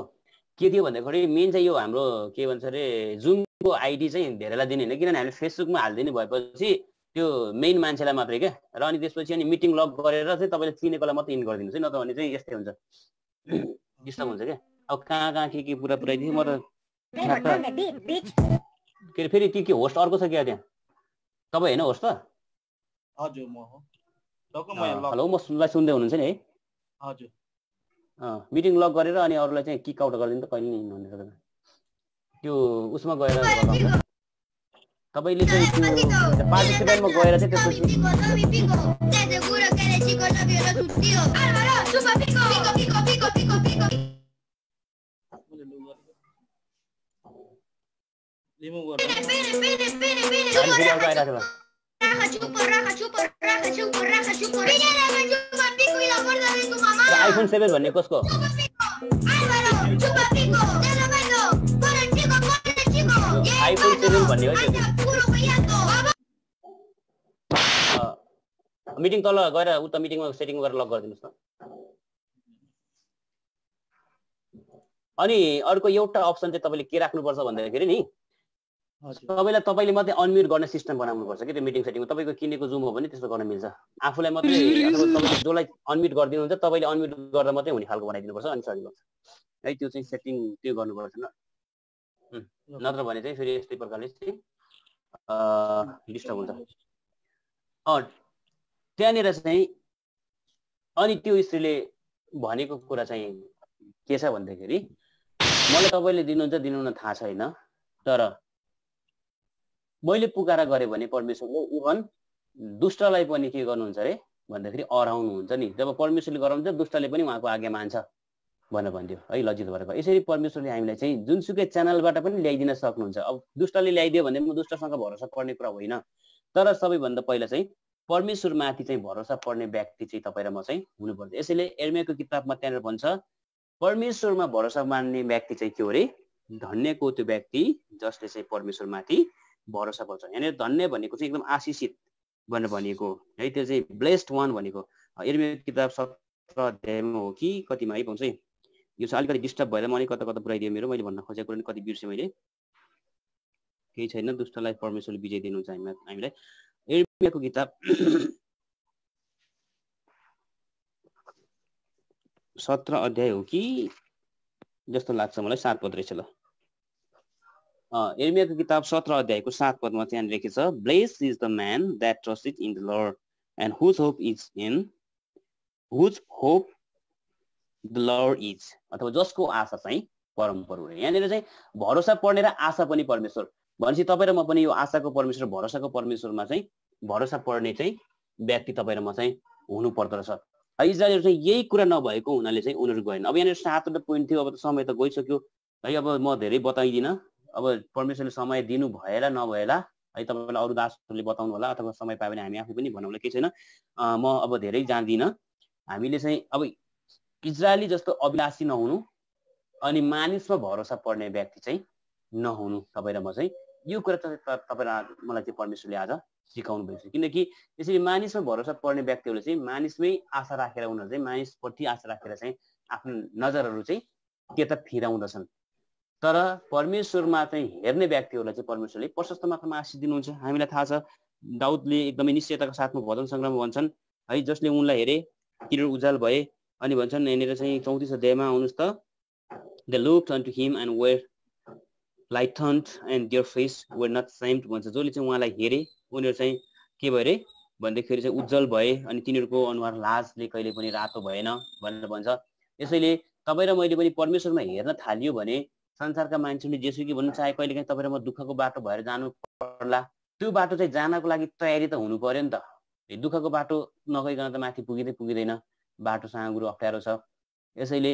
के थियो भन्दाखेरि मेन चाहिँ यो हाम्रो के भन्छ अरे जुमको आइडी चाहिँ धेरैलाई दिने होइन किनभने हामीले फेसबुकमा हालिदिने भएपछि त्यो मेन मान्छेलाई मात्रै क्या र अनि त्यसपछि अनि मिटिङ लक गरेर चाहिँ तपाईँले चिनेकोलाई मात्रै इन गरिदिनुहोस् है न भने चाहिँ यस्तै हुन्छ डिस्टर्ब हुन्छ क्या अब कहाँ कहाँ के के कुरा पुऱ्याइदियो म त के अरे फेरि के के होस्ट अर्को छ क्या त्यहाँ तपाईँ होइन होस्ट त हजुर म हेलो म सुन्दै हुनुहुन्छ नि है हजुर मिटिङ लक गरेर अनि अरूलाई चाहिँ किक आउट गरिदिनु त कहिले नि भनेर त्यो उसमा गएर तपाईँले चाहिँ त्यो पार्टिसिपेन्टमा गएर चाहिँ त्यसपछि रिमुभ गर्नु Хочу porraja, raja, raja, 7 भन्ने कसको? 7 हो मिटिङ तल गएर उता मिटिङमा सेटिङ गरेर लक गरिदिनुहोस् न अनि अर्को एउटा अप्सन चाहिँ तपाईँले के राख्नुपर्छ भन्दाखेरि नि तपाईँलाई तपाईँले मात्रै अनम्युट गर्ने सिस्टम बनाउनुपर्छ कि त्यो मिटिङ सेटिङमा तपाईँको किनेको जुम हो भने त्यस्तो गर्न मिल्छ आफूलाई मात्रै जसलाई अनम्युट गरिदिनुहुन्छ तपाईँले अनम्युट गरेर मात्रै हुने खालको बनाइदिनुपर्छ अनि सजिलो हुन्छ है त्यो चाहिँ सेटिङ त्यो गर्नुपर्छ नत्र भने चाहिँ फेरि यस्तै प्रकारले चाहिँ डिस्टर्ब हुन्छ त्यहाँनिर चाहिँ अनि त्यो स्त्रीले भनेको कुरा चाहिँ के छ भन्दाखेरि मलाई तपाईँले दिनुहुन्छ दिनुहुन थाहा छैन तर मैले पुकारा गरेँ भने परमेश्वरले इभन दुष्टलाई पनि के गर्नुहुन्छ अरे भन्दाखेरि अराउनुहुन्छ नि जब परमेश्वरले गराउँछ दुष्टले पनि उहाँको आज्ञा मान्छ भनेर भन्थ्यो है लजित भएर यसरी परमेश्वरले हामीलाई चाहिँ जुनसुकै च्यानलबाट पनि ल्याइदिन सक्नुहुन्छ अब दुष्टले ल्याइदियो भने म दुष्टसँग भरोसा पर्ने कुरा होइन तर सबैभन्दा पहिला चाहिँ परमेश्वरमाथि चाहिँ भरोसा पर्ने व्यक्ति चाहिँ तपाईँ र म चाहिँ हुनुपर्छ यसैले एर्मेको किताबमा त्यहाँनिर भन्छ परमेश्वरमा भरोसा मान्ने व्यक्ति चाहिँ के हो अरे धन्यको त्यो व्यक्ति जसले चाहिँ परमेश्वरमाथि भरोसा पर्छ यहाँनिर धन्य भनेको चाहिँ एकदम आशिषित भनेर भनिएको है त्यो चाहिँ ब्लेस्ड वान भनेको एर्मे किताब सत्र अध्यायमा हो कि कतिमा है पाउँछ यो चाहिँ अलिकति डिस्टर्ब भएर म कता कता पुऱ्याइदिएँ मेरो मैले भन्न खोजेको कुरा कति बिर्सेँ मैले केही छैन दुष्टलाई परमेश्वरले विजय दिनुहुन्छ हामी हामीलाई एर्मियाको किताब सत्र अध्याय हो कि जस्तो लाग्छ मलाई सात पद रहेछ ल एर्मियाको किताब सत्र अध्यायको सात पदमा चाहिँ लेखेको छ bless is the man that trust it in the Lord and whose hope is in whose hope the Lord is अथवा जसको आशा चाहिँ परम हो यहाँनिर चाहिँ भरोसा पर्ने र आशा पनि परमेश्वर भनेपछि तपाईँ र म पनि यो आशाको परमेश्वर भरोसाको परमेश्वरमा चाहिँ भरोसा पर्ने चाहिँ व्यक्ति तपाईँ र म चाहिँ हुनुपर्दो रहेछ इजरायलहरू चाहिँ यही कुरा नभएको हुनाले चाहिँ उनीहरू गएन अब यहाँनिर सातवटा पोइन्ट थियो अब त समय त गइसक्यो है अब म धेरै बताइदिनँ अब परमेश्वरले समय दिनु भएर नभएला है तपाईँलाई अरू दासहरूले बताउनु होला अथवा समय पायो भने हामी आफै पनि भनौँला केही छैन म अब धेरै जान्दिनँ हामीले चाहिँ अब इजरायली जस्तो अभिलाषी नहुनु अनि मानिसमा भरोसा पर्ने व्यक्ति चाहिँ नहुनु तपाईँ र म चाहिँ यो कुरा चाहिँ तपाईँलाई मलाई चाहिँ परमेश्वरले आज सिकाउनु भएको छ किनकि यसरी मानिसमा भरोसा पर्ने व्यक्तिहरूले चाहिँ मानिसमै आशा राखेर उनीहरू चाहिँ मानिसप्रति आशा राखेर चाहिँ आफ्नो नजरहरू चाहिँ त्यता फिराउँदछन् तर परमेश्वरमा चाहिँ हेर्ने व्यक्तिहरूलाई चाहिँ परमेश्वरले प्रशस्त मात्रामा आशिष दिनुहुन्छ हामीलाई थाहा छ दाउदले एकदमै निश्चयताको साथमा भजन सङ्ग्रहमा भन्छन् है जसले उनलाई हेरे किरण उज्याल भए अनि भन्छन् यहाँनिर चाहिँ चौतिस अध्यायमा आउनुहोस् त the look on to him and were light and their face were not shame भन्छ जसले चाहिँ उहाँलाई हेरे उनीहरू चाहिँ के भयो अरे भन्दाखेरि चाहिँ उज्जवल भए अनि तिनीहरूको अनुहार लाजले कहिले पनि रातो भएन भनेर भन्छ यसैले तपाईँ र मैले पनि परमेश्वरमा हेर्न थालियो भने संसारका मान्छेले जेसुकी भन्नु चाहे काहीँ तपाईँ म दुःखको बाटो भएर जानु पर्ला त्यो बाटो चाहिँ जानको लागि तयारी त हुनु पर्यो नि त दुःखको बाटो नगइकन त माथि पुगिँदै पुगिँदैन बाटो साँगुरु अप्ठ्यारो छ यसैले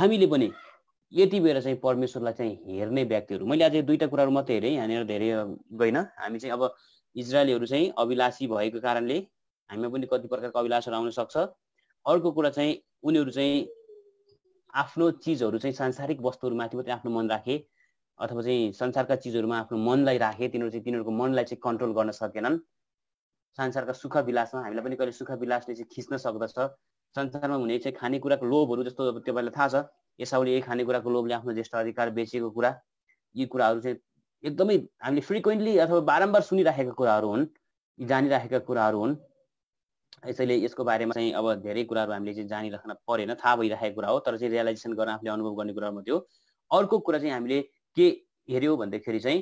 हामीले पनि यति बेर चाहिँ परमेश्वरलाई चाहिँ हेर्ने व्यक्तिहरू मैले अझै दुईवटा कुराहरू मात्रै हेरेँ यहाँनिर धेरै गइनँ हामी चाहिँ अब इजरायलीहरू चाहिँ अभिलाषी भएको कारणले हामीमा पनि कति प्रकारको अभिलाषहरू आउन सक्छ अर्को कुरा चाहिँ उनीहरू चाहिँ आफ्नो चिजहरू चाहिँ सांसारिक वस्तुहरूमाथि मात्रै आफ्नो मन राखे अथवा चाहिँ संसारका चिजहरूमा आफ्नो मनलाई राखे तिनीहरू चाहिँ तिनीहरूको मनलाई चाहिँ कन्ट्रोल गर्न सकेनन् संसारका सुख विलासमा हामीलाई पनि कहिले सुख विलासले चाहिँ खिच्न सक्दछ संसारमा हुने चाहिँ खानेकुराको लोभहरू जस्तो अब तपाईँलाई थाहा छ यसाउले यही खानेकुराको लोभले आफ्नो ज्येष्ठ अधिकार बेचेको कुरा यी कुराहरू चाहिँ एकदमै हामीले फ्रिक्वेन्टली अथवा बारम्बार सुनिराखेका कुराहरू हुन् जानिराखेका कुराहरू हुन् यसैले यसको बारेमा चाहिँ अब धेरै कुराहरू हामीले चाहिँ जानिराख्न परेन थाहा भइराखेको कुरा हो तर चाहिँ रियलाइजेसन गर्न आफूले अनुभव गर्ने कुरा मात्रै हो अर्को कुरा चाहिँ हामीले के हेऱ्यौँ भन्दाखेरि चाहिँ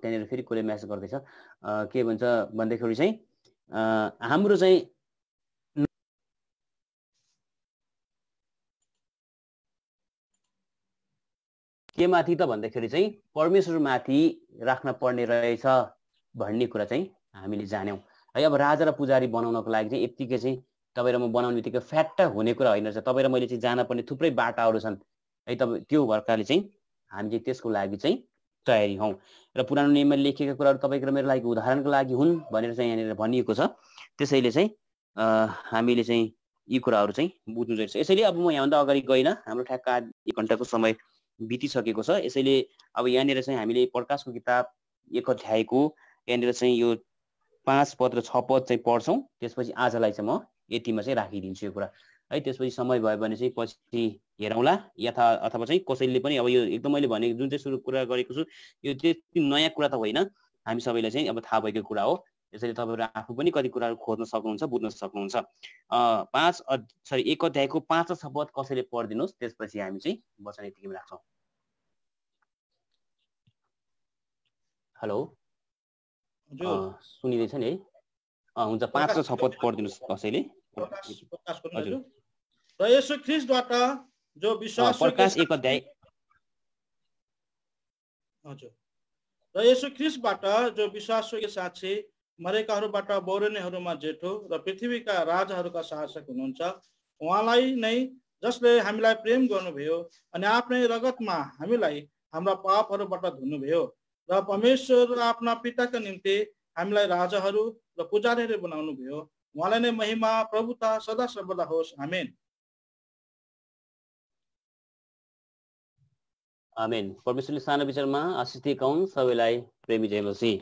त्यहाँनिर फेरि कसले म्यासेज गर्दैछ के भन्छ भन्दाखेरि चाहिँ हाम्रो चाहिँ के माथि त भन्दाखेरि चाहिँ परमेश्वरमाथि राख्न पर्ने रहेछ भन्ने कुरा चाहिँ हामीले जान्यौँ है अब राजा र पुजारी बनाउनको लागि चाहिँ यत्तिकै चाहिँ तपाईँ र म बनाउने बित्तिकै फ्याट्टा हुने कुरा होइन रहेछ तपाईँ र मैले चाहिँ जान थुप्रै बाटाहरू छन् है तपाईँ त्यो प्रकारले चाहिँ हामी चाहिँ त्यसको लागि चाहिँ तयारी हौँ र पुरानो नियममा लेखिएका कुराहरू तपाईँको मेरो लागि उदाहरणको लागि हुन् भनेर चाहिँ यहाँनिर भनिएको छ त्यसैले चाहिँ हामीले चाहिँ यी कुराहरू चाहिँ बुझ्नु जरुरी छ यसैले अब म यहाँभन्दा अगाडि गइनँ हाम्रो ठ्याक्क एक घन्टाको समय बितिसकेको छ यसैले अब यहाँनिर चाहिँ हामीले प्रकाशको किताब एक अध्यायको यहाँनिर चाहिँ यो पाँच पद र छ पद चाहिँ पढ्छौँ त्यसपछि आजलाई चाहिँ म यतिमा चाहिँ राखिदिन्छु यो कुरा है त्यसपछि समय भयो भने चाहिँ पछि हेरौँला यथा अथवा चाहिँ कसैले पनि अब यो एकदम मैले भने जुन चाहिँ सुरु कुरा गरेको छु यो त्यति नयाँ कुरा त होइन हामी सबैलाई चाहिँ अब थाहा भएको कुरा हो त्यसैले तपाईँहरू आफू पनि कति कुराहरू खोज्न सक्नुहुन्छ बुझ्न सक्नुहुन्छ पाँच सरी एक अध्यायको पाँच छ पद कसैले पढिदिनुहोस् त्यसपछि हामी चाहिँ वचन यतिकै राख्छौँ हेलो सुनिँदैछ नि है हुन्छ पाँच र छ पद पढिदिनुहोस् कसैले र यसो ख्रिसबाट जो विश्वास प्रकाश एक अध्याय हजुर र यसो ख्रिस्टबाट जो विश्वासयोग्य साक्षी मरेकाहरूबाट बौरनेहरूमा जेठो र पृथ्वीका राजाहरूका शासक हुनुहुन्छ उहाँलाई नै जसले हामीलाई प्रेम गर्नुभयो अनि आफ्नै रगतमा हामीलाई हाम्रा पापहरूबाट धुनुभयो र परमेश्वर आफ्ना पिताका निम्ति हामीलाई राजाहरू र पुजारीहरू बनाउनु भयो उहाँलाई नै महिमा प्रभुता सदा सर्वदा होस् आमेन आमेन परमेश्वरले सानो विचारमा आशिष दिएका हुन् सबैलाई प्रेमी जयमसी